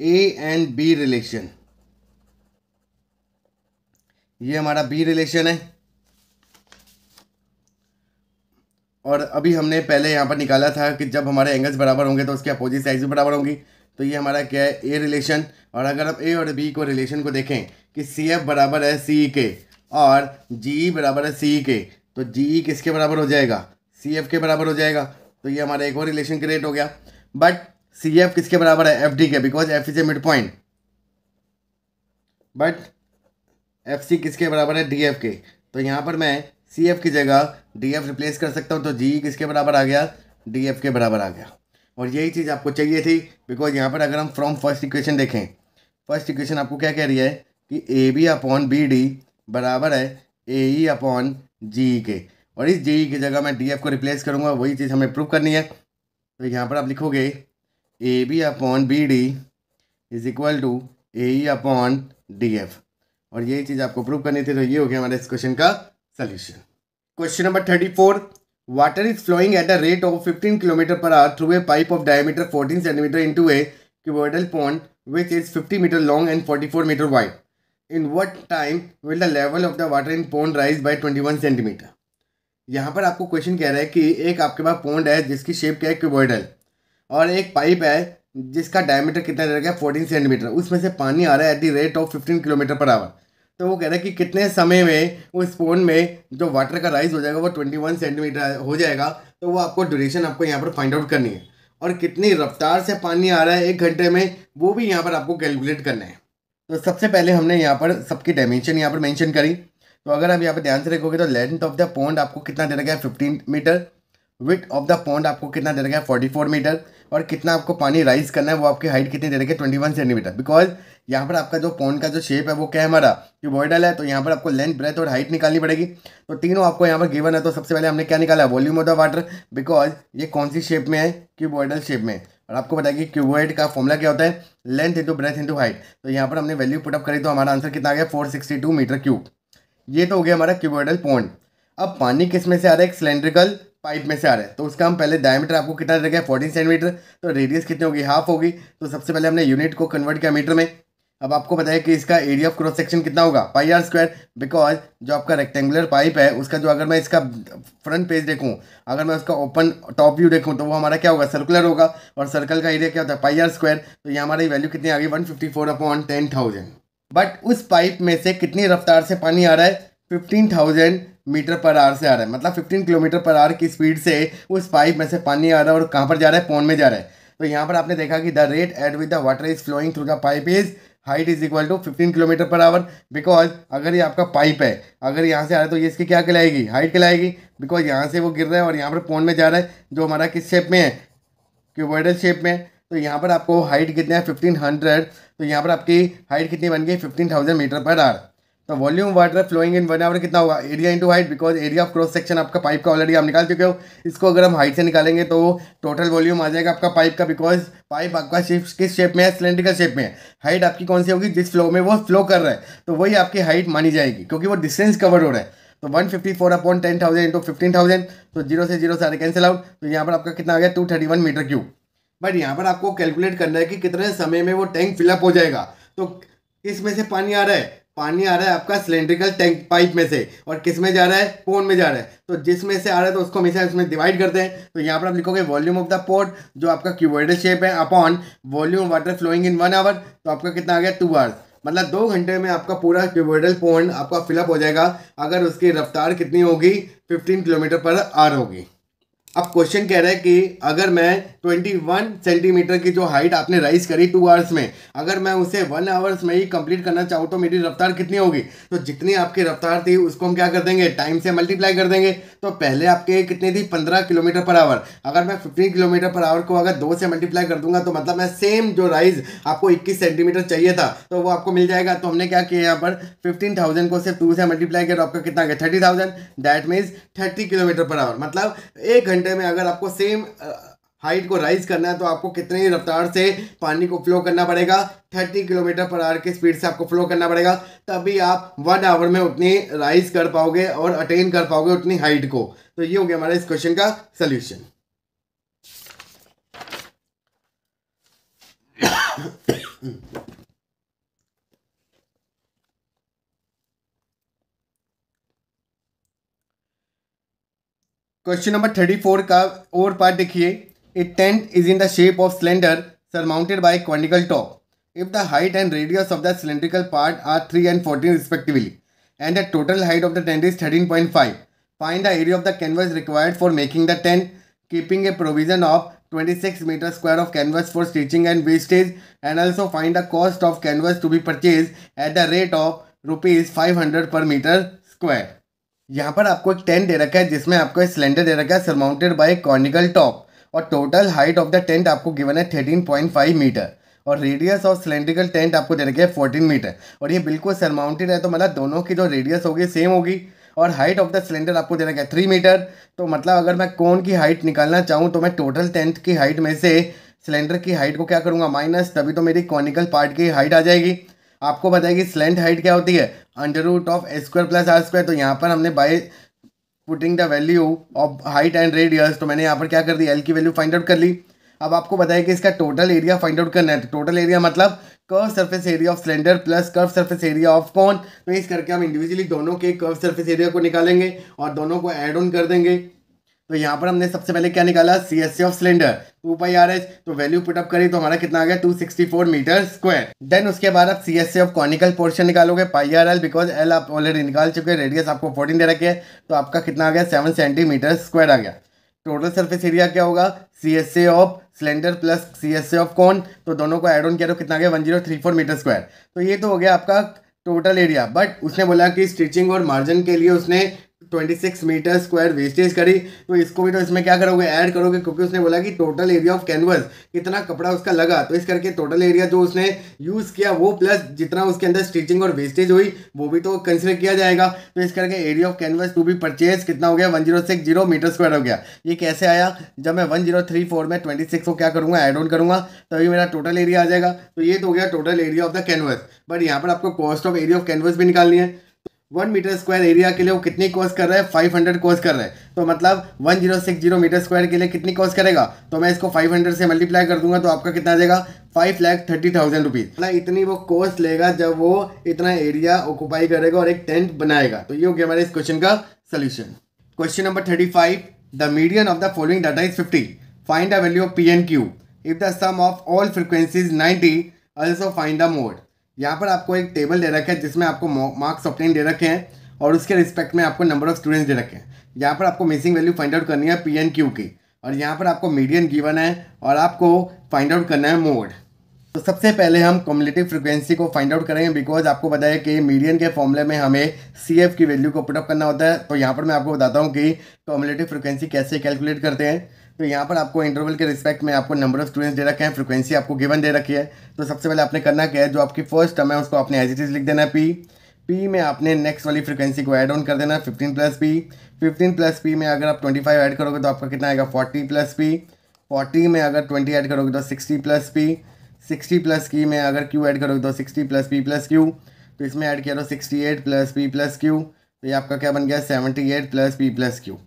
A and B relation ये हमारा बी रिलेशन है और अभी हमने पहले यहाँ पर निकाला था कि जब हमारे एंगल्स बराबर होंगे तो उसके अपोजिट साइज भी बराबर होंगी तो ये हमारा क्या है ए रिलेशन और अगर हम ए और बी को रिलेशन को देखें कि सी एफ बराबर है सी के और जी ई बराबर है सी के तो जी ई किसके बराबर हो जाएगा सी एफ के बराबर हो जाएगा तो ये हमारा एक और रिलेशन क्रिएट हो गया बट सी एफ किसके बराबर है एफ डी के because F is a mid point but F C किसके बराबर है डी एफ के तो यहाँ पर मैं सी एफ की जगह डी एफ रिप्लेस कर सकता हूँ तो जी e किसके बराबर आ गया डी एफ के बराबर आ गया और यही चीज़ आपको चाहिए थी बिकॉज यहाँ पर अगर हम फ्रॉम फर्स्ट इक्वेशन देखें फर्स्ट इक्वेशन आपको क्या कह रही है कि A B upon B D बराबर है ए ई अपॉन जी के और इस जी e की जगह मैं डी एफ को रिप्लेस करूँगा वही चीज़ हमें प्रूव करनी है तो यहाँ पर आप लिखोगे A B upon B D is equal to A E upon D F और यही चीज़ आपको प्रूव करनी थी तो ये हो गया हमारे इस क्वेश्चन का solution question number thirty four water is flowing at a rate of fifteen kilometre per hour through a pipe of diameter fourteen centimetre into a cuboidal pond which is fifty metre long and forty four metre wide in what time will the level of the water in pond rise by twenty one centimetre यहाँ पर आपको question कह रहा है कि एक आपके पास pond है जिसकी शेप क्या है क्यूबॉइडल और एक पाइप है जिसका डायमीटर कितना गया फोर्टीन सेंटीमीटर उसमें से पानी आ रहा है at the rate of fifteen kilometre per hour तो वो कह रहा है कि कितने समय में वो स्पून में जो वाटर का राइस हो जाएगा वो ट्वेंटी वन सेंटीमीटर हो जाएगा तो वो आपको ड्यूरेशन आपको यहाँ पर फाइंड आउट करनी है और कितनी रफ्तार से पानी आ रहा है एक घंटे में वो भी यहाँ पर आपको कैलकुलेट करना है तो सबसे पहले हमने यहाँ पर सबकी डायमेंशन यहाँ पर मैंशन करी तो अगर आप यहाँ पर ध्यान से रखोगे तो लेंथ ऑफ द पॉन्ड आपको कितना दे रखा है fifteen metre width of the pond आपको कितना दे रखा है फोर्टी फोर मीटर और कितना आपको पानी राइज करना है वो आपकी हाइट कितनी दे रखी है ट्वेंटी वन सेंटीमीटर बिकॉज यहाँ पर आपका जो पॉन्ड का जो शेप है वो क्या है हमारा क्यूबॉइडल है तो यहाँ पर आपको लेंथ ब्रेथ और हाइट निकालनी पड़ेगी तो तीनों आपको यहाँ पर गिवन है तो सबसे पहले हमने क्या निकाला volume of the water because ये कौन सी शेप में है क्यूबॉइडल शेप में और आपको बताया कि क्यूबॉइड का फॉर्मूला क्या होता है length into breadth into height तो यहाँ पर हमने वैल्यू पुटअप करी तो हमारा आंसर कितना आ गया four sixty two metre cube ये तो हो गया हमारा क्यूबॉइडल पॉन्ड अब पानी किस में से आ रहा है एक सिलेंड्रिकल पाइप में से आ रहा है तो उसका हम पहले डायमीटर आपको कितना रखा है फोर्टीन सेंटीमीटर तो रेडियस कितनी होगी हाफ होगी तो सबसे पहले हमने यूनिट को कन्वर्ट किया मीटर में अब आपको बताया कि इसका एरिया ऑफ क्रॉस सेक्शन कितना होगा पाई आर स्क्वायर बिकॉज जो आपका रेक्टेंगुलर पाइप है उसका जो अगर मैं इसका फ्रंट पेज देखूँ अगर मैं उसका ओपन टॉप व्यू देखूँ तो वो हमारा क्या होगा सर्कुलर होगा और सर्कल का एरिया क्या होता है पाई आर स्क्वायर तो ये हमारी वैल्यू कितनी आ गई one fifty four upon ten thousand but उस पाइप में से कितनी रफ्तार से पानी आ रहा है fifteen thousand metre per hour से आ रहा है मतलब फिफ्टीन किलोमीटर पर आर की स्पीड से उस पाइप में से पानी आ रहा है और कहाँ पर जा रहा है पौन में जा रहा है तो यहाँ पर आपने देखा कि the rate at which the water is flowing through the pipe is height is equal to fifteen kilometre per hour because अगर ये आपका पाइप है अगर यहाँ से आ रहा है तो ये इसकी क्या कहलाएगी हाइट कहलाएगी बिकॉज यहाँ से वो गिर रहा है और यहाँ पर पौन में जा रहा है जो हमारा किस शेप में है क्यूबॉइडल शेप में तो यहाँ पर आपको हाइट कितना है फिफ्टीन हंड्रेड तो यहाँ पर आपकी हाइट कितनी बन गई fifteen thousand metre per hour तो volume water flowing in one hour कितना होगा area into height because area of cross section आपका पाइप का ऑलरेडी आप निकाल चुके हो इसको अगर हम हाइट से निकालेंगे तो टोटल वॉल्यूम आ जाएगा आपका पाइप का बिकॉज पाइप आपका शेप किस शेप में है का शेप में है हाइट आपकी कौन सी होगी जिस फ्लो में वो फ्लो कर रहा है तो वही आपकी हाइट मानी जाएगी क्योंकि वो डिस्टेंस कवर हो रहा है तो one fifty four upon ten thousand into fifteen thousand तो जीरो से जीरो सारे कैंसिल आउट तो यहाँ पर आपका कितना आ गया two thirty one metre cube but यहाँ पर आपको कैलकुलेट करना है कि कितने समय में वो टैंक फिलअप हो जाएगा तो इसमें से पानी आ रहा है पानी आ रहा है आपका सिलेंड्रिकल टैंक पाइप में से और किस में जा रहा है पोन में जा रहा है तो जिस में से आ रहा है तो उसको हमेशा इसमें डिवाइड करते हैं तो यहाँ पर आप लिखोगे वॉल्यूम ऑफ द पोर्ट जो आपका क्यूबोइडल शेप है upon volume water flowing in one hour तो आपका कितना आ गया टू आवर्स मतलब दो घंटे में आपका पूरा क्यूबोइडल पोन आपका फिलअप हो जाएगा अगर उसकी रफ्तार कितनी होगी फिफ्टीन किलोमीटर पर आर होगी अब क्वेश्चन कह रहा है कि अगर मैं 21 सेंटीमीटर की जो हाइट आपने राइज करी टू आवर्स में अगर मैं उसे वन आवर्स में ही कंप्लीट करना चाहूँ तो मेरी रफ्तार कितनी होगी तो जितनी आपकी रफ्तार थी उसको हम क्या कर देंगे टाइम से मल्टीप्लाई कर देंगे तो पहले आपके कितनी थी 15 किलोमीटर पर आवर अगर मैं फिफ्टीन किलोमीटर पर आवर को अगर दो से मल्टीप्लाई कर दूंगा तो मतलब मैं सेम जो राइज आपको इक्कीस सेंटीमीटर चाहिए था तो वो आपको मिल जाएगा तो हमने क्या किया यहाँ पर फिफ्टीन को सिर्फ टू से मल्टीप्लाई करो तो आपका कितना गया thirty thousand that means thirty kilometre per hour मतलब एक घंटे घंटे में अगर आपको सेम हाइट को राइज करना है तो आपको कितने ही रफ्तार से पानी को फ्लो करना पड़ेगा थर्टी किलोमीटर पर आवर की स्पीड से आपको फ्लो करना पड़ेगा तभी आप वन आवर में उतनी राइज कर पाओगे और अटेन कर पाओगे उतनी हाइट को तो ये हो गया हमारा इस क्वेश्चन का solution question number thirty four का और पार्ट देखिए a tent is in the shape of cylinder surmounted by conical top if the height and radius of the cylindrical part are three and fourteen respectively and the total height of the tent is thirteen point five find the area of the canvas required for making the tent provision of twenty six metre square of canvas for stitching and wastage and also find the cost of canvas to be purchase at the rate of rupees five hundred per metre square यहाँ पर आपको एक tent दे रखा है जिसमें आपको एक cylinder दे रखा है सरमाउंटेड बाय कॉर्निकल टॉप और total height of the tent आपको गिवन है थर्टीन पॉइंट फाइव मीटर और रेडियस और सिलेंड्रिकल टेंट आपको दे रखा है फोर्टीन मीटर और ये बिल्कुल सरमाउंटेड है तो मतलब दोनों की जो रेडियस होगी सेम होगी और हाइट ऑफ द सिलेंडर आपको दे रखा है थ्री मीटर तो मतलब अगर मैं कौन की हाइट निकालना चाहूँ तो मैं टोटल टेंट की हाइट में से सिलेंडर की हाइट को क्या करूँगा माइनस तभी तो मेरी कॉनिकल पार्ट की हाइट आ जाएगी आपको बताया कि स्लेंट हाइट क्या होती है under root of square plus R square तो यहाँ पर हमने by putting the value of height and radius तो मैंने यहाँ पर क्या कर दी एल की वैल्यू फाइंड आउट कर ली अब आपको बताया कि इसका टोटल एरिया फाइंड आउट करना है तो टोटल एरिया मतलब curve surface area of cylinder plus curve surface area of कौन तो इस करके हम इंडिविजुअली दोनों के कर्व सरफेस एरिया को निकालेंगे और दोनों को ऐड ऑन कर देंगे तो यहाँ पर हमने सबसे पहले क्या निकाला C S C of cylinder two pi R H तो वैल्यू पुटअप करी तो हमारा कितना आ गया 264 मीटर स्क्वायर देन उसके बाद आप C S C of conical portion निकालोगे pi R L because L आप ऑलरेडी निकाल चुके हैं रेडियस आपको फोर्टीन दे रखे है तो आपका कितना आ गया सेवन सेंटीमीटर स्क्वायर आ गया टोटल सर्फेस एरिया क्या होगा C S A of cylinder plus C S C of cone तो दोनों को एड ऑन किया तो कितना गया one zero three four metre square तो ये तो हो गया आपका टोटल एरिया बट उसने बोला कि स्टिचिंग और मार्जिन के लिए उसने twenty six metre square wastage करी तो इसको भी तो इसमें क्या करोगे ऐड करोगे क्योंकि उसने बोला कि टोटल एरिया ऑफ कैनवस कितना कपड़ा उसका लगा तो इस करके टोटल एरिया जो उसने यूज़ किया वो प्लस जितना उसके अंदर स्टिचिंग और वेस्टेज हुई वो भी तो कंसिडर किया जाएगा तो इस करके area of canvas to be purchase कितना हो गया one zero six zero metre square हो गया ये कैसे आया जब मैं वन जीरो थ्री फोर में ट्वेंटी सिक्स को क्या करूँगा एड ऑन करूंगा तभी मेरा टोटल एरिया आ जाएगा तो ये तो हो गया total area of the canvas but यहाँ पर आपको cost of area of canvas भी निकालनी है वन मीटर स्क्वायर एरिया के लिए वो कितनी कॉस्ट कर रहा है फाइव हंड्रेड कॉस्ट कर रहा है तो मतलब one zero six zero metre square के लिए कितनी कॉस्ट करेगा तो मैं इसको फाइव हंड्रेड से मल्टीप्लाई कर दूंगा तो आपका कितना आ जाएगा five lakh thirty thousand rupees मतलब इतनी वो कॉस्ट लेगा जब वो इतना एरिया ऑक्यूपाई करेगा और एक टेंट बनाएगा तो ये हो गया हमारे इस क्वेश्चन का solution question number thirty five the median of the following data is fifty find the value of P and Q if the sum of all frequencies ninety also find the mode यहाँ पर आपको एक table दे रखा है जिसमें आपको marks obtain दे रखे हैं और उसके रिस्पेक्ट में आपको नंबर ऑफ स्टूडेंट्स दे रखे हैं यहाँ पर आपको मिसिंग वैल्यू फाइंड आउट करनी है पी एन क्यू की और यहाँ पर आपको मीडियन गिवन है और आपको फाइंड आउट करना है मोड तो सबसे पहले हम कम्युलेटिव फ्रिक्वेंसी को फाइंड आउट करेंगे बिकॉज आपको बताया कि मीडियन के फॉर्मूले में हमें सी एफ की वैल्यू को पुटअप करना होता है तो यहाँ पर मैं आपको बताता हूँ कि कम्युलेटिव फ्रिक्वेंसी कैसे कैलकुलेट करते हैं तो यहाँ पर आपको इंटरवल के रिस्पेक्ट में आपको नंबर ऑफ स्टूडेंट्स दे रखे हैं फ्रिक्वेंसी आपको गिवन दे रखी है तो सबसे पहले आपने करना क्या है जो आपकी फर्स्ट टर्म है उसको आपने एज इट इज़ लिख देना है पी पी में आपने नेक्स्ट वाली फ्रिक्वेंसी को ऐड ऑन कर देना है fifteen plus P fifteen plus P में अगर आप ट्वेंटी फाइव ऐड करोगे तो आपका कितना आएगा फोर्टी प्लस पी फोर्टी में अगर ट्वेंटी ऐड करोगे तो sixty plus P sixty plus की में अगर क्यू ऐड करोगे तो sixty plus P plus Q तो इसमें ऐड किया तो sixty eight plus P plus Q तो ये आपका क्या बन गया seventy eight plus P plus Q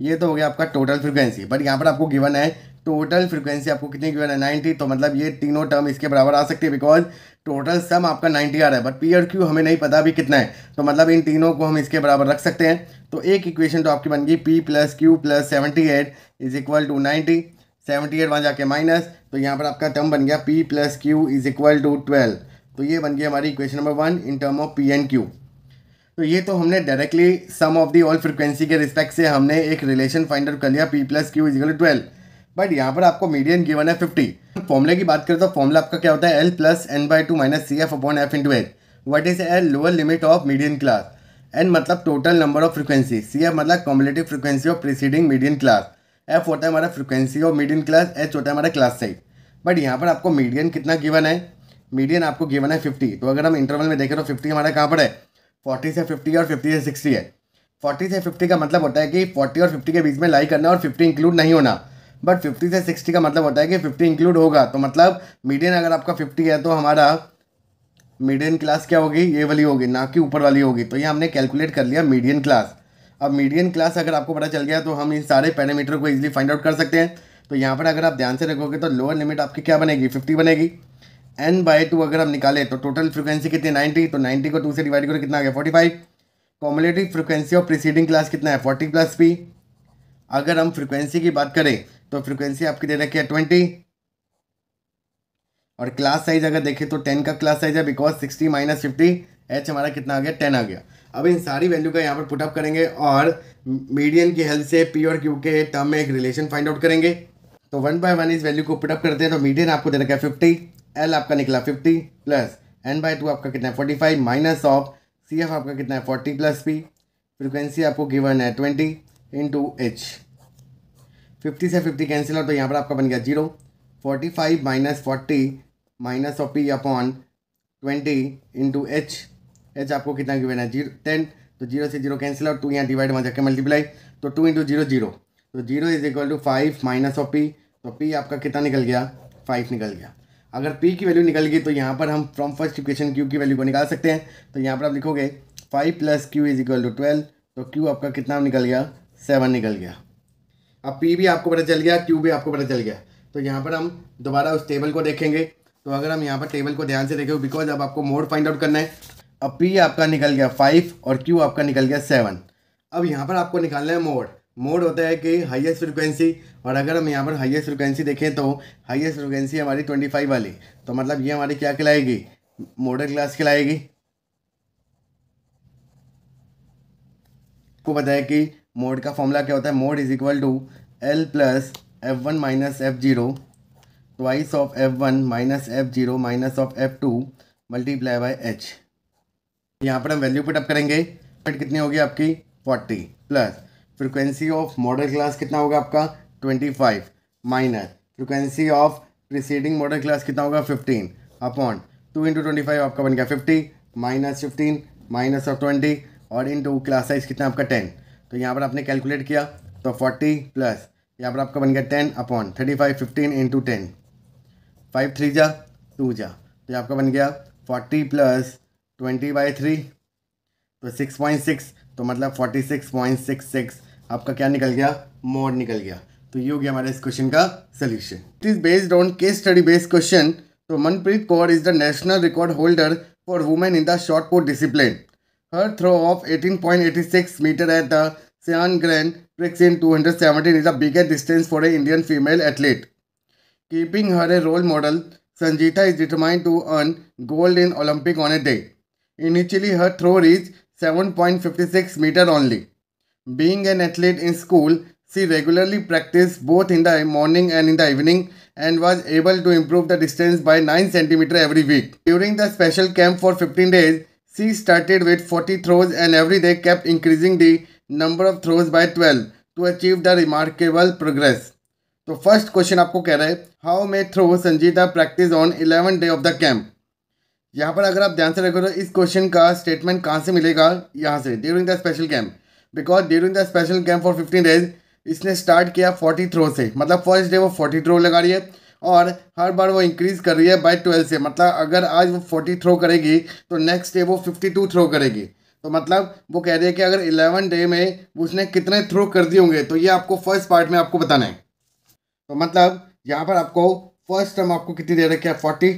ये तो हो गया आपका टोटल फ्रिक्वेंसी बट यहाँ पर आपको गिवन है टोटल फ्रिक्वेंसी आपको कितनी गिवन है नाइन्टी तो मतलब ये तीनों टर्म इसके बराबर आ सकती है बिकॉज टोटल सम आपका नाइन्टी आ रहा है बट पी और क्यू हमें नहीं पता अभी कितना है तो मतलब इन तीनों को हम इसके बराबर रख सकते हैं तो एक इक्वेशन तो आपकी बन गई P plus Q plus seventy eight is equal to ninety seventy eight वहाँ जाके माइनस तो यहाँ पर आपका टर्म बन गया P plus Q is equal to twelve तो ये बन गई हमारी equation number one in term of P and Q तो ये तो हमने directly sum of the all frequency के रिस्पेक्ट से हमने एक रिलेशन फाइंड आउट कर लिया P plus Q is equal twelve but यहाँ पर आपको मीडियन गिवन है फिफ्टी फॉर्मूले की बात करें तो फॉर्मूला आपका क्या होता है L plus N by two minus C F upon F to H what is L lower limit of median class N मतलब total number of frequency C F मतलब cumulative frequency of preceding median class F होता है हमारा frequency of median class H होता है हमारा class size but यहाँ पर आपको मीडियन कितना गिवन है मीडियन आपको गिवन है फिफ्टी तो अगर हम इंटरवल में देखें तो फिफ्टी हमारा कहाँ पर है फोर्टी से फिफ्टी और फिफ्टी से सिक्सटी है फोर्टी से फिफ्टी का मतलब होता है कि फोर्टी और फिफ्टी के बीच में लाई करना और फिफ्टी इंक्लूड नहीं होना बट फिफ्टी से सिक्सटी का मतलब होता है कि फिफ्टी इंक्लूड होगा तो मतलब मीडियन अगर आपका फिफ्टी है तो हमारा मीडियन क्लास क्या होगी ये वाली होगी ना कि ऊपर वाली होगी तो ये हमने कैलकुलेट कर लिया मीडियन क्लास अब मीडियन क्लास अगर आपको पता चल गया तो हम इन सारे पैरामीटर को इजीली फाइंड आउट कर सकते हैं तो यहाँ पर अगर आप ध्यान से रखोगे तो लोअर लिमिट आपकी क्या बनेगी फिफ्टी बनेगी एन बाई टू अगर हम निकालें तो टोटल फ्रिक्वेंसी कितनी नाइन्टी तो नाइन्टी को टू से डिवाइड करें कितना आ गया forty five cumulative frequency of preceding class कितना है फोर्टी प्लस पी अगर हम फ्रिक्वेंसी की बात करें तो फ्रिक्वेंसी आपकी दे रखी है ट्वेंटी और क्लास साइज अगर देखें तो टेन का क्लास साइज है because sixty minus fifty H हमारा कितना आ गया टेन आ गया अब इन सारी वैल्यू का यहाँ पर पुटअप करेंगे और मीडियन की हेल्प से पी और क्यू के टर्म में एक रिलेशन फाइंड आउट करेंगे तो वन बाय वन इस वैल्यू को पुटअप करते हैं तो मीडियन आपको दे रखा है फिफ्टी एल आपका निकला fifty plus N by two आपका कितना है forty five minus of C F आपका कितना है फोर्टी प्लस पी फ्रिक्वेंसी आपको गिवन है ट्वेंटी इंटू एच फिफ्टी से फिफ्टी कैंसिल हो तो यहाँ पर आपका बन गया zero forty five minus forty minus of P upon twenty into H H आपको कितना गिवन है जीरो टेन तो जीरो से जीरो कैंसिल आउट टू यहाँ डिवाइड वहाँ जाकर मल्टीप्लाई तो टू इंटू जीरो जीरो तो zero is equal to five minus of P तो पी आपका कितना निकल गया फाइव निकल गया अगर पी की वैल्यू निकल गई तो यहाँ पर हम फ्रॉम फर्स्ट इक्वेशन क्यू की वैल्यू को निकाल सकते हैं तो यहाँ पर आप लिखोगे five plus Q is equal to twelve तो क्यू आपका कितना निकल गया सेवन निकल गया अब पी भी आपको पता चल गया क्यू भी आपको पता चल गया तो यहाँ पर हम दोबारा उस टेबल को देखेंगे तो अगर हम यहाँ पर टेबल को ध्यान से देखें बिकॉज अब आपको मोड फाइंड आउट करना है अब पी आपका निकल गया फाइव और क्यू आपका निकल गया सेवन अब यहाँ पर आपको निकालना है मोड मोड होता है कि हाईएस्ट फ्रिक्वेंसी और अगर हम यहाँ पर हाईएस्ट फ्रिक्वेंसी देखें तो हाईएस्ट फ्रिक्वेंसी हमारी ट्वेंटी फाइव वाली तो मतलब ये हमारी क्या खिलाएगी मॉडल क्लास खिलाएगी आपको पता है कि मोड का फॉर्मूला क्या होता है mode is equal to L plus F one minus F zero twice of F one minus F zero minus of F two multiply by H यहाँ पर हम वैल्यू पुट अप करेंगे फिट कितनी होगी आपकी forty plus frequency of modal class कितना होगा आपका twenty five minus frequency of preceding modal class कितना होगा fifteen upon two into twenty five आपका बन गया fifty minus fifteen minus of twenty और इन टू क्लास साइज कितना आपका टेन तो यहाँ पर आपने कैलकुलेट किया तो फोर्टी प्लस यहाँ पर आपका बन गया ten upon thirty five fifteen into ten five three जा टू जा तो आपका बन गया forty plus twenty by three तो सिक्स पॉइंट सिक्स तो मतलब forty six point six six आपका क्या निकल गया मोड निकल गया तो ये हो गया हमारे इस क्वेश्चन का solution it is based on case study based question तो Manpreet Kaur is the national record holder for women in the shot put discipline her throw of six metre at the Asian grand prix in seventeen is the biggest distance for a Indian female athlete keeping her a role model Sanjita is to earn gold in Olympic on a day initially her throw reach seven point fifty six metre only Being an athlete in school, she regularly practiced both in the morning and in the evening and was able to improve the distance by 9 cm every week. During the special camp for 15 days, she started with 40 throws and every day kept increasing the number of throws by 12 to achieve the remarkable progress. तो first question आपको कह रहा है how may throw Sanjita practice on eleven day of the camp यहाँ पर अगर आप ध्यान से रखो तो इस क्वेश्चन का स्टेटमेंट कहाँ से मिलेगा यहाँ से during the special camp because during the special game for fifteen days इसने स्टार्ट किया फोर्टी थ्रो से मतलब फर्स्ट डे वो फोर्टी थ्रो लगा रही है और हर बार वो इंक्रीज़ कर रही है बाय ट्वेल्व से मतलब अगर आज वो फोर्टी थ्रो करेगी तो नेक्स्ट डे वो फिफ्टी टू थ्रो करेगी तो मतलब वो कह रही है कि अगर इलेवन डे में उसने कितने थ्रो कर दिए होंगे तो ये आपको फर्स्ट पार्ट में आपको बताना है तो मतलब यहाँ पर आपको फर्स्ट टर्म आपको कितनी दे रखी है फोर्टी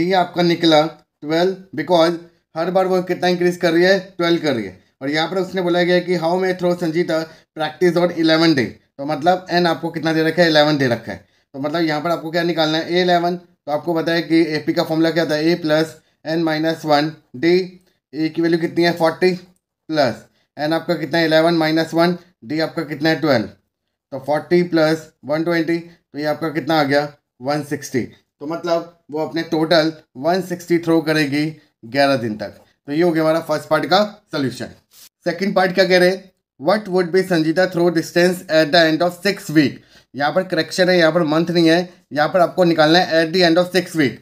डी आपका निकला ट्वेल्व बिकॉज हर बार वो कितना इंक्रीज़ कर रही है ट्वेल्व कर रही है और यहाँ पर उसने बोला गया कि how may throw Sanjita practice on eleven day तो मतलब एन आपको कितना दे रखा है इलेवन दे रखा है तो मतलब यहाँ पर आपको क्या निकालना है ए इलेवन तो आपको बताया कि ए पी का फॉर्मूला क्या था A plus N minus one D A की वैल्यू कितनी है फोर्टी प्लस एन आपका कितना है इलेवन माइनस वन डी आपका कितना है ट्वेल्व तो फोर्टी प्लस वन ट्वेंटी तो ये आपका कितना आ गया वन सिक्सटी तो मतलब वो अपने टोटल वन सिक्सटी थ्रो करेगी ग्यारह दिन तक तो ये हो गया हमारा फर्स्ट पार्ट का सोल्यूशन सेकंड पार्ट क्या कह रहे हैं what would be Sanjita throw distance at the end of six week यहाँ पर करेक्शन है यहाँ पर मंथ नहीं है यहाँ पर आपको निकालना है at the end of six week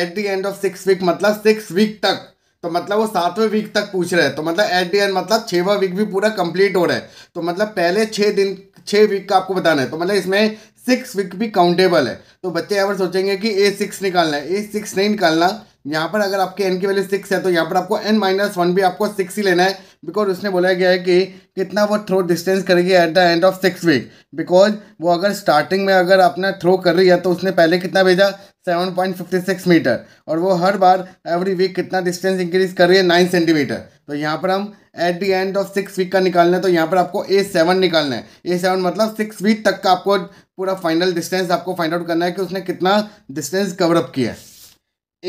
at the end of six week मतलब सिक्स वीक तक तो मतलब वो सातवें वीक तक पूछ रहे हैं तो मतलब एट द एंड मतलब छवा वीक भी पूरा कंप्लीट हो रहा है तो मतलब पहले छः दिन छः वीक का आपको बताना है तो मतलब इसमें सिक्स वीक भी काउंटेबल है तो बच्चे यहाँ पर सोचेंगे कि ए सिक्स निकालना है ए सिक्स नहीं निकालना यहाँ पर अगर आपके एन की वैल्यू सिक्स है तो यहाँ पर आपको एन माइनस वन भी आपको सिक्स ही लेना है बिकॉज उसने बोला गया है कि कितना वो थ्रो डिस्टेंस करेगी at the end of six week because वो अगर स्टार्टिंग में अगर अपना थ्रो कर रही है तो उसने पहले कितना भेजा seven point fifty six metre और वो हर बार एवरी वीक कितना डिस्टेंस इंक्रीज कर रही है नाइन सेंटीमीटर तो यहाँ पर हम at the end of six week का निकालना है तो यहाँ पर आपको ए सेवन निकालना है ए सेवन मतलब सिक्स वीक तक का आपको पूरा फाइनल डिस्टेंस आपको फाइंड आउट करना है कि उसने कितना डिस्टेंस कवरअप किया है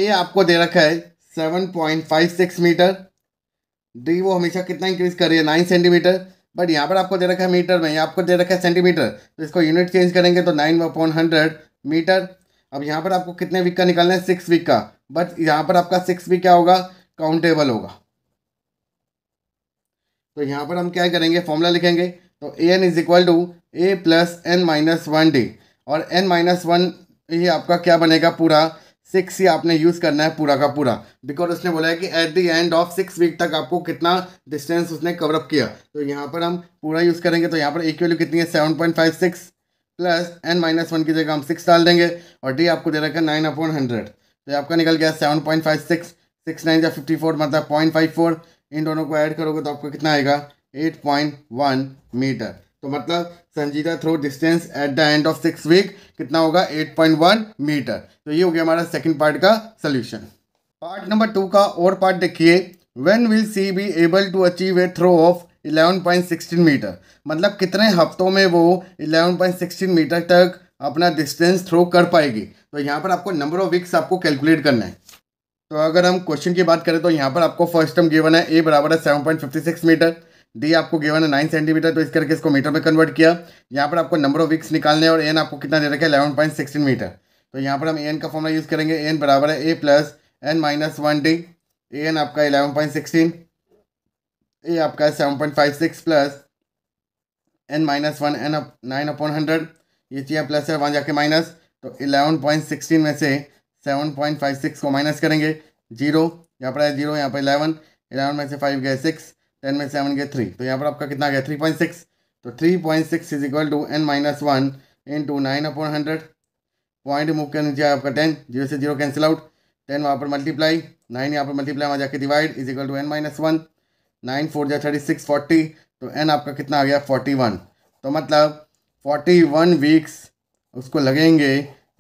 ए आपको दे रखा है seven point five six metre D वो हमेशा कितना इंक्रीज़ कर रही है नाइन सेंटीमीटर बट यहाँ पर आपको दे रखा है मीटर में यहाँ आपको दे रखा है सेंटीमीटर तो इसको यूनिट चेंज करेंगे तो नाइन अपॉन हंड्रेड मीटर अब यहाँ पर आपको कितने वीक का निकालना है सिक्स वीक का बट यहाँ पर आपका सिक्स वीक क्या होगा काउंटेबल होगा तो यहाँ पर हम क्या करेंगे फॉर्मूला लिखेंगे तो A N is equal to A plus N minus one D और एन माइनस वन ये आपका क्या बनेगा पूरा सिक्स ही आपने यूज़ करना है पूरा का पूरा बिकॉज उसने बोला है कि at the end of six week तक आपको कितना डिस्टेंस उसने कवरअप किया तो यहाँ पर हम पूरा यूज़ करेंगे तो यहाँ पर एक वैल्यू कितनी है seven point five six plus N minus one की जगह हम सिक्स डाल देंगे और डी आपको दे रखा है नाइन अपॉन हंड्रेड तो ये आपका निकल गया seven point five six six nine या फिफ्टी फोर मतलब पॉइंट फाइव फोर इन दोनों को ऐड करोगे तो आपको कितना आएगा एट पॉइंट वन मीटर तो मतलब Sanjita throw distance at the end of six week कितना होगा 8.1 मीटर तो ये हो गया हमारा सेकंड पार्ट का सोल्यूशन पार्ट नंबर टू का और पार्ट देखिए when will she be able to achieve a throw of 11.16 metre मतलब कितने हफ्तों में वो 11.16 मीटर तक अपना डिस्टेंस थ्रो कर पाएगी तो यहाँ पर आपको नंबर ऑफ वीक्स आपको कैलकुलेट करना है तो अगर हम क्वेश्चन की बात करें तो यहाँ पर आपको फर्स्ट टर्म गिवन है ए बराबर है seven point fifty six metre D आपको गिवन है नाइन सेंटीमीटर तो इस करके इसको मीटर में कन्वर्ट किया यहाँ पर आपको नंबर ऑफ विक्स निकालने और एन आपको कितना दे रखा है इलेवन पॉइंट सिक्सटीन मीटर तो यहाँ पर हम एन का फॉर्मला यूज़ करेंगे एन बराबर है A plus N minus one D A N आपका इलेवन पॉइंट सिक्सटीन ए आपका है seven point five six plus N minus one N up nine upon hundred ये चाहिए प्लस है वहाँ जाके माइनस तो इलेवन पॉइंट सिक्सटीन में से सेवन पॉइंट फाइव सिक्स को माइनस करेंगे जीरो यहाँ पर है जीरो यहाँ पर इलेवन इलेवन में से फाइव गए सिक्स टेन में सेवन गया थ्री तो यहाँ पर आपका कितना गया थ्री पॉइंट सिक्स तो three point six is equal to N minus one into nine upon hundred point move के नीचे आपका टेन जीरो से जीरो कैंसिल आउट टेन वहाँ पर मल्टीप्लाई नाइन यहाँ पर मल्टीप्लाई वहाँ जाके divide is equal to N minus one nine four जाए थर्टी सिक्स फोर्टी तो एन आपका कितना आ गया फोर्टी वन तो मतलब फोर्टी वन वीक्स उसको लगेंगे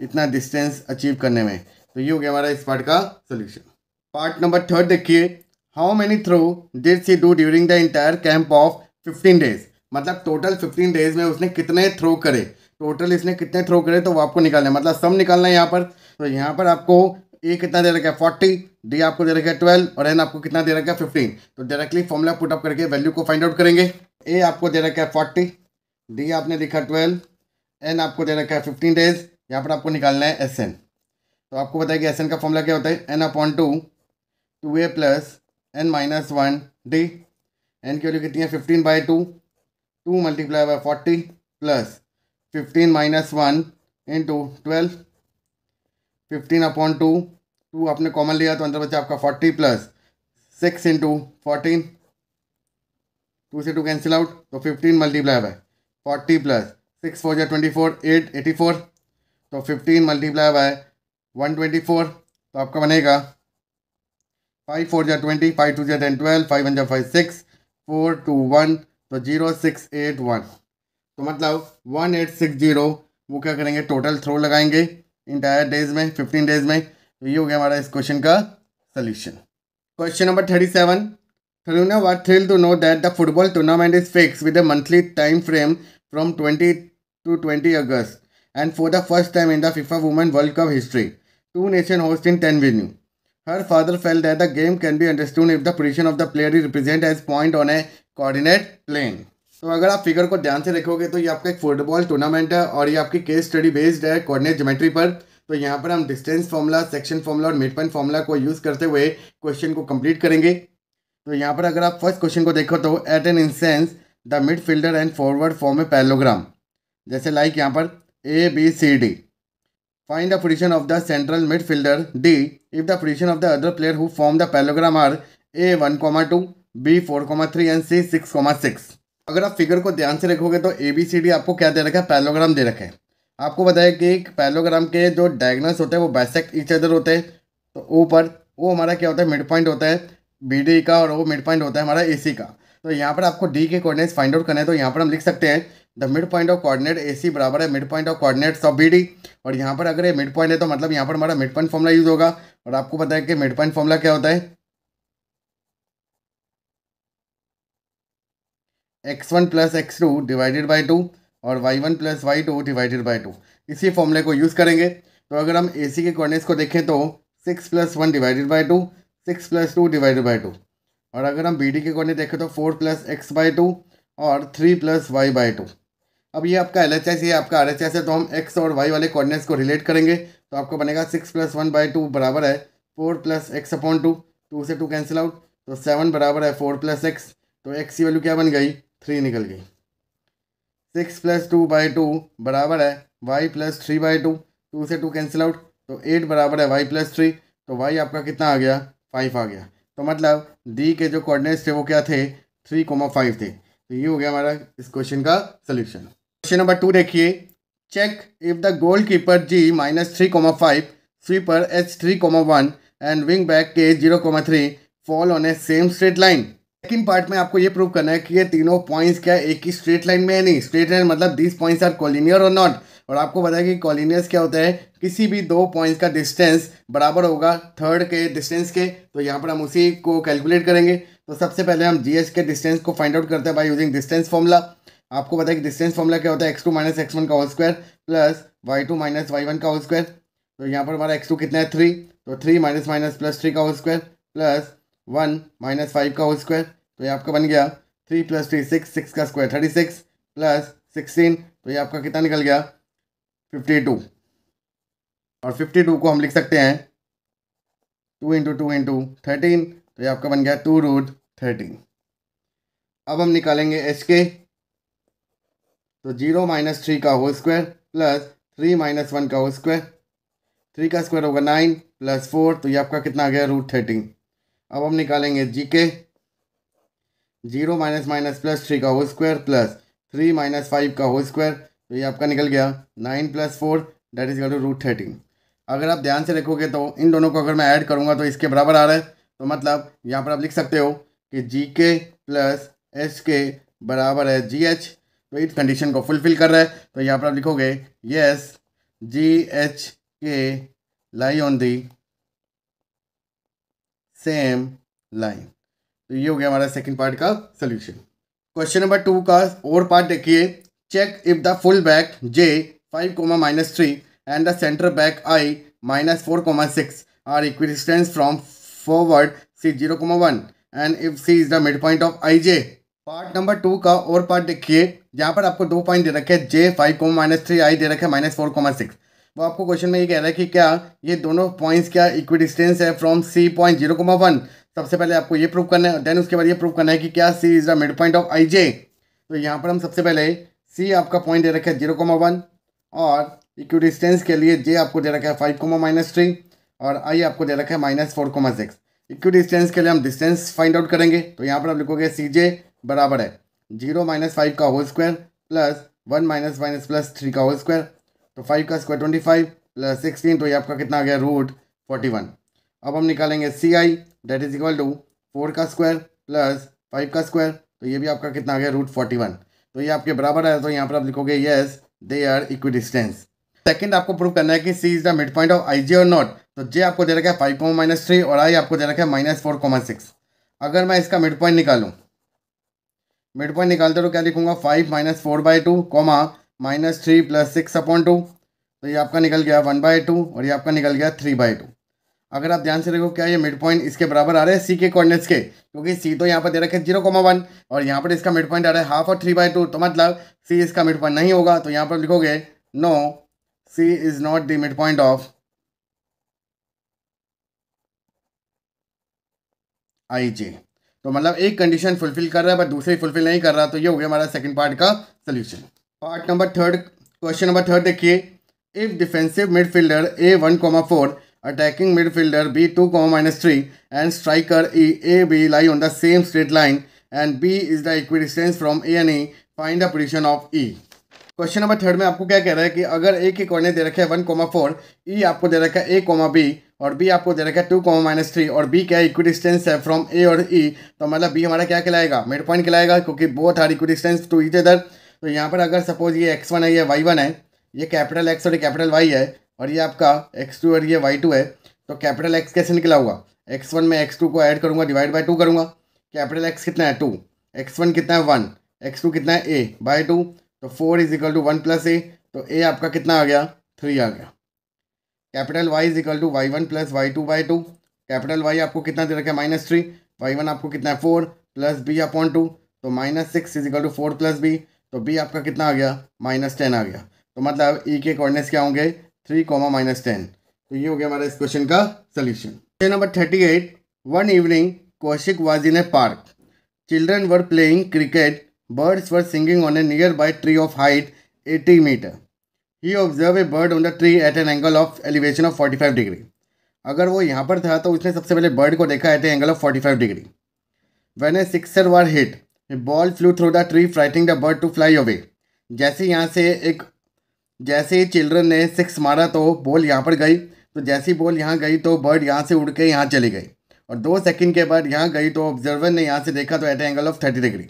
इतना डिस्टेंस अचीव करने में तो ये हो गया हमारा इस पार्ट का सोल्यूशन पार्ट नंबर थर्ड देखिए how many throw did she do during the entire camp of fifteen days मतलब टोटल फिफ्टीन डेज में उसने कितने थ्रो करे टोटल इसने कितने थ्रो करे तो वो आपको निकालना है मतलब सम निकालना है यहाँ पर तो यहाँ पर आपको ए कितना दे रखा है फोर्टी डी आपको दे रखा है ट्वेल्व और एन आपको कितना दे रखा है फिफ्टीन तो डायरेक्टली फॉर्मूला पुटअप करके वैल्यू को फाइंड आउट करेंगे ए आपको दे रखा है फोर्टी डी आपने लिखा ट्वेल्व एन आपको दे रखा है फिफ्टीन डेज यहाँ पर आपको निकालना है एस एन तो आपको बताया कि एस एन का फॉर्मूला क्या होता है एन अपॉन टू टू ए plus N minus one D N की वैल्यू कितनी है fifteen by two two multiply by forty plus fifteen minus one into twelve fifteen upon two two आपने common लिया तो अंदर बचा आपका forty plus six into fourteen two से टू कैंसिल आउट तो fifteen multiply by forty plus six four जो twenty four eight eighty four तो fifteen multiply by one twenty four तो आपका बनेगा फाइव फोर जै ट्वेंटी फाइव टू जै ten twelve five one जै five six four two one तो zero six eight one तो मतलब वन एट सिक्स जीरो वो क्या करेंगे टोटल थ्रो लगाएंगे इंटायर डेज में फिफ्टीन डेज में तो ये हो गया हमारा इस क्वेश्चन का solution question number thirty seven through ने what thrill to know that the football tournament is fix with a monthly time frame from twenty two twenty August and for the first time in the FIFA women world cup history two nation host in ten venue her father felt that the game can be understood if the position of the player is represent as point on a coordinate plane तो अगर आप figure को ध्यान से रखोगे तो ये आपका एक फुटबॉल टूर्नामेंट है और ये आपकी केस स्टडी बेस्ड है कोऑर्डिनेट ज्योमेट्री पर तो यहाँ पर हम डिस्टेंस फॉर्मूला सेक्शन फॉर्मूला और मिड पॉइंट फॉर्मूला को यूज़ करते हुए क्वेश्चन को कंप्लीट करेंगे तो यहाँ पर अगर आप फर्स्ट क्वेश्चन को देखो तो at an instance the midfielder and forward form a parallelogram जैसे लाइक यहाँ पर A B C D Find the position of the central midfielder D if the position of the other player who form the parallelogram are A two, B three and C six. अगर आप figure को ध्यान से रखोगे तो A B C D आपको क्या दे रखा है पैलोग्राम दे रखे हैं आपको बताया कि पैलोग्राम के जो डायग्नस होते हैं वो बैसेक्ट ईच अदर होते हैं तो ऊपर वो हमारा क्या होता है मिड पॉइंट होता है बी डी का और वो मिड पॉइंट होता है हमारा ए सी का तो यहाँ पर आपको डी के कोऑर्डिनेट्स फाइंड आउट करना है तो यहाँ पर हम लिख सकते हैं the mid point of coordinate A C बराबर है mid point of coordinates of B D और यहाँ पर अगर ये मिड पॉइंट है तो मतलब यहाँ पर हमारा मिड पॉइंट फॉर्मला यूज होगा और आपको पता है कि मिड पॉइंट फॉर्मला क्या होता है x one plus x two divided by two और y one plus y two divided by two इसी फॉर्मूले को यूज़ करेंगे तो अगर हम ए सी के कॉर्डिनेट्स को देखें तो six plus one divided by two six plus two divided by two और अगर हम बी डी के कॉर्डिनेट देखें तो four plus x by two और three plus y by two अब ये आपका एल एच एस ये आपका आर एच एस है तो हम एक्स और वाई वाले कॉर्डिनेट्स को रिलेट करेंगे तो आपको बनेगा six plus one by two बराबर है four plus x upon two two से टू कैंसिल आउट तो सेवन बराबर है फोर प्लस एक्स तो एक्स की वैल्यू क्या बन गई थ्री निकल गई six plus two by two बराबर है y plus three by two two से टू कैंसिल आउट तो एट बराबर है वाई प्लस थ्री तो वाई आपका कितना आ गया फाइव आ गया तो मतलब डी के जो कोऑर्डिनेट्स थे वो क्या थे थ्री कोमा फाइव थे तो ये हो गया हमारा इस क्वेश्चन का सोल्यूशन क्वेश्चन नंबर टू देखिए check if the goalkeeper G minus three comma five sweeper H three comma one and wing back K zero comma three fall on a same straight line second part में आपको ये prove करना है कि ये तीनों points क्या एक ही स्ट्रेट लाइन में है नहीं स्ट्रेट लाइन मतलब दिस पॉइंट्स आर कॉलिनियर और नॉट और आपको पता है कि कॉलिनियस क्या होता है किसी भी दो पॉइंट्स का डिस्टेंस बराबर होगा थर्ड के डिस्टेंस के तो यहाँ पर हम उसी को कैलकुलेट करेंगे तो सबसे पहले हम जी के डिस्टेंस को फाइंड आउट करते हैं बाई यूजिंग डिस्टेंस फॉर्मूला आपको पता है कि डिस्टेंस फॉर्मूला क्या होता है x two minus x one का whole square plus y two minus y one का होल स्क्वायर तो यहाँ पर हमारा एक्स टू कितना है थ्री तो three minus minus plus three का whole square plus one minus five का होल स्क्वायर तो ये आपका बन गया three plus three six six का square thirty six plus sixteen तो ये आपका कितना निकल गया फिफ्टी टू और फिफ्टी टू को हम लिख सकते हैं two into two into thirteen तो ये आपका बन गया टू रूट थर्टीन अब हम निकालेंगे एच के तो जीरो माइनस थ्री का whole square plus three minus one का होल स्क्वायर थ्री का स्क्वायर होगा नाइन प्लस फोर तो ये आपका कितना आ गया रूट थर्टीन अब हम निकालेंगे जी के zero minus minus plus three का whole square plus three minus five का होल स्क्वायर तो ये आपका निकल गया nine plus four that is two root thirteen अगर आप ध्यान से देखोगे तो इन दोनों को अगर मैं ऐड करूँगा तो इसके बराबर आ रहा है तो मतलब यहाँ पर आप लिख सकते हो कि जी के प्लस एच के बराबर है जी एच तो इस कंडीशन को फुलफिल कर रहा है तो यहाँ पर आप लिखोगे yes G H K lie on the same line तो ये हो गया हमारा सेकंड पार्ट का सोल्यूशन क्वेश्चन नंबर टू का और पार्ट देखिए check if the full back J five comma minus three and the centre back I minus four comma six are equidistance from forward C zero comma one and if C is the mid point of I J part number two का और part देखिए यहाँ पर आपको दो point दे रखे हैं J five comma minus three I दे रखे माइनस फोर कोमा सिक्स वो आपको क्वेश्चन में ये कह रहा है कि क्या ये दोनों पॉइंट्स क्या इक्वी डिस्टेंस है from C point zero comma one सबसे पहले आपको ये प्रूव करना है देन उसके बाद ये प्रूव करना है कि क्या C is the mid point of I J तो यहाँ पर हम सबसे पहले सी आपका पॉइंट दे रखे है जीरो कोमा वन और इक्वी डिस्टेंस के लिए जे आपको दे रखा है फाइव कोमा माइनस थ्री और आई आपको दे रखा है minus four comma six equidistance के लिए हम डिस्टेंस फाइंड आउट करेंगे तो यहाँ पर आप लिखोगे सी जे बराबर है जीरो माइनस फाइव का whole square plus one minus minus plus three का होल स्क्वायर तो फाइव का square twenty five plus sixteen तो ये आपका कितना आ गया रूट फोर्टी वन अब हम निकालेंगे C I that is equal to four का स्क्वायर प्लस फाइव का स्क्वायर तो ये भी आपका कितना आ गया रूट फोर्टी वन तो ये आपके बराबर है तो यहाँ पर आप लिखोगे yes they are equidistance second आपको प्रूव करना है कि C is the mid point of I G और नॉट तो जे आपको दे रखा है फाइव कॉमा माइनस थ्री और आई आपको दे रखा है माइनस फोर कॉमा सिक्स अगर मैं इसका मिड पॉइंट निकालूँ मिड पॉइंट निकालते तो क्या लिखूंगा five minus four by two comma minus three plus six upon two तो ये आपका निकल गया वन बाई टू और ये आपका निकल गया थ्री बाई टू अगर आप ध्यान से देखो क्या ये मिड पॉइंट इसके बराबर आ रहे हैं सी के कोऑर्डिनेट्स के क्योंकि सी तो यहाँ पर दे रखे जीरो कॉमा वन और यहाँ पर इसका मिड पॉइंट आ रहा है हाफ और थ्री बाई टू तो मतलब सी इसका मिड पॉइंट नहीं होगा तो यहाँ पर लिखोगे no C is not the mid point of I J तो मतलब एक कंडीशन फुलफिल कर रहा है बट दूसरी फुलफिल नहीं कर रहा तो ये हो गया हमारा सेकंड पार्ट का solution part number third question number third देखिए if defensive midfielder A one comma four attacking midfielder B two comma minus three and striker E A B lie on the same straight line and B is the equidistance from A and E find the position of E question number third में आपको क्या कह रहा है कि अगर ए की coordinate दे रखा है वन कोमा फोर ई आपको दे रखा है ए कोमा बी और बी आपको दे रखा है टू कोमा माइनस थ्री और बी क्या इक्वी डिस्टेंस है फ्रॉम ए और ई e, तो मतलब बी हमारा क्या कहलाएगा मिड पॉइंट कहलाएगा क्योंकि बहुत हार equidistance to each other तो यहाँ पर अगर सपोज ये एक्स वन है ये वाई वन है ये कैपिटल एक्स और कैपिटल वाई है और ये आपका एक्स टू और ये वाई टू है तो कैपिटल एक्स कैसे निकला हुआ एक्स वन में एक्स टू को ऐड करूँगा डिवाइड बाई टू करूँगा कैपिटल एक्स कितना है टू एक्स वन कितना है वन एक्स टू कितना है ए बाई टू तो four is equal to one plus A तो ए आपका कितना आ गया थ्री आ गया capital y is equal to y one plus y two by two capital y आपको कितना दे रखा है माइनस थ्री वाई वन आपको कितना है four plus B upon two तो minus six is equal to four plus B तो बी आपका कितना आ गया माइनस टेन आ गया तो मतलब ई के कोऑर्डिनेट्स क्या होंगे थ्री कॉमा माइनस टेन तो ये हो गया हमारा इस क्वेश्चन का solution question number thirty eight one evening Kaushik was in a park children were playing cricket Birds were singing on a nearby tree of height 80 meter. He observed a bird on the tree at an angle of elevation of 45 degree. अगर वो यहाँ पर था तो उसने सबसे पहले bird को देखा at angle of forty five degree when a sixer were hit ball flew through the tree frightening the bird to fly away जैसे यहाँ से एक जैसे ही चिल्ड्रन ने सिक्स मारा तो बॉल यहाँ पर गई तो जैसे ही बॉल यहाँ गई तो बर्ड यहाँ से उड़ के यहाँ चली गई और दो सेकेंड के बाद यहाँ गई तो ऑब्जर्वर ने यहाँ से देखा तो at angle of thirty degree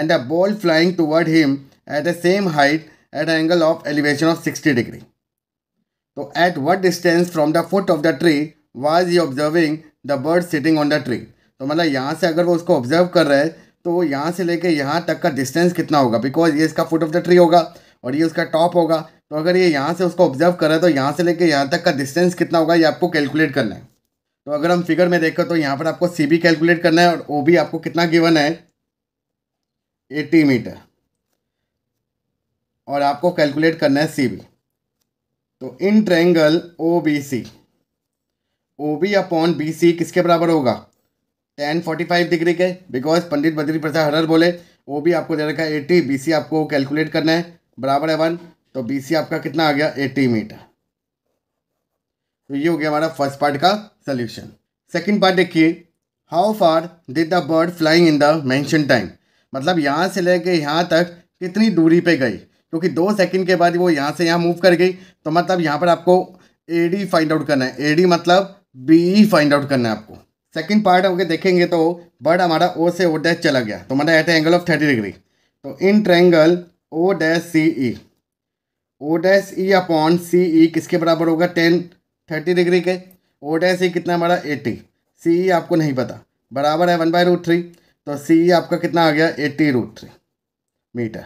and the ball flying toward him at the same height at an angle of elevation of 60 degree. So at what distance from the foot of the tree was he observing the bird sitting on the tree? तो मतलब यहाँ से अगर वो उसको observe कर रहा है तो यहाँ से लेके यहाँ तक का डिस्टेंस कितना होगा बिकॉज ये इसका फुट ऑफ द ट्री होगा और ये उसका टॉप होगा तो अगर ये यहाँ से उसको ऑब्जर्व कर रहा है तो यहाँ से लेके यहाँ तक का डिस्टेंस कितना होगा ये आपको कैलकुलेट करना है तो अगर हम फिगर में देखें तो यहाँ पर आपको सी कैलकुलेट करना है और ओ आपको कितना गिवन है एट्टी मीटर और आपको कैलकुलेट करना है सी बी तो in triangle O B C O B upon B C किसके बराबर होगा टेन फोर्टी फाइव डिग्री के बिकॉज पंडित बद्री प्रसाद हरर बोले ओ बी आपको दे रखा है एट्टी बी सी आपको कैलकुलेट करना है बराबर है वन तो बी सी आपका कितना आ गया एट्टी मीटर तो ये हो गया हमारा फर्स्ट पार्ट का सोल्यूशन सेकेंड पार्ट देखिए how far did the bird flying in the mention time मतलब यहाँ से लेके यहाँ तक कितनी दूरी पे गई क्योंकि दो सेकंड के बाद वो यहाँ से यहाँ मूव कर गई तो मतलब यहाँ पर आपको ए डी फाइंड आउट करना है ए डी मतलब बी ई फाइंड आउट करना है आपको सेकंड पार्ट अगर देखेंगे तो बर्ड हमारा ओ से ओ डैश चला गया तो मतलब at angle of thirty degree तो in triangle O dash C E O dash E upon C E किसके बराबर होगा टेन थर्टी डिग्री के ओ डैश ई कितना हमारा एटी सी ई आपको नहीं पता बराबर है वन बाय रूट थ्री तो सी ई आपका कितना आ गया eighty root three metre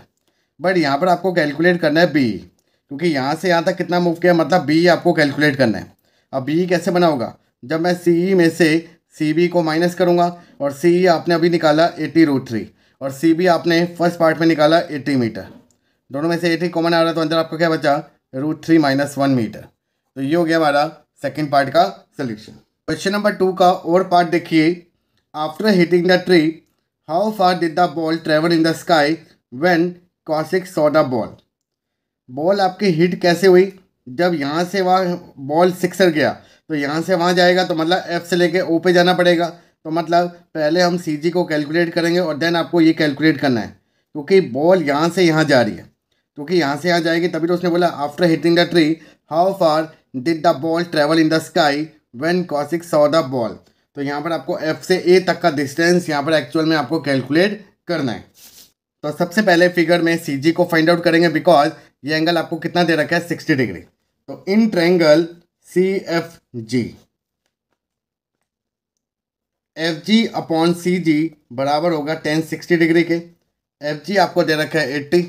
but यहाँ पर आपको कैलकुलेट करना है बी क्योंकि यहाँ से यहाँ तक कितना मूव किया मतलब बी आपको कैलकुलेट करना है अब बी कैसे बना होगा जब मैं सी ई में से सी बी को माइनस करूँगा और सी ई आपने अभी निकाला एटी रूट थ्री और सी बी आपने फर्स्ट पार्ट में निकाला एटी मीटर दोनों में से एटी कॉमन आ रहा है तो अंदर आपका क्या बचा root three minus one metre तो ये हो गया हमारा सेकेंड पार्ट का सोल्यूशन क्वेश्चन नंबर टू का और पार्ट देखिए after hitting the tree How far did the ball travel in the sky when Kaushik saw the ball? Ball आपकी हिट कैसे हुई जब यहाँ से वहाँ बॉल सिक्सर गया तो यहाँ से वहाँ जाएगा तो मतलब एफ से लेके ओ पे जाना पड़ेगा तो मतलब पहले हम सी जी को कैलकुलेट करेंगे और देन आपको ये कैलकुलेट करना है क्योंकि बॉल यहाँ से यहाँ जा रही है क्योंकि यहाँ से यहाँ जाएगी तभी तो उसने बोला after hitting the tree how far did the ball travel in the sky when Kaushik saw the ball तो यहाँ पर आपको एफ से ए तक का डिस्टेंस यहाँ पर एक्चुअल में आपको कैलकुलेट करना है तो सबसे पहले फिगर में सी जी को फाइंड आउट करेंगे बिकॉज ये एंगल आपको कितना दे रखा है सिक्सटी डिग्री तो in triangle C F G F G upon C G बराबर होगा टेन सिक्सटी डिग्री के एफ जी आपको दे रखा है एट्टी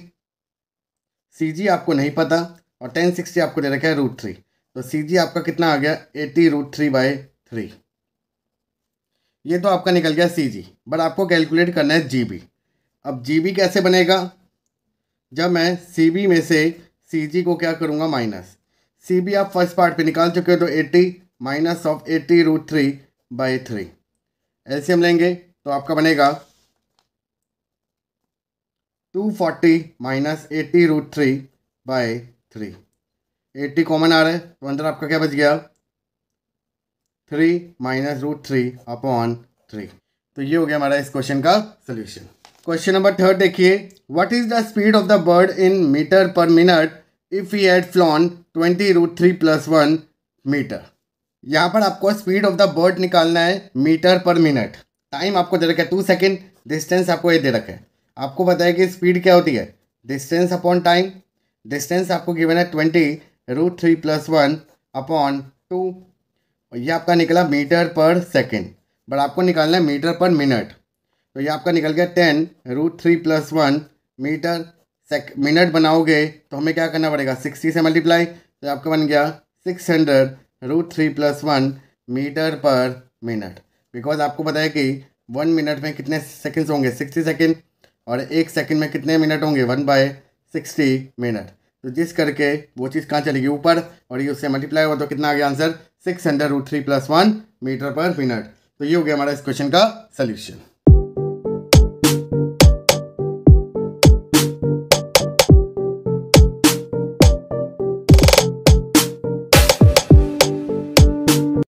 सी जी आपको नहीं पता और टेन सिक्सटी आपको दे रखा है रूट थ्री तो सी जी आपका कितना आ गया eighty root three by three ये तो आपका निकल गया सी जी बट आपको कैलकुलेट करना है जी बी अब जी बी कैसे बनेगा जब मैं सी बी में से सी जी को क्या करूँगा माइनस सी बी आप फर्स्ट पार्ट पे निकाल चुके हो तो eighty minus of eighty root three by three ऐसे हम लेंगे तो आपका बनेगा two forty minus eighty root three by three eighty common आ रहा है तो अंदर आपका क्या बच गया three minus root three upon three तो ये हो गया हमारा इस क्वेश्चन का सोल्यूशन क्वेश्चन नंबर थर्ड देखिए what is the speed of the bird in meter per minute if you had flown twenty root three plus one meter यहाँ पर आपको स्पीड ऑफ द बर्ड निकालना है मीटर पर मिनट टाइम आपको दे रखा है टू सेकेंड डिस्टेंस आपको ये दे रखा है आपको बताया कि स्पीड क्या होती है डिस्टेंस अपॉन टाइम डिस्टेंस आपको गिवन है twenty root three plus one upon two और ये आपका निकला मीटर पर सेकेंड बट आपको निकालना है मीटर पर मिनट तो ये आपका निकल गया ten root three plus one meter sec minute बनाओगे तो हमें क्या करना पड़ेगा सिक्सटी से मल्टीप्लाई तो आपका बन गया six hundred root three plus one meter per minute because आपको पता है कि वन मिनट में कितने सेकेंड्स होंगे सिक्सटी सेकेंड और एक सेकेंड में कितने मिनट होंगे वन बाय सिक्सटी मिनट तो जिस करके वो चीज़ कहाँ चलेगी ऊपर और ये उससे मल्टीप्लाई हुआ तो कितना आ गया answer six under root three plus one meter per minute तो ये हो गया हमारा इस क्वेश्चन का सोल्यूशन